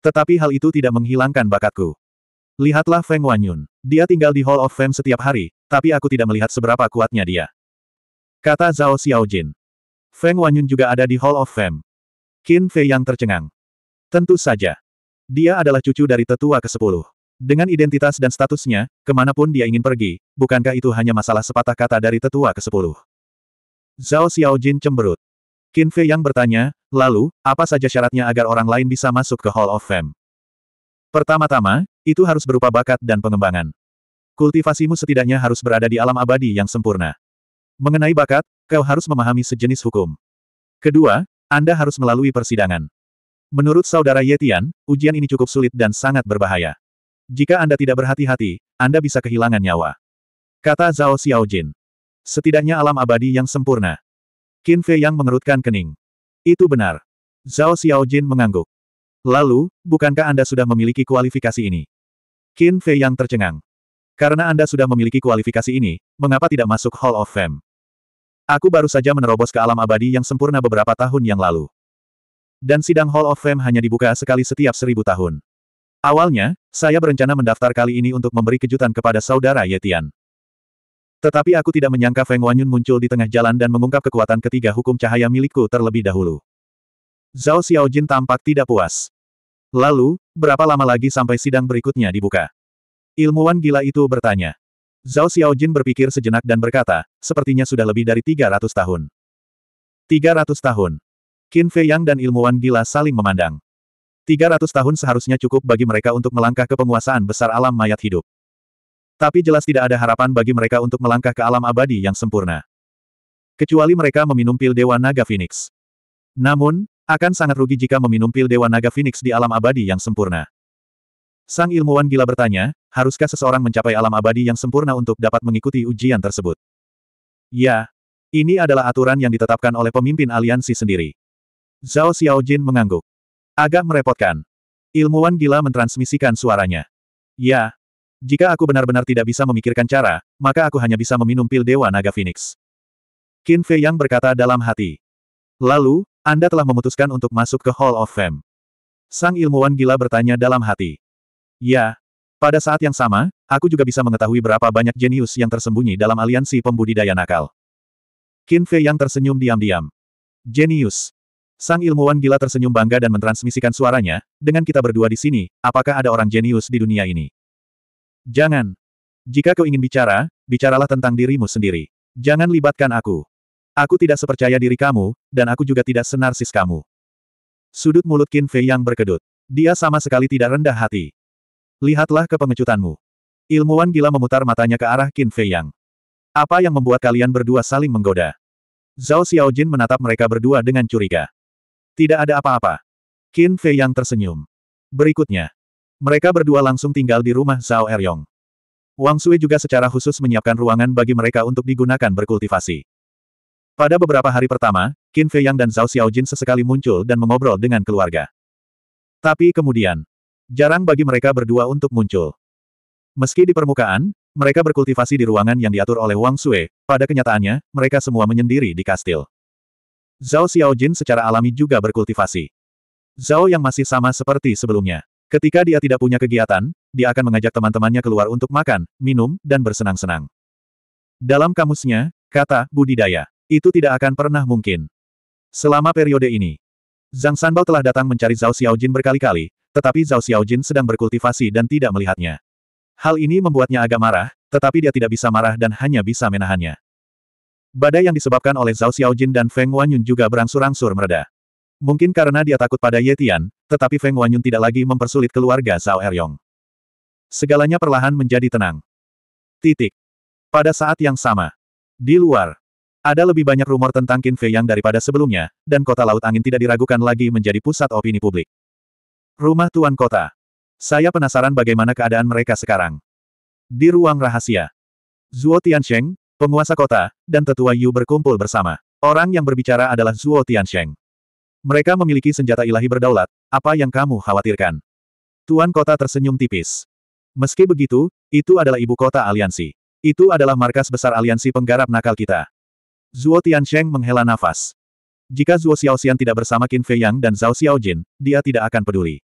tetapi hal itu tidak menghilangkan bakatku. Lihatlah Feng Wanyun. Dia tinggal di Hall of Fame setiap hari, tapi aku tidak melihat seberapa kuatnya dia. Kata Zhao Xiaojin. Feng Wanyun juga ada di Hall of Fame. Qin Fei yang tercengang. Tentu saja. Dia adalah cucu dari tetua ke-10. Dengan identitas dan statusnya, kemanapun dia ingin pergi, bukankah itu hanya masalah sepatah kata dari tetua ke-10? Zhao Xiaojin cemberut. Qin Fei yang bertanya, lalu, apa saja syaratnya agar orang lain bisa masuk ke Hall of Fame? Pertama-tama, itu harus berupa bakat dan pengembangan. Kultivasimu setidaknya harus berada di alam abadi yang sempurna. Mengenai bakat, kau harus memahami sejenis hukum. Kedua, Anda harus melalui persidangan. Menurut saudara Yetian, ujian ini cukup sulit dan sangat berbahaya. Jika Anda tidak berhati-hati, Anda bisa kehilangan nyawa. Kata Zhao Xiaojin. Setidaknya alam abadi yang sempurna. Qin Fei yang mengerutkan kening. Itu benar. Zhao Xiaojin mengangguk. Lalu, bukankah Anda sudah memiliki kualifikasi ini? Qin Fei yang tercengang. Karena Anda sudah memiliki kualifikasi ini, mengapa tidak masuk Hall of Fame? Aku baru saja menerobos ke alam abadi yang sempurna beberapa tahun yang lalu. Dan sidang Hall of Fame hanya dibuka sekali setiap seribu tahun. Awalnya, saya berencana mendaftar kali ini untuk memberi kejutan kepada saudara Yetian. Tetapi aku tidak menyangka Feng Wanyun muncul di tengah jalan dan mengungkap kekuatan ketiga hukum cahaya milikku terlebih dahulu. Zhao Xiaojin tampak tidak puas. Lalu, berapa lama lagi sampai sidang berikutnya dibuka? Ilmuwan gila itu bertanya. Zhao Xiaojin berpikir sejenak dan berkata, sepertinya sudah lebih dari 300 tahun. 300 tahun. Qin Fei Yang dan ilmuwan gila saling memandang. 300 tahun seharusnya cukup bagi mereka untuk melangkah ke penguasaan besar alam mayat hidup. Tapi jelas tidak ada harapan bagi mereka untuk melangkah ke alam abadi yang sempurna. Kecuali mereka meminum pil Dewa Naga Phoenix. Namun, akan sangat rugi jika meminum pil Dewa Naga Phoenix di alam abadi yang sempurna. Sang ilmuwan gila bertanya, haruskah seseorang mencapai alam abadi yang sempurna untuk dapat mengikuti ujian tersebut? Ya, ini adalah aturan yang ditetapkan oleh pemimpin aliansi sendiri. Zhao Xiaojin mengangguk. Agak merepotkan. Ilmuwan gila mentransmisikan suaranya. Ya, jika aku benar-benar tidak bisa memikirkan cara, maka aku hanya bisa meminum pil Dewa Naga Phoenix. Qin Fei Yang berkata dalam hati. Lalu, Anda telah memutuskan untuk masuk ke Hall of Fame. Sang ilmuwan gila bertanya dalam hati. Ya. Pada saat yang sama, aku juga bisa mengetahui berapa banyak jenius yang tersembunyi dalam aliansi pembudidaya nakal. Qin Fei Yang tersenyum diam-diam. Jenius. Sang ilmuwan gila tersenyum bangga dan mentransmisikan suaranya, dengan kita berdua di sini, apakah ada orang jenius di dunia ini? Jangan. Jika kau ingin bicara, bicaralah tentang dirimu sendiri. Jangan libatkan aku. Aku tidak sepercaya diri kamu, dan aku juga tidak senarsis kamu. Sudut mulut Qin Fei yang berkedut. Dia sama sekali tidak rendah hati. Lihatlah ke pengecutanmu. Ilmuwan gila memutar matanya ke arah Qin Fei Yang. Apa yang membuat kalian berdua saling menggoda? Zhao Xiaojin menatap mereka berdua dengan curiga. Tidak ada apa-apa. Qin Fei Yang tersenyum. Berikutnya, mereka berdua langsung tinggal di rumah Zhao Eryong. Wang Sui juga secara khusus menyiapkan ruangan bagi mereka untuk digunakan berkultivasi. Pada beberapa hari pertama, Qin Feiyang dan Zhao Xiaojin sesekali muncul dan mengobrol dengan keluarga. Tapi kemudian, jarang bagi mereka berdua untuk muncul. Meski di permukaan, mereka berkultivasi di ruangan yang diatur oleh Wang Sui, pada kenyataannya, mereka semua menyendiri di kastil. Zhao Xiaojin secara alami juga berkultivasi. Zhao yang masih sama seperti sebelumnya. Ketika dia tidak punya kegiatan, dia akan mengajak teman-temannya keluar untuk makan, minum, dan bersenang-senang. Dalam kamusnya, kata budidaya, itu tidak akan pernah mungkin. Selama periode ini, Zhang Sanbao telah datang mencari Zhao Xiaojin berkali-kali, tetapi Zhao Xiaojin sedang berkultivasi dan tidak melihatnya. Hal ini membuatnya agak marah, tetapi dia tidak bisa marah dan hanya bisa menahannya. Badai yang disebabkan oleh Zhao Xiaojin dan Feng Wanyun juga berangsur-angsur mereda. Mungkin karena dia takut pada Yetian, tetapi Feng Wanyun tidak lagi mempersulit keluarga Zhao Eryong. Segalanya perlahan menjadi tenang. Titik. Pada saat yang sama. Di luar. Ada lebih banyak rumor tentang Qin Fei yang daripada sebelumnya, dan kota Laut Angin tidak diragukan lagi menjadi pusat opini publik. Rumah Tuan Kota. Saya penasaran bagaimana keadaan mereka sekarang. Di ruang rahasia. Zuo Tiansheng, penguasa kota, dan tetua Yu berkumpul bersama. Orang yang berbicara adalah Zuo Tiansheng. Mereka memiliki senjata ilahi berdaulat, apa yang kamu khawatirkan? Tuan kota tersenyum tipis. Meski begitu, itu adalah ibu kota aliansi. Itu adalah markas besar aliansi penggarap nakal kita. Zuo Tiansheng menghela nafas. Jika Zuo Xiaoxian tidak bersama Qin Fei Yang dan Zhao Xiaojin, dia tidak akan peduli.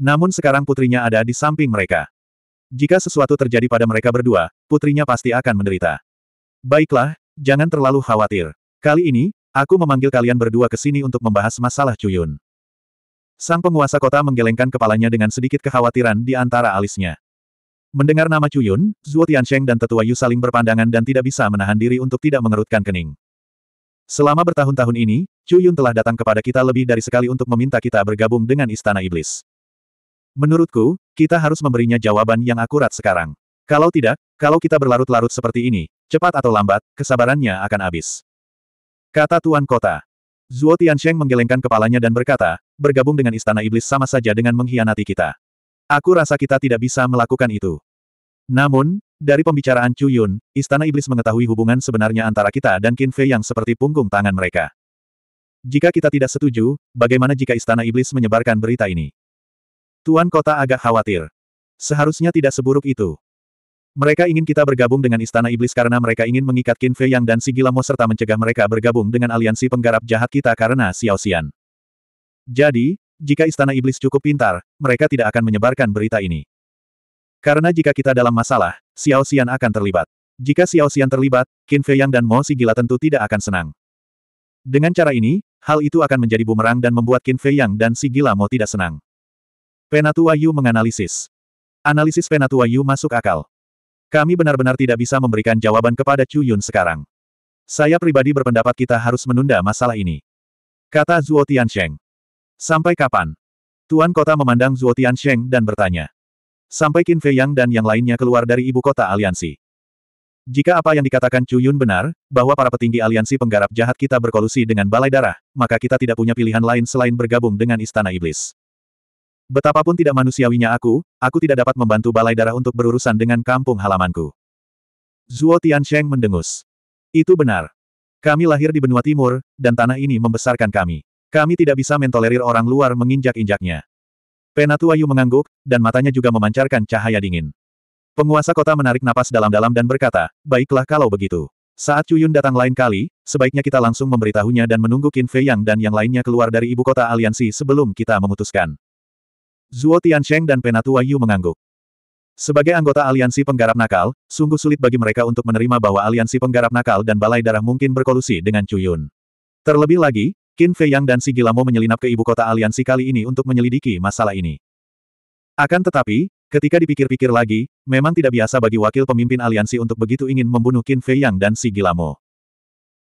Namun sekarang putrinya ada di samping mereka. Jika sesuatu terjadi pada mereka berdua, putrinya pasti akan menderita. Baiklah, jangan terlalu khawatir. Kali ini, Aku memanggil kalian berdua ke sini untuk membahas masalah Cuyun. Sang penguasa kota menggelengkan kepalanya dengan sedikit kekhawatiran di antara alisnya. Mendengar nama Cuyun, Zhuo Tiansheng dan tetua Yu saling berpandangan dan tidak bisa menahan diri untuk tidak mengerutkan kening. Selama bertahun-tahun ini, Cuyun telah datang kepada kita lebih dari sekali untuk meminta kita bergabung dengan Istana Iblis. Menurutku, kita harus memberinya jawaban yang akurat sekarang. Kalau tidak, kalau kita berlarut-larut seperti ini, cepat atau lambat, kesabarannya akan habis. Kata Tuan Kota. Zuo Tiansheng menggelengkan kepalanya dan berkata, bergabung dengan Istana Iblis sama saja dengan mengkhianati kita. Aku rasa kita tidak bisa melakukan itu. Namun, dari pembicaraan Chu Yun, Istana Iblis mengetahui hubungan sebenarnya antara kita dan Qin Fei yang seperti punggung tangan mereka. Jika kita tidak setuju, bagaimana jika Istana Iblis menyebarkan berita ini? Tuan Kota agak khawatir. Seharusnya tidak seburuk itu. Mereka ingin kita bergabung dengan Istana Iblis karena mereka ingin mengikat Qin Fei Yang dan Si Gilamo serta mencegah mereka bergabung dengan aliansi penggarap jahat kita karena Xiao Xian. Jadi, jika Istana Iblis cukup pintar, mereka tidak akan menyebarkan berita ini. Karena jika kita dalam masalah, Xiao Xian akan terlibat. Jika Xiao Xian terlibat, Qin Fei Yang dan Mo Si Gila tentu tidak akan senang. Dengan cara ini, hal itu akan menjadi bumerang dan membuat Qin Fei Yang dan Si Mo tidak senang. Penatua Yu menganalisis. Analisis Penatua Yu masuk akal. Kami benar-benar tidak bisa memberikan jawaban kepada Chu Yun sekarang. Saya pribadi berpendapat kita harus menunda masalah ini. Kata Zuo Tiansheng. Sampai kapan? Tuan kota memandang Zuo Tiansheng dan bertanya. Sampai Qin Fei Yang dan yang lainnya keluar dari ibu kota aliansi. Jika apa yang dikatakan Chu Yun benar, bahwa para petinggi aliansi penggarap jahat kita berkolusi dengan balai darah, maka kita tidak punya pilihan lain selain bergabung dengan Istana Iblis. Betapapun tidak manusiawinya aku, aku tidak dapat membantu balai darah untuk berurusan dengan kampung halamanku. Zuo Tiansheng mendengus. Itu benar. Kami lahir di benua timur, dan tanah ini membesarkan kami. Kami tidak bisa mentolerir orang luar menginjak-injaknya. Penatua Yu mengangguk, dan matanya juga memancarkan cahaya dingin. Penguasa kota menarik napas dalam-dalam dan berkata, baiklah kalau begitu. Saat Cuyun datang lain kali, sebaiknya kita langsung memberitahunya dan menunggu Qin Fei Yang dan yang lainnya keluar dari ibu kota aliansi sebelum kita memutuskan. Zuo Tiancheng dan Penatua Yu mengangguk. Sebagai anggota aliansi penggarap nakal, sungguh sulit bagi mereka untuk menerima bahwa aliansi penggarap nakal dan balai darah mungkin berkolusi dengan Cuyun. Terlebih lagi, Qin Fei Yang dan si Gilamo menyelinap ke ibu kota aliansi kali ini untuk menyelidiki masalah ini. Akan tetapi, ketika dipikir-pikir lagi, memang tidak biasa bagi wakil pemimpin aliansi untuk begitu ingin membunuh Qin Fei Yang dan si Gilamo.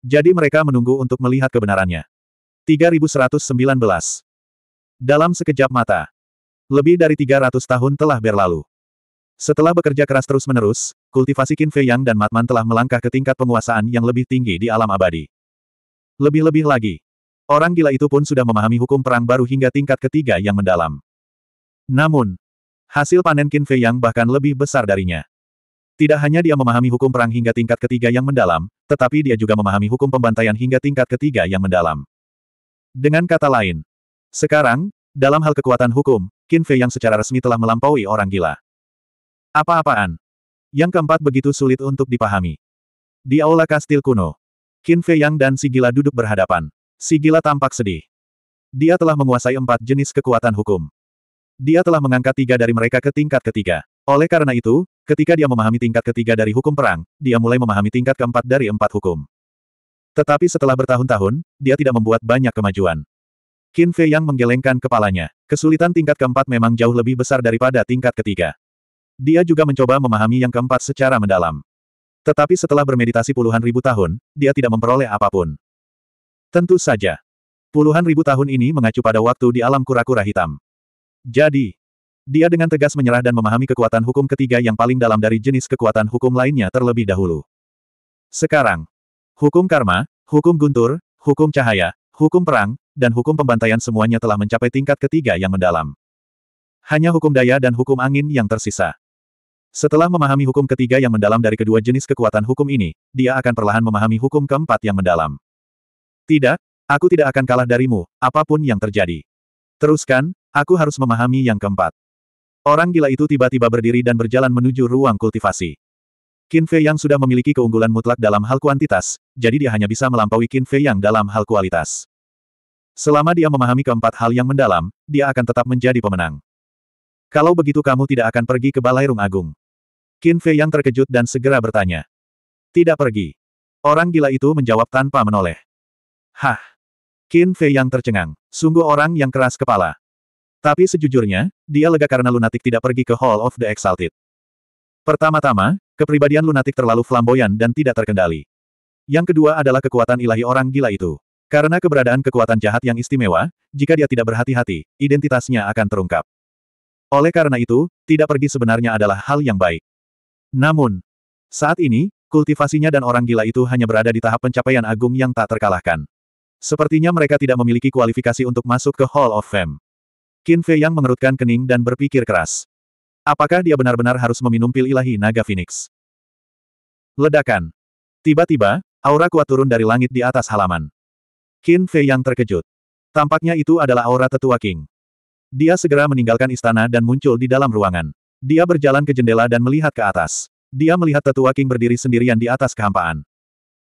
Jadi mereka menunggu untuk melihat kebenarannya. 3119 Dalam sekejap mata, lebih dari 300 tahun telah berlalu. Setelah bekerja keras terus-menerus, kultivasi Qin Fei Yang dan Matman telah melangkah ke tingkat penguasaan yang lebih tinggi di alam abadi. Lebih-lebih lagi, orang gila itu pun sudah memahami hukum perang baru hingga tingkat ketiga yang mendalam. Namun, hasil panen Qin Fei Yang bahkan lebih besar darinya. Tidak hanya dia memahami hukum perang hingga tingkat ketiga yang mendalam, tetapi dia juga memahami hukum pembantaian hingga tingkat ketiga yang mendalam. Dengan kata lain, sekarang, dalam hal kekuatan hukum, Qin Fei yang secara resmi telah melampaui orang gila. Apa-apaan? Yang keempat begitu sulit untuk dipahami. Di aula kastil kuno, Qin Fei Yang dan si gila duduk berhadapan. Si gila tampak sedih. Dia telah menguasai empat jenis kekuatan hukum. Dia telah mengangkat tiga dari mereka ke tingkat ketiga. Oleh karena itu, ketika dia memahami tingkat ketiga dari hukum perang, dia mulai memahami tingkat keempat dari empat hukum. Tetapi setelah bertahun-tahun, dia tidak membuat banyak kemajuan. Qin Fei yang menggelengkan kepalanya. Kesulitan tingkat keempat memang jauh lebih besar daripada tingkat ketiga. Dia juga mencoba memahami yang keempat secara mendalam. Tetapi setelah bermeditasi puluhan ribu tahun, dia tidak memperoleh apapun. Tentu saja. Puluhan ribu tahun ini mengacu pada waktu di alam kura-kura hitam. Jadi, dia dengan tegas menyerah dan memahami kekuatan hukum ketiga yang paling dalam dari jenis kekuatan hukum lainnya terlebih dahulu. Sekarang, hukum karma, hukum guntur, hukum cahaya, hukum perang, dan hukum pembantaian semuanya telah mencapai tingkat ketiga yang mendalam. Hanya hukum daya dan hukum angin yang tersisa. Setelah memahami hukum ketiga yang mendalam dari kedua jenis kekuatan hukum ini, dia akan perlahan memahami hukum keempat yang mendalam. Tidak, aku tidak akan kalah darimu, apapun yang terjadi. Teruskan, aku harus memahami yang keempat. Orang gila itu tiba-tiba berdiri dan berjalan menuju ruang kultivasi. Qin Fei Yang sudah memiliki keunggulan mutlak dalam hal kuantitas, jadi dia hanya bisa melampaui Qin Fei Yang dalam hal kualitas. Selama dia memahami keempat hal yang mendalam, dia akan tetap menjadi pemenang. Kalau begitu kamu tidak akan pergi ke Balai Rung Agung. Qin Fei yang terkejut dan segera bertanya. Tidak pergi. Orang gila itu menjawab tanpa menoleh. Hah. Qin Fei yang tercengang. Sungguh orang yang keras kepala. Tapi sejujurnya, dia lega karena lunatik tidak pergi ke Hall of the Exalted. Pertama-tama, kepribadian lunatik terlalu flamboyan dan tidak terkendali. Yang kedua adalah kekuatan ilahi orang gila itu. Karena keberadaan kekuatan jahat yang istimewa, jika dia tidak berhati-hati, identitasnya akan terungkap. Oleh karena itu, tidak pergi sebenarnya adalah hal yang baik. Namun, saat ini, kultivasinya dan orang gila itu hanya berada di tahap pencapaian agung yang tak terkalahkan. Sepertinya mereka tidak memiliki kualifikasi untuk masuk ke Hall of Fame. Qin Fei yang mengerutkan kening dan berpikir keras. Apakah dia benar-benar harus meminum pil ilahi naga Phoenix? Ledakan. Tiba-tiba, aura kuat turun dari langit di atas halaman. Qin Fei yang terkejut. Tampaknya itu adalah aura tetua King. Dia segera meninggalkan istana dan muncul di dalam ruangan. Dia berjalan ke jendela dan melihat ke atas. Dia melihat tetua King berdiri sendirian di atas kehampaan.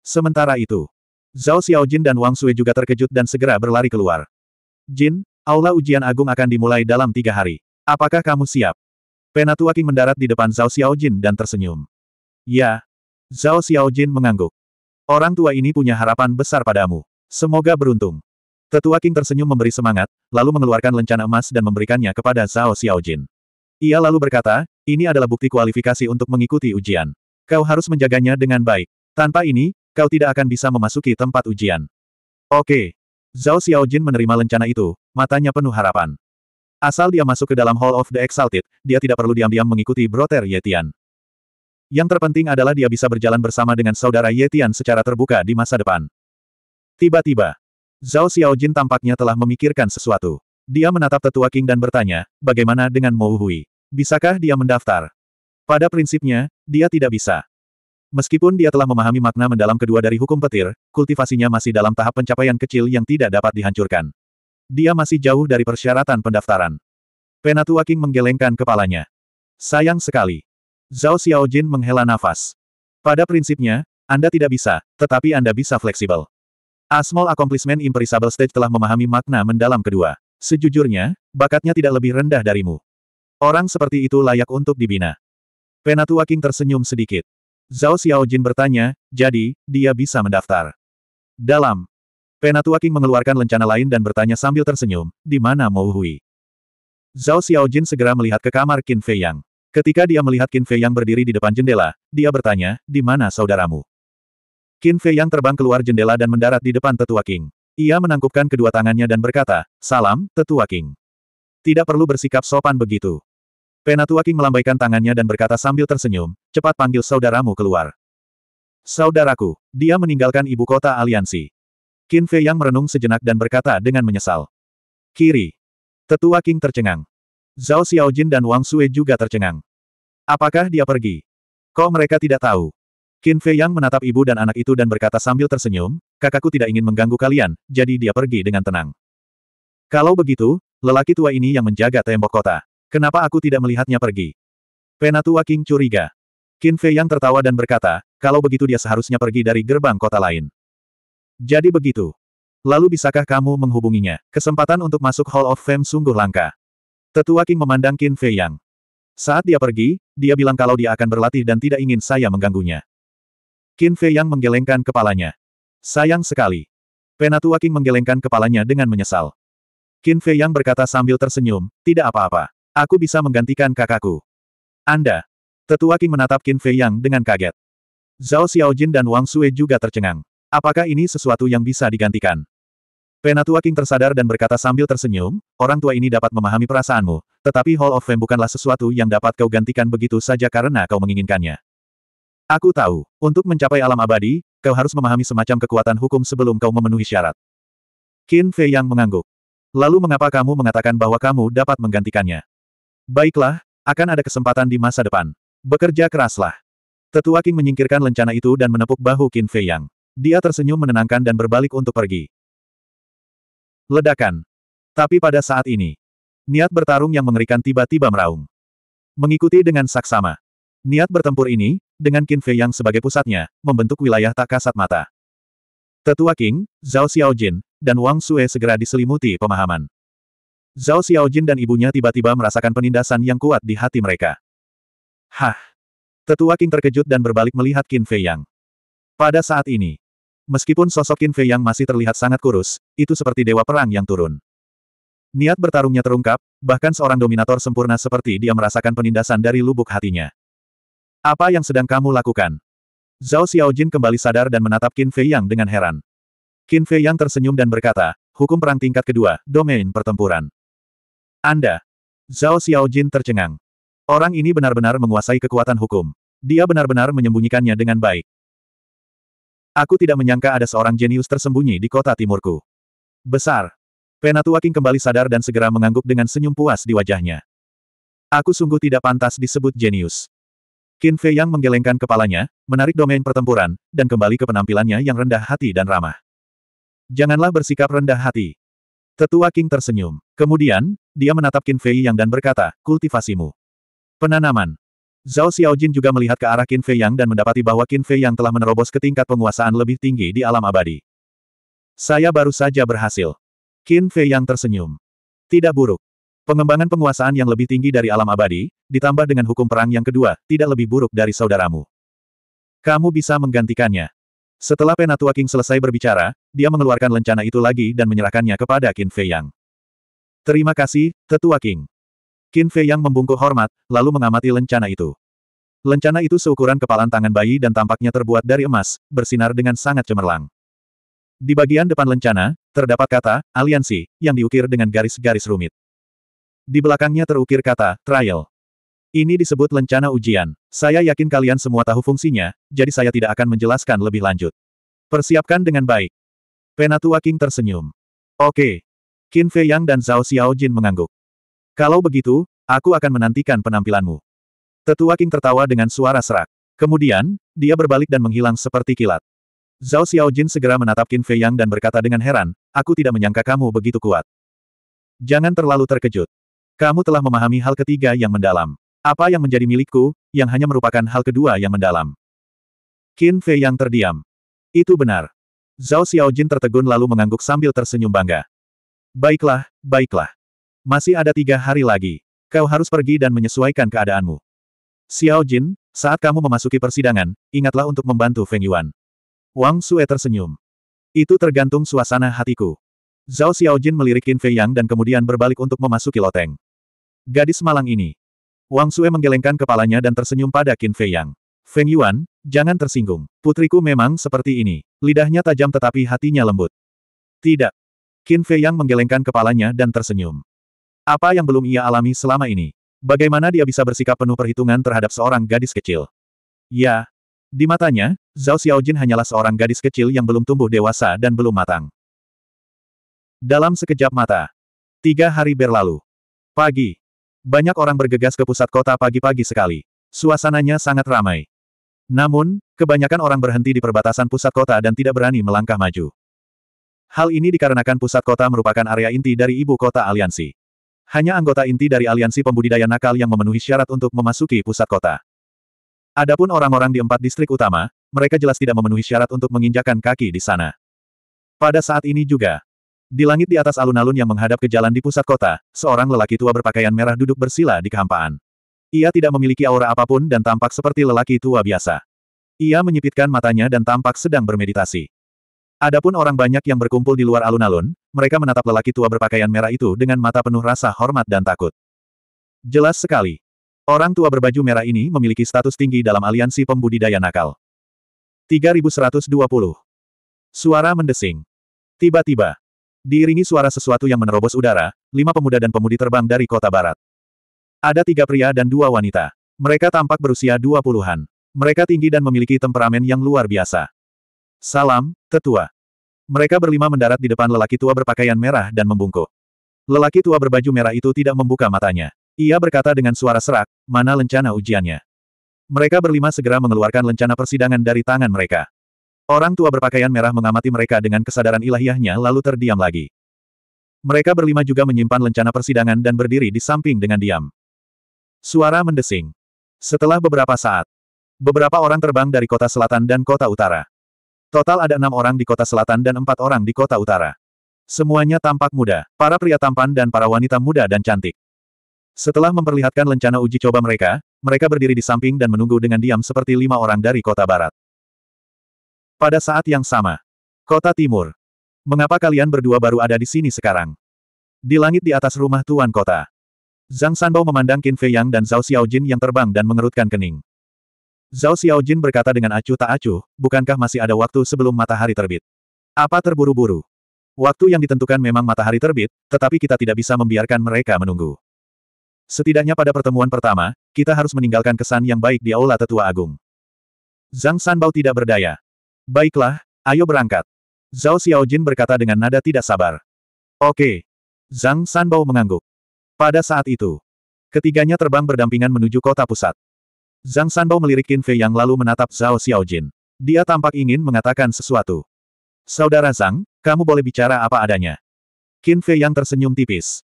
Sementara itu, Zhao Xiaojin dan Wang Sui juga terkejut dan segera berlari keluar. Jin, aula ujian agung akan dimulai dalam tiga hari. Apakah kamu siap? Penatua King mendarat di depan Zhao Xiaojin dan tersenyum. Ya. Zhao Xiaojin mengangguk. Orang tua ini punya harapan besar padamu. Semoga beruntung. Tetua King tersenyum memberi semangat, lalu mengeluarkan lencana emas dan memberikannya kepada Zhao Xiaojin. Ia lalu berkata, ini adalah bukti kualifikasi untuk mengikuti ujian. Kau harus menjaganya dengan baik. Tanpa ini, kau tidak akan bisa memasuki tempat ujian. Oke. Zhao Xiaojin menerima lencana itu, matanya penuh harapan. Asal dia masuk ke dalam Hall of the Exalted, dia tidak perlu diam-diam mengikuti Brother Yetian. Yang terpenting adalah dia bisa berjalan bersama dengan saudara Yetian secara terbuka di masa depan. Tiba-tiba, Zhao Xiaojin tampaknya telah memikirkan sesuatu. Dia menatap tetua King dan bertanya, bagaimana dengan Mo Hui? Bisakah dia mendaftar? Pada prinsipnya, dia tidak bisa. Meskipun dia telah memahami makna mendalam kedua dari hukum petir, kultivasinya masih dalam tahap pencapaian kecil yang tidak dapat dihancurkan. Dia masih jauh dari persyaratan pendaftaran. Penatua King menggelengkan kepalanya. Sayang sekali. Zhao Xiaojin menghela nafas. Pada prinsipnya, Anda tidak bisa, tetapi Anda bisa fleksibel. A Small Accomplishment Imperishable Stage telah memahami makna mendalam kedua. Sejujurnya, bakatnya tidak lebih rendah darimu. Orang seperti itu layak untuk dibina. Penatua King tersenyum sedikit. Zhao Xiaojin bertanya, jadi, dia bisa mendaftar. Dalam. Penatua King mengeluarkan lencana lain dan bertanya sambil tersenyum, di mana Mo Hui? Zhao Xiaojin segera melihat ke kamar Qin Fei Yang. Ketika dia melihat Qin Fei Yang berdiri di depan jendela, dia bertanya, di mana saudaramu? Qin Fei yang terbang keluar jendela dan mendarat di depan tetua King. Ia menangkupkan kedua tangannya dan berkata, Salam, tetua King. Tidak perlu bersikap sopan begitu. Penatua King melambaikan tangannya dan berkata sambil tersenyum, cepat panggil saudaramu keluar. Saudaraku, dia meninggalkan ibu kota aliansi. Qin Fei yang merenung sejenak dan berkata dengan menyesal. Kiri. Tetua King tercengang. Zhao Xiaojin dan Wang Sui juga tercengang. Apakah dia pergi? Kok mereka tidak tahu? Qin Fei Yang menatap ibu dan anak itu dan berkata sambil tersenyum, kakakku tidak ingin mengganggu kalian, jadi dia pergi dengan tenang. Kalau begitu, lelaki tua ini yang menjaga tembok kota. Kenapa aku tidak melihatnya pergi? Penatua King curiga. Qin Fei Yang tertawa dan berkata, kalau begitu dia seharusnya pergi dari gerbang kota lain. Jadi begitu. Lalu bisakah kamu menghubunginya? Kesempatan untuk masuk Hall of Fame sungguh langka. Tetua King memandang Qin Fei Yang. Saat dia pergi, dia bilang kalau dia akan berlatih dan tidak ingin saya mengganggunya. Qin Fei yang menggelengkan kepalanya. Sayang sekali. Penatua King menggelengkan kepalanya dengan menyesal. Qin Fei yang berkata sambil tersenyum, tidak apa-apa. Aku bisa menggantikan kakakku. Anda. Tetua King menatap Qin Fei yang dengan kaget. Zhao Xiaojin dan Wang Sui juga tercengang. Apakah ini sesuatu yang bisa digantikan? Penatua King tersadar dan berkata sambil tersenyum, orang tua ini dapat memahami perasaanmu, tetapi Hall of Fame bukanlah sesuatu yang dapat kau gantikan begitu saja karena kau menginginkannya. Aku tahu, untuk mencapai alam abadi, kau harus memahami semacam kekuatan hukum sebelum kau memenuhi syarat. Qin Fei Yang mengangguk. Lalu mengapa kamu mengatakan bahwa kamu dapat menggantikannya? Baiklah, akan ada kesempatan di masa depan. Bekerja keraslah. Tetua King menyingkirkan lencana itu dan menepuk bahu Qin Fei Yang. Dia tersenyum menenangkan dan berbalik untuk pergi. Ledakan. Tapi pada saat ini, niat bertarung yang mengerikan tiba-tiba meraung. Mengikuti dengan saksama. Niat bertempur ini, dengan Qin Fei yang sebagai pusatnya, membentuk wilayah tak kasat mata. Tetua King, Zhao Xiaojin, dan Wang Sue segera diselimuti pemahaman. Zhao Xiaojin dan ibunya tiba-tiba merasakan penindasan yang kuat di hati mereka. Hah! Tetua King terkejut dan berbalik melihat Qin Fei Yang. Pada saat ini, meskipun sosok Qin Fei Yang masih terlihat sangat kurus, itu seperti dewa perang yang turun. Niat bertarungnya terungkap, bahkan seorang dominator sempurna seperti dia merasakan penindasan dari lubuk hatinya. Apa yang sedang kamu lakukan? Zhao Xiaojin kembali sadar dan menatap Qin Fei Yang dengan heran. Qin Fei Yang tersenyum dan berkata, hukum perang tingkat kedua, domain pertempuran. Anda. Zhao Xiaojin tercengang. Orang ini benar-benar menguasai kekuatan hukum. Dia benar-benar menyembunyikannya dengan baik. Aku tidak menyangka ada seorang jenius tersembunyi di kota timurku. Besar. Penatua King kembali sadar dan segera mengangguk dengan senyum puas di wajahnya. Aku sungguh tidak pantas disebut jenius. Qin Fei yang menggelengkan kepalanya, menarik domain pertempuran, dan kembali ke penampilannya yang rendah hati dan ramah. Janganlah bersikap rendah hati. Tetua King tersenyum. Kemudian, dia menatap Qin Fei Yang dan berkata, kultivasimu. Penanaman. Zhao Xiaojin juga melihat ke arah Qin Fei Yang dan mendapati bahwa Qin Fei Yang telah menerobos ke tingkat penguasaan lebih tinggi di alam abadi. Saya baru saja berhasil. Qin Fei Yang tersenyum. Tidak buruk. Pengembangan penguasaan yang lebih tinggi dari alam abadi, ditambah dengan hukum perang yang kedua, tidak lebih buruk dari saudaramu. Kamu bisa menggantikannya. Setelah Penatua King selesai berbicara, dia mengeluarkan lencana itu lagi dan menyerahkannya kepada Qin Fei Yang. Terima kasih, Tetua King. Qin Fei Yang membungkuk hormat, lalu mengamati lencana itu. Lencana itu seukuran kepalan tangan bayi dan tampaknya terbuat dari emas, bersinar dengan sangat cemerlang. Di bagian depan lencana, terdapat kata, aliansi, yang diukir dengan garis-garis rumit. Di belakangnya terukir kata, trial. Ini disebut lencana ujian. Saya yakin kalian semua tahu fungsinya, jadi saya tidak akan menjelaskan lebih lanjut. Persiapkan dengan baik. Penatua King tersenyum. Oke. Qin Fei Yang dan Zhao Xiaojin mengangguk. Kalau begitu, aku akan menantikan penampilanmu. Tetua King tertawa dengan suara serak. Kemudian, dia berbalik dan menghilang seperti kilat. Zhao Xiaojin segera menatap Qin Fei Yang dan berkata dengan heran, aku tidak menyangka kamu begitu kuat. Jangan terlalu terkejut. Kamu telah memahami hal ketiga yang mendalam. Apa yang menjadi milikku, yang hanya merupakan hal kedua yang mendalam. Qin Fei yang terdiam. Itu benar. Zhao Xiaojin tertegun lalu mengangguk sambil tersenyum bangga. Baiklah, baiklah. Masih ada tiga hari lagi. Kau harus pergi dan menyesuaikan keadaanmu. Xiaojin, saat kamu memasuki persidangan, ingatlah untuk membantu Feng Yuan. Wang Sue tersenyum. Itu tergantung suasana hatiku. Zhao Xiaojin melirik Qin Fei Yang dan kemudian berbalik untuk memasuki loteng. Gadis malang ini, Wang Sue menggelengkan kepalanya dan tersenyum pada Qin Fei Yang. Feng Yuan, jangan tersinggung. Putriku memang seperti ini. Lidahnya tajam tetapi hatinya lembut. Tidak. Qin Fei Yang menggelengkan kepalanya dan tersenyum. Apa yang belum ia alami selama ini? Bagaimana dia bisa bersikap penuh perhitungan terhadap seorang gadis kecil? Ya. Di matanya, Zhao Xiaojin hanyalah seorang gadis kecil yang belum tumbuh dewasa dan belum matang. Dalam sekejap mata. Tiga hari berlalu. Pagi. Banyak orang bergegas ke pusat kota pagi-pagi sekali. Suasananya sangat ramai. Namun, kebanyakan orang berhenti di perbatasan pusat kota dan tidak berani melangkah maju. Hal ini dikarenakan pusat kota merupakan area inti dari ibu kota aliansi. Hanya anggota inti dari aliansi pembudidaya nakal yang memenuhi syarat untuk memasuki pusat kota. Adapun orang-orang di empat distrik utama, mereka jelas tidak memenuhi syarat untuk menginjakan kaki di sana. Pada saat ini juga, di langit di atas alun-alun yang menghadap ke jalan di pusat kota, seorang lelaki tua berpakaian merah duduk bersila di kehampaan. Ia tidak memiliki aura apapun dan tampak seperti lelaki tua biasa. Ia menyipitkan matanya dan tampak sedang bermeditasi. Adapun orang banyak yang berkumpul di luar alun-alun, mereka menatap lelaki tua berpakaian merah itu dengan mata penuh rasa hormat dan takut. Jelas sekali. Orang tua berbaju merah ini memiliki status tinggi dalam aliansi pembudidaya nakal. 3120 Suara mendesing. Tiba-tiba, Diiringi suara sesuatu yang menerobos udara, lima pemuda dan pemudi terbang dari kota barat. Ada tiga pria dan dua wanita. Mereka tampak berusia dua puluhan. Mereka tinggi dan memiliki temperamen yang luar biasa. Salam, tetua. Mereka berlima mendarat di depan lelaki tua berpakaian merah dan membungkuk. Lelaki tua berbaju merah itu tidak membuka matanya. Ia berkata dengan suara serak, mana lencana ujiannya. Mereka berlima segera mengeluarkan lencana persidangan dari tangan mereka. Orang tua berpakaian merah mengamati mereka dengan kesadaran ilahiyahnya lalu terdiam lagi. Mereka berlima juga menyimpan lencana persidangan dan berdiri di samping dengan diam. Suara mendesing. Setelah beberapa saat, beberapa orang terbang dari kota selatan dan kota utara. Total ada enam orang di kota selatan dan empat orang di kota utara. Semuanya tampak muda, para pria tampan dan para wanita muda dan cantik. Setelah memperlihatkan lencana uji coba mereka, mereka berdiri di samping dan menunggu dengan diam seperti lima orang dari kota barat. Pada saat yang sama. Kota Timur. Mengapa kalian berdua baru ada di sini sekarang? Di langit di atas rumah Tuan Kota. Zhang Sanbao memandang Qin Fei Yang dan Zhao Xiaojin yang terbang dan mengerutkan kening. Zhao Xiaojin berkata dengan acuh tak acuh, bukankah masih ada waktu sebelum matahari terbit? Apa terburu-buru? Waktu yang ditentukan memang matahari terbit, tetapi kita tidak bisa membiarkan mereka menunggu. Setidaknya pada pertemuan pertama, kita harus meninggalkan kesan yang baik di Aula Tetua Agung. Zhang Sanbao tidak berdaya. Baiklah, ayo berangkat. Zhao Xiaojin berkata dengan nada tidak sabar. Oke. Zhang Sanbao mengangguk. Pada saat itu, ketiganya terbang berdampingan menuju kota pusat. Zhang Sanbao melirik Qin Fei yang lalu menatap Zhao Xiaojin. Dia tampak ingin mengatakan sesuatu. Saudara Zhang, kamu boleh bicara apa adanya. Qin Fei yang tersenyum tipis.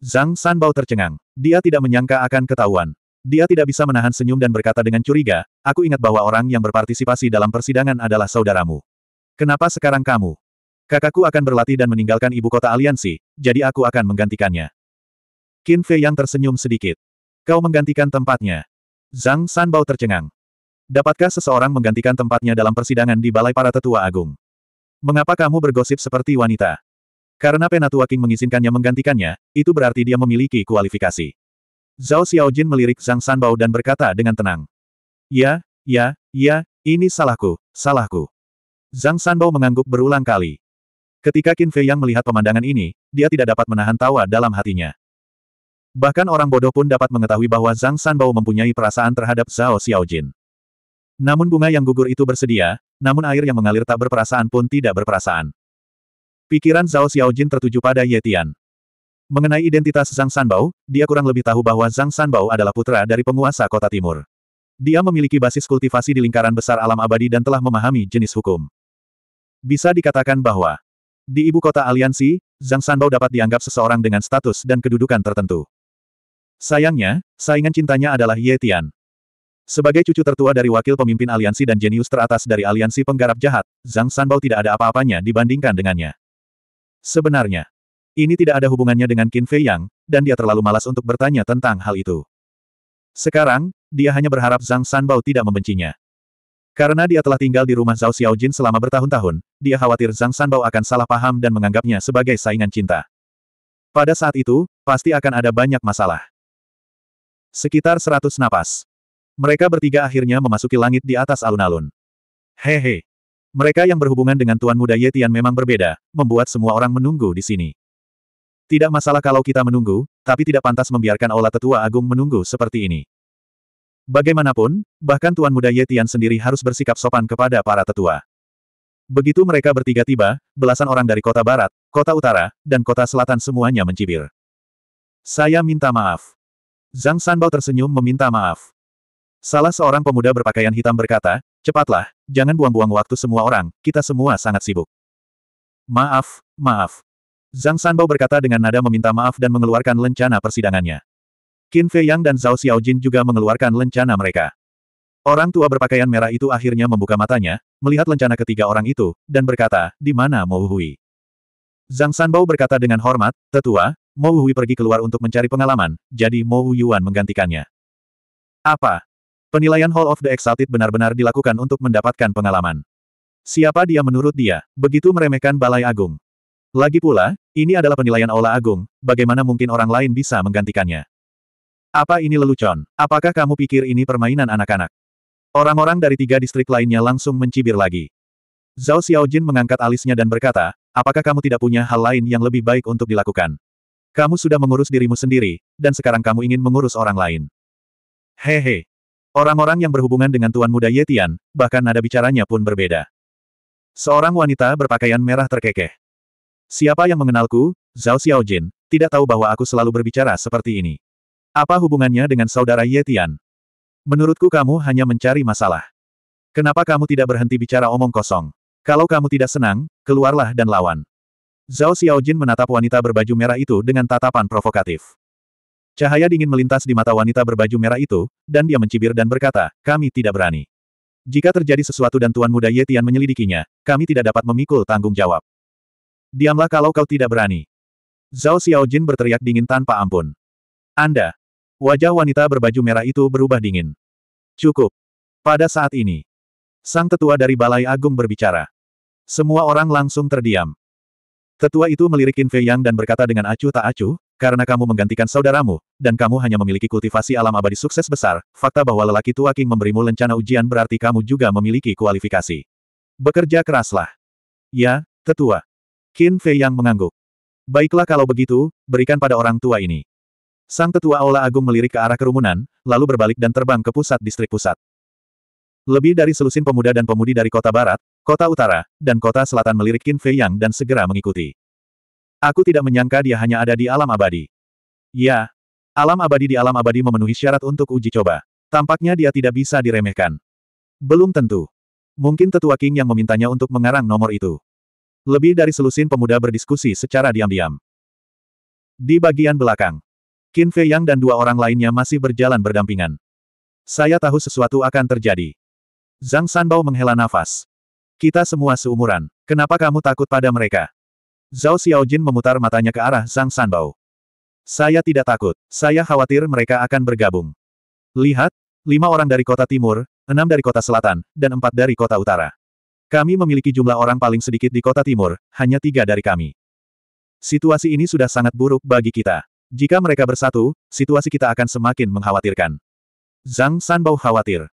Zhang Sanbao tercengang. Dia tidak menyangka akan ketahuan. Dia tidak bisa menahan senyum dan berkata dengan curiga, aku ingat bahwa orang yang berpartisipasi dalam persidangan adalah saudaramu. Kenapa sekarang kamu? Kakakku akan berlatih dan meninggalkan ibu kota aliansi, jadi aku akan menggantikannya. Qin Fei yang tersenyum sedikit. Kau menggantikan tempatnya. Zhang Sanbao tercengang. Dapatkah seseorang menggantikan tempatnya dalam persidangan di Balai Para Tetua Agung? Mengapa kamu bergosip seperti wanita? Karena Penatua King mengizinkannya menggantikannya, itu berarti dia memiliki kualifikasi. Zhao Xiaojin melirik Zhang Sanbao dan berkata dengan tenang. Ya, ya, ya, ini salahku, salahku. Zhang Sanbao mengangguk berulang kali. Ketika Qin Fei Yang melihat pemandangan ini, dia tidak dapat menahan tawa dalam hatinya. Bahkan orang bodoh pun dapat mengetahui bahwa Zhang Sanbao mempunyai perasaan terhadap Zhao Xiaojin. Namun bunga yang gugur itu bersedia, namun air yang mengalir tak berperasaan pun tidak berperasaan. Pikiran Zhao Xiaojin tertuju pada Ye Tian. Mengenai identitas Zhang Sanbao, dia kurang lebih tahu bahwa Zhang Sanbao adalah putra dari penguasa kota timur. Dia memiliki basis kultivasi di lingkaran besar alam abadi dan telah memahami jenis hukum. Bisa dikatakan bahwa di ibu kota aliansi, Zhang Sanbao dapat dianggap seseorang dengan status dan kedudukan tertentu. Sayangnya, saingan cintanya adalah Ye Tian. Sebagai cucu tertua dari wakil pemimpin aliansi dan jenius teratas dari aliansi penggarap jahat, Zhang Sanbao tidak ada apa-apanya dibandingkan dengannya. Sebenarnya, ini tidak ada hubungannya dengan Qin Fei Yang, dan dia terlalu malas untuk bertanya tentang hal itu. Sekarang, dia hanya berharap Zhang Sanbao tidak membencinya. Karena dia telah tinggal di rumah Zhao Xiaojin selama bertahun-tahun, dia khawatir Zhang Sanbao akan salah paham dan menganggapnya sebagai saingan cinta. Pada saat itu, pasti akan ada banyak masalah. Sekitar seratus napas. Mereka bertiga akhirnya memasuki langit di atas alun-alun. Hehe. Mereka yang berhubungan dengan Tuan Muda Yetian memang berbeda, membuat semua orang menunggu di sini. Tidak masalah kalau kita menunggu, tapi tidak pantas membiarkan Aula Tetua Agung menunggu seperti ini. Bagaimanapun, bahkan Tuan Muda Yetian sendiri harus bersikap sopan kepada para tetua. Begitu mereka bertiga tiba, belasan orang dari kota barat, kota utara, dan kota selatan semuanya mencibir. Saya minta maaf. Zhang Sanbao tersenyum meminta maaf. Salah seorang pemuda berpakaian hitam berkata, cepatlah, jangan buang-buang waktu semua orang, kita semua sangat sibuk. Maaf, maaf, Zhang Sanbao berkata dengan nada meminta maaf dan mengeluarkan lencana persidangannya. Qin Fei Yang dan Zhao Xiaojin juga mengeluarkan lencana mereka. Orang tua berpakaian merah itu akhirnya membuka matanya, melihat lencana ketiga orang itu, dan berkata, di mana Mo Hui? Zhang Sanbao berkata dengan hormat, tetua, Mo Hui pergi keluar untuk mencari pengalaman, jadi Mo Yuan menggantikannya. Apa? Penilaian Hall of the Exalted benar-benar dilakukan untuk mendapatkan pengalaman. Siapa dia menurut dia, begitu meremehkan Balai Agung. Lagi pula, ini adalah penilaian Aula Agung, bagaimana mungkin orang lain bisa menggantikannya? Apa ini lelucon? Apakah kamu pikir ini permainan anak-anak? Orang-orang dari tiga distrik lainnya langsung mencibir lagi. Zhao Xiaojin mengangkat alisnya dan berkata, apakah kamu tidak punya hal lain yang lebih baik untuk dilakukan? Kamu sudah mengurus dirimu sendiri, dan sekarang kamu ingin mengurus orang lain. Hehe. Orang-orang yang berhubungan dengan Tuan Muda Yetian, bahkan nada bicaranya pun berbeda. Seorang wanita berpakaian merah terkekeh. Siapa yang mengenalku? Zhao Xiaojin, tidak tahu bahwa aku selalu berbicara seperti ini. Apa hubungannya dengan saudara Ye Tian? Menurutku kamu hanya mencari masalah. Kenapa kamu tidak berhenti bicara omong kosong? Kalau kamu tidak senang, keluarlah dan lawan. Zhao Xiaojin menatap wanita berbaju merah itu dengan tatapan provokatif. Cahaya dingin melintas di mata wanita berbaju merah itu, dan dia mencibir dan berkata, kami tidak berani. Jika terjadi sesuatu dan Tuan Muda Ye Tian menyelidikinya, kami tidak dapat memikul tanggung jawab. Diamlah kalau kau tidak berani. Zhao Xiaojin berteriak dingin tanpa ampun. Anda. Wajah wanita berbaju merah itu berubah dingin. Cukup. Pada saat ini. Sang tetua dari Balai Agung berbicara. Semua orang langsung terdiam. Tetua itu melirikin Fei Yang dan berkata dengan acuh tak acuh, karena kamu menggantikan saudaramu, dan kamu hanya memiliki kultivasi alam abadi sukses besar, fakta bahwa lelaki tua King memberimu lencana ujian berarti kamu juga memiliki kualifikasi. Bekerja keraslah. Ya, tetua. Qin Fei yang mengangguk. Baiklah kalau begitu, berikan pada orang tua ini. Sang tetua Aula Agung melirik ke arah kerumunan, lalu berbalik dan terbang ke pusat distrik pusat. Lebih dari selusin pemuda dan pemudi dari kota barat, kota utara, dan kota selatan melirik Qin Fei Yang dan segera mengikuti. Aku tidak menyangka dia hanya ada di alam abadi. Ya, alam abadi di alam abadi memenuhi syarat untuk uji coba. Tampaknya dia tidak bisa diremehkan. Belum tentu. Mungkin tetua King yang memintanya untuk mengarang nomor itu. Lebih dari selusin pemuda berdiskusi secara diam-diam. Di bagian belakang, Qin Fei Yang dan dua orang lainnya masih berjalan berdampingan. Saya tahu sesuatu akan terjadi. Zhang Sanbao menghela nafas. Kita semua seumuran. Kenapa kamu takut pada mereka? Zhao Xiaojin memutar matanya ke arah Zhang Sanbao. Saya tidak takut. Saya khawatir mereka akan bergabung. Lihat, lima orang dari kota timur, enam dari kota selatan, dan empat dari kota utara. Kami memiliki jumlah orang paling sedikit di kota timur, hanya tiga dari kami. Situasi ini sudah sangat buruk bagi kita. Jika mereka bersatu, situasi kita akan semakin mengkhawatirkan. Zhang Sanbao khawatir.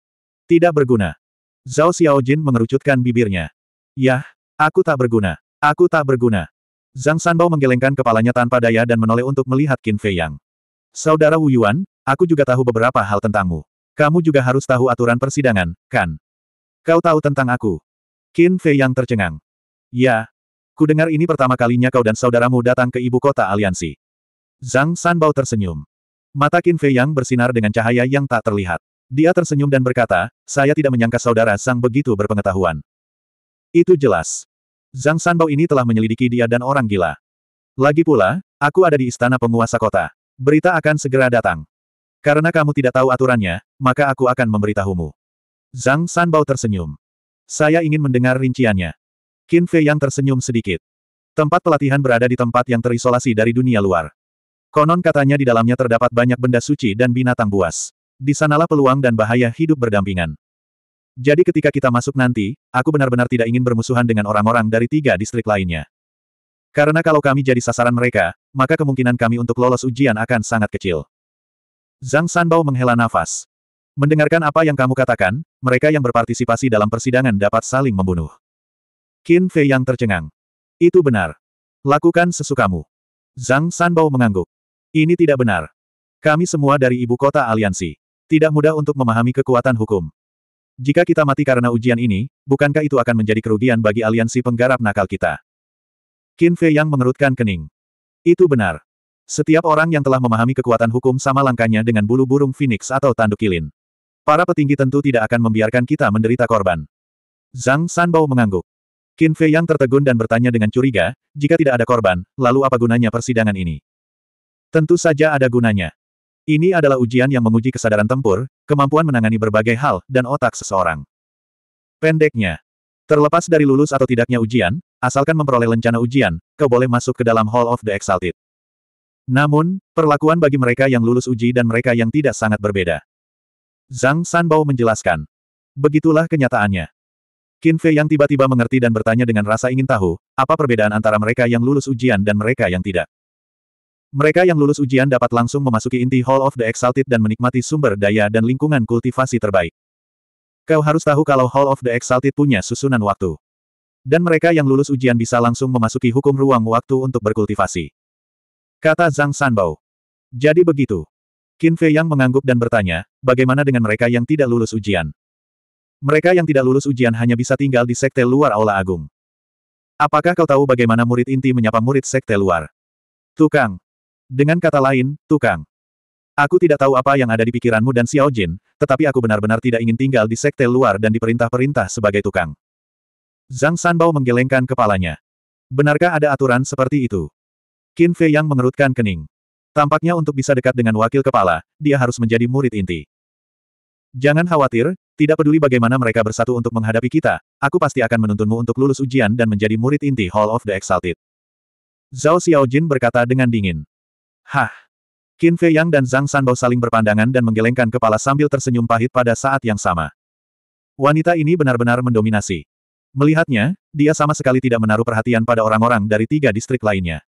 Tidak berguna. Zhao Xiaojin mengerucutkan bibirnya. Yah, aku tak berguna. Aku tak berguna. Zhang Sanbao menggelengkan kepalanya tanpa daya dan menoleh untuk melihat Qin Fei Yang. Saudara Wu Yuan, aku juga tahu beberapa hal tentangmu. Kamu juga harus tahu aturan persidangan, kan? Kau tahu tentang aku. Qin Fei yang tercengang. Ya. Ku dengar ini pertama kalinya kau dan saudaramu datang ke ibu kota aliansi. Zhang Sanbao tersenyum. Mata Qin Fei yang bersinar dengan cahaya yang tak terlihat. Dia tersenyum dan berkata, saya tidak menyangka saudara Zhang begitu berpengetahuan. Itu jelas. Zhang Sanbao ini telah menyelidiki dia dan orang gila. Lagi pula, aku ada di istana penguasa kota. Berita akan segera datang. Karena kamu tidak tahu aturannya, maka aku akan memberitahumu. Zhang Sanbao tersenyum. Saya ingin mendengar rinciannya. Qin Fei yang tersenyum sedikit. Tempat pelatihan berada di tempat yang terisolasi dari dunia luar. Konon katanya di dalamnya terdapat banyak benda suci dan binatang buas. Di sanalah peluang dan bahaya hidup berdampingan. Jadi ketika kita masuk nanti, aku benar-benar tidak ingin bermusuhan dengan orang-orang dari tiga distrik lainnya. Karena kalau kami jadi sasaran mereka, maka kemungkinan kami untuk lolos ujian akan sangat kecil. Zhang Sanbao menghela nafas. Mendengarkan apa yang kamu katakan, mereka yang berpartisipasi dalam persidangan dapat saling membunuh. Qin Fei yang tercengang. Itu benar. Lakukan sesukamu. Zhang Sanbao mengangguk. Ini tidak benar. Kami semua dari ibu kota aliansi. Tidak mudah untuk memahami kekuatan hukum. Jika kita mati karena ujian ini, bukankah itu akan menjadi kerugian bagi aliansi penggarap nakal kita? Qin Fei yang mengerutkan kening. Itu benar. Setiap orang yang telah memahami kekuatan hukum sama langkahnya dengan bulu burung phoenix atau tanduk kilin. Para petinggi tentu tidak akan membiarkan kita menderita korban. Zhang Sanbao mengangguk. Qin Fei yang tertegun dan bertanya dengan curiga, jika tidak ada korban, lalu apa gunanya persidangan ini? Tentu saja ada gunanya. Ini adalah ujian yang menguji kesadaran tempur, kemampuan menangani berbagai hal, dan otak seseorang. Pendeknya, terlepas dari lulus atau tidaknya ujian, asalkan memperoleh lencana ujian, kau boleh masuk ke dalam Hall of the Exalted. Namun, perlakuan bagi mereka yang lulus uji dan mereka yang tidak sangat berbeda. Zhang Sanbao menjelaskan. Begitulah kenyataannya. Qin Fei yang tiba-tiba mengerti dan bertanya dengan rasa ingin tahu, apa perbedaan antara mereka yang lulus ujian dan mereka yang tidak. Mereka yang lulus ujian dapat langsung memasuki inti Hall of the Exalted dan menikmati sumber daya dan lingkungan kultivasi terbaik. Kau harus tahu kalau Hall of the Exalted punya susunan waktu. Dan mereka yang lulus ujian bisa langsung memasuki hukum ruang waktu untuk berkultivasi. Kata Zhang Sanbao. Jadi begitu. Qin Fei Yang mengangguk dan bertanya, bagaimana dengan mereka yang tidak lulus ujian? Mereka yang tidak lulus ujian hanya bisa tinggal di sekte luar Aula Agung. Apakah kau tahu bagaimana murid inti menyapa murid sekte luar? Tukang. Dengan kata lain, tukang. Aku tidak tahu apa yang ada di pikiranmu dan Xiao Jin, tetapi aku benar-benar tidak ingin tinggal di sekte luar dan diperintah-perintah sebagai tukang. Zhang Sanbao menggelengkan kepalanya. Benarkah ada aturan seperti itu? Qin Fei Yang mengerutkan kening. Tampaknya untuk bisa dekat dengan wakil kepala, dia harus menjadi murid inti. Jangan khawatir, tidak peduli bagaimana mereka bersatu untuk menghadapi kita, aku pasti akan menuntunmu untuk lulus ujian dan menjadi murid inti Hall of the Exalted. Zhao Xiaojin berkata dengan dingin. Hah! Qin Fei Yang dan Zhang Sanbao saling berpandangan dan menggelengkan kepala sambil tersenyum pahit pada saat yang sama. Wanita ini benar-benar mendominasi. Melihatnya, dia sama sekali tidak menaruh perhatian pada orang-orang dari tiga distrik lainnya.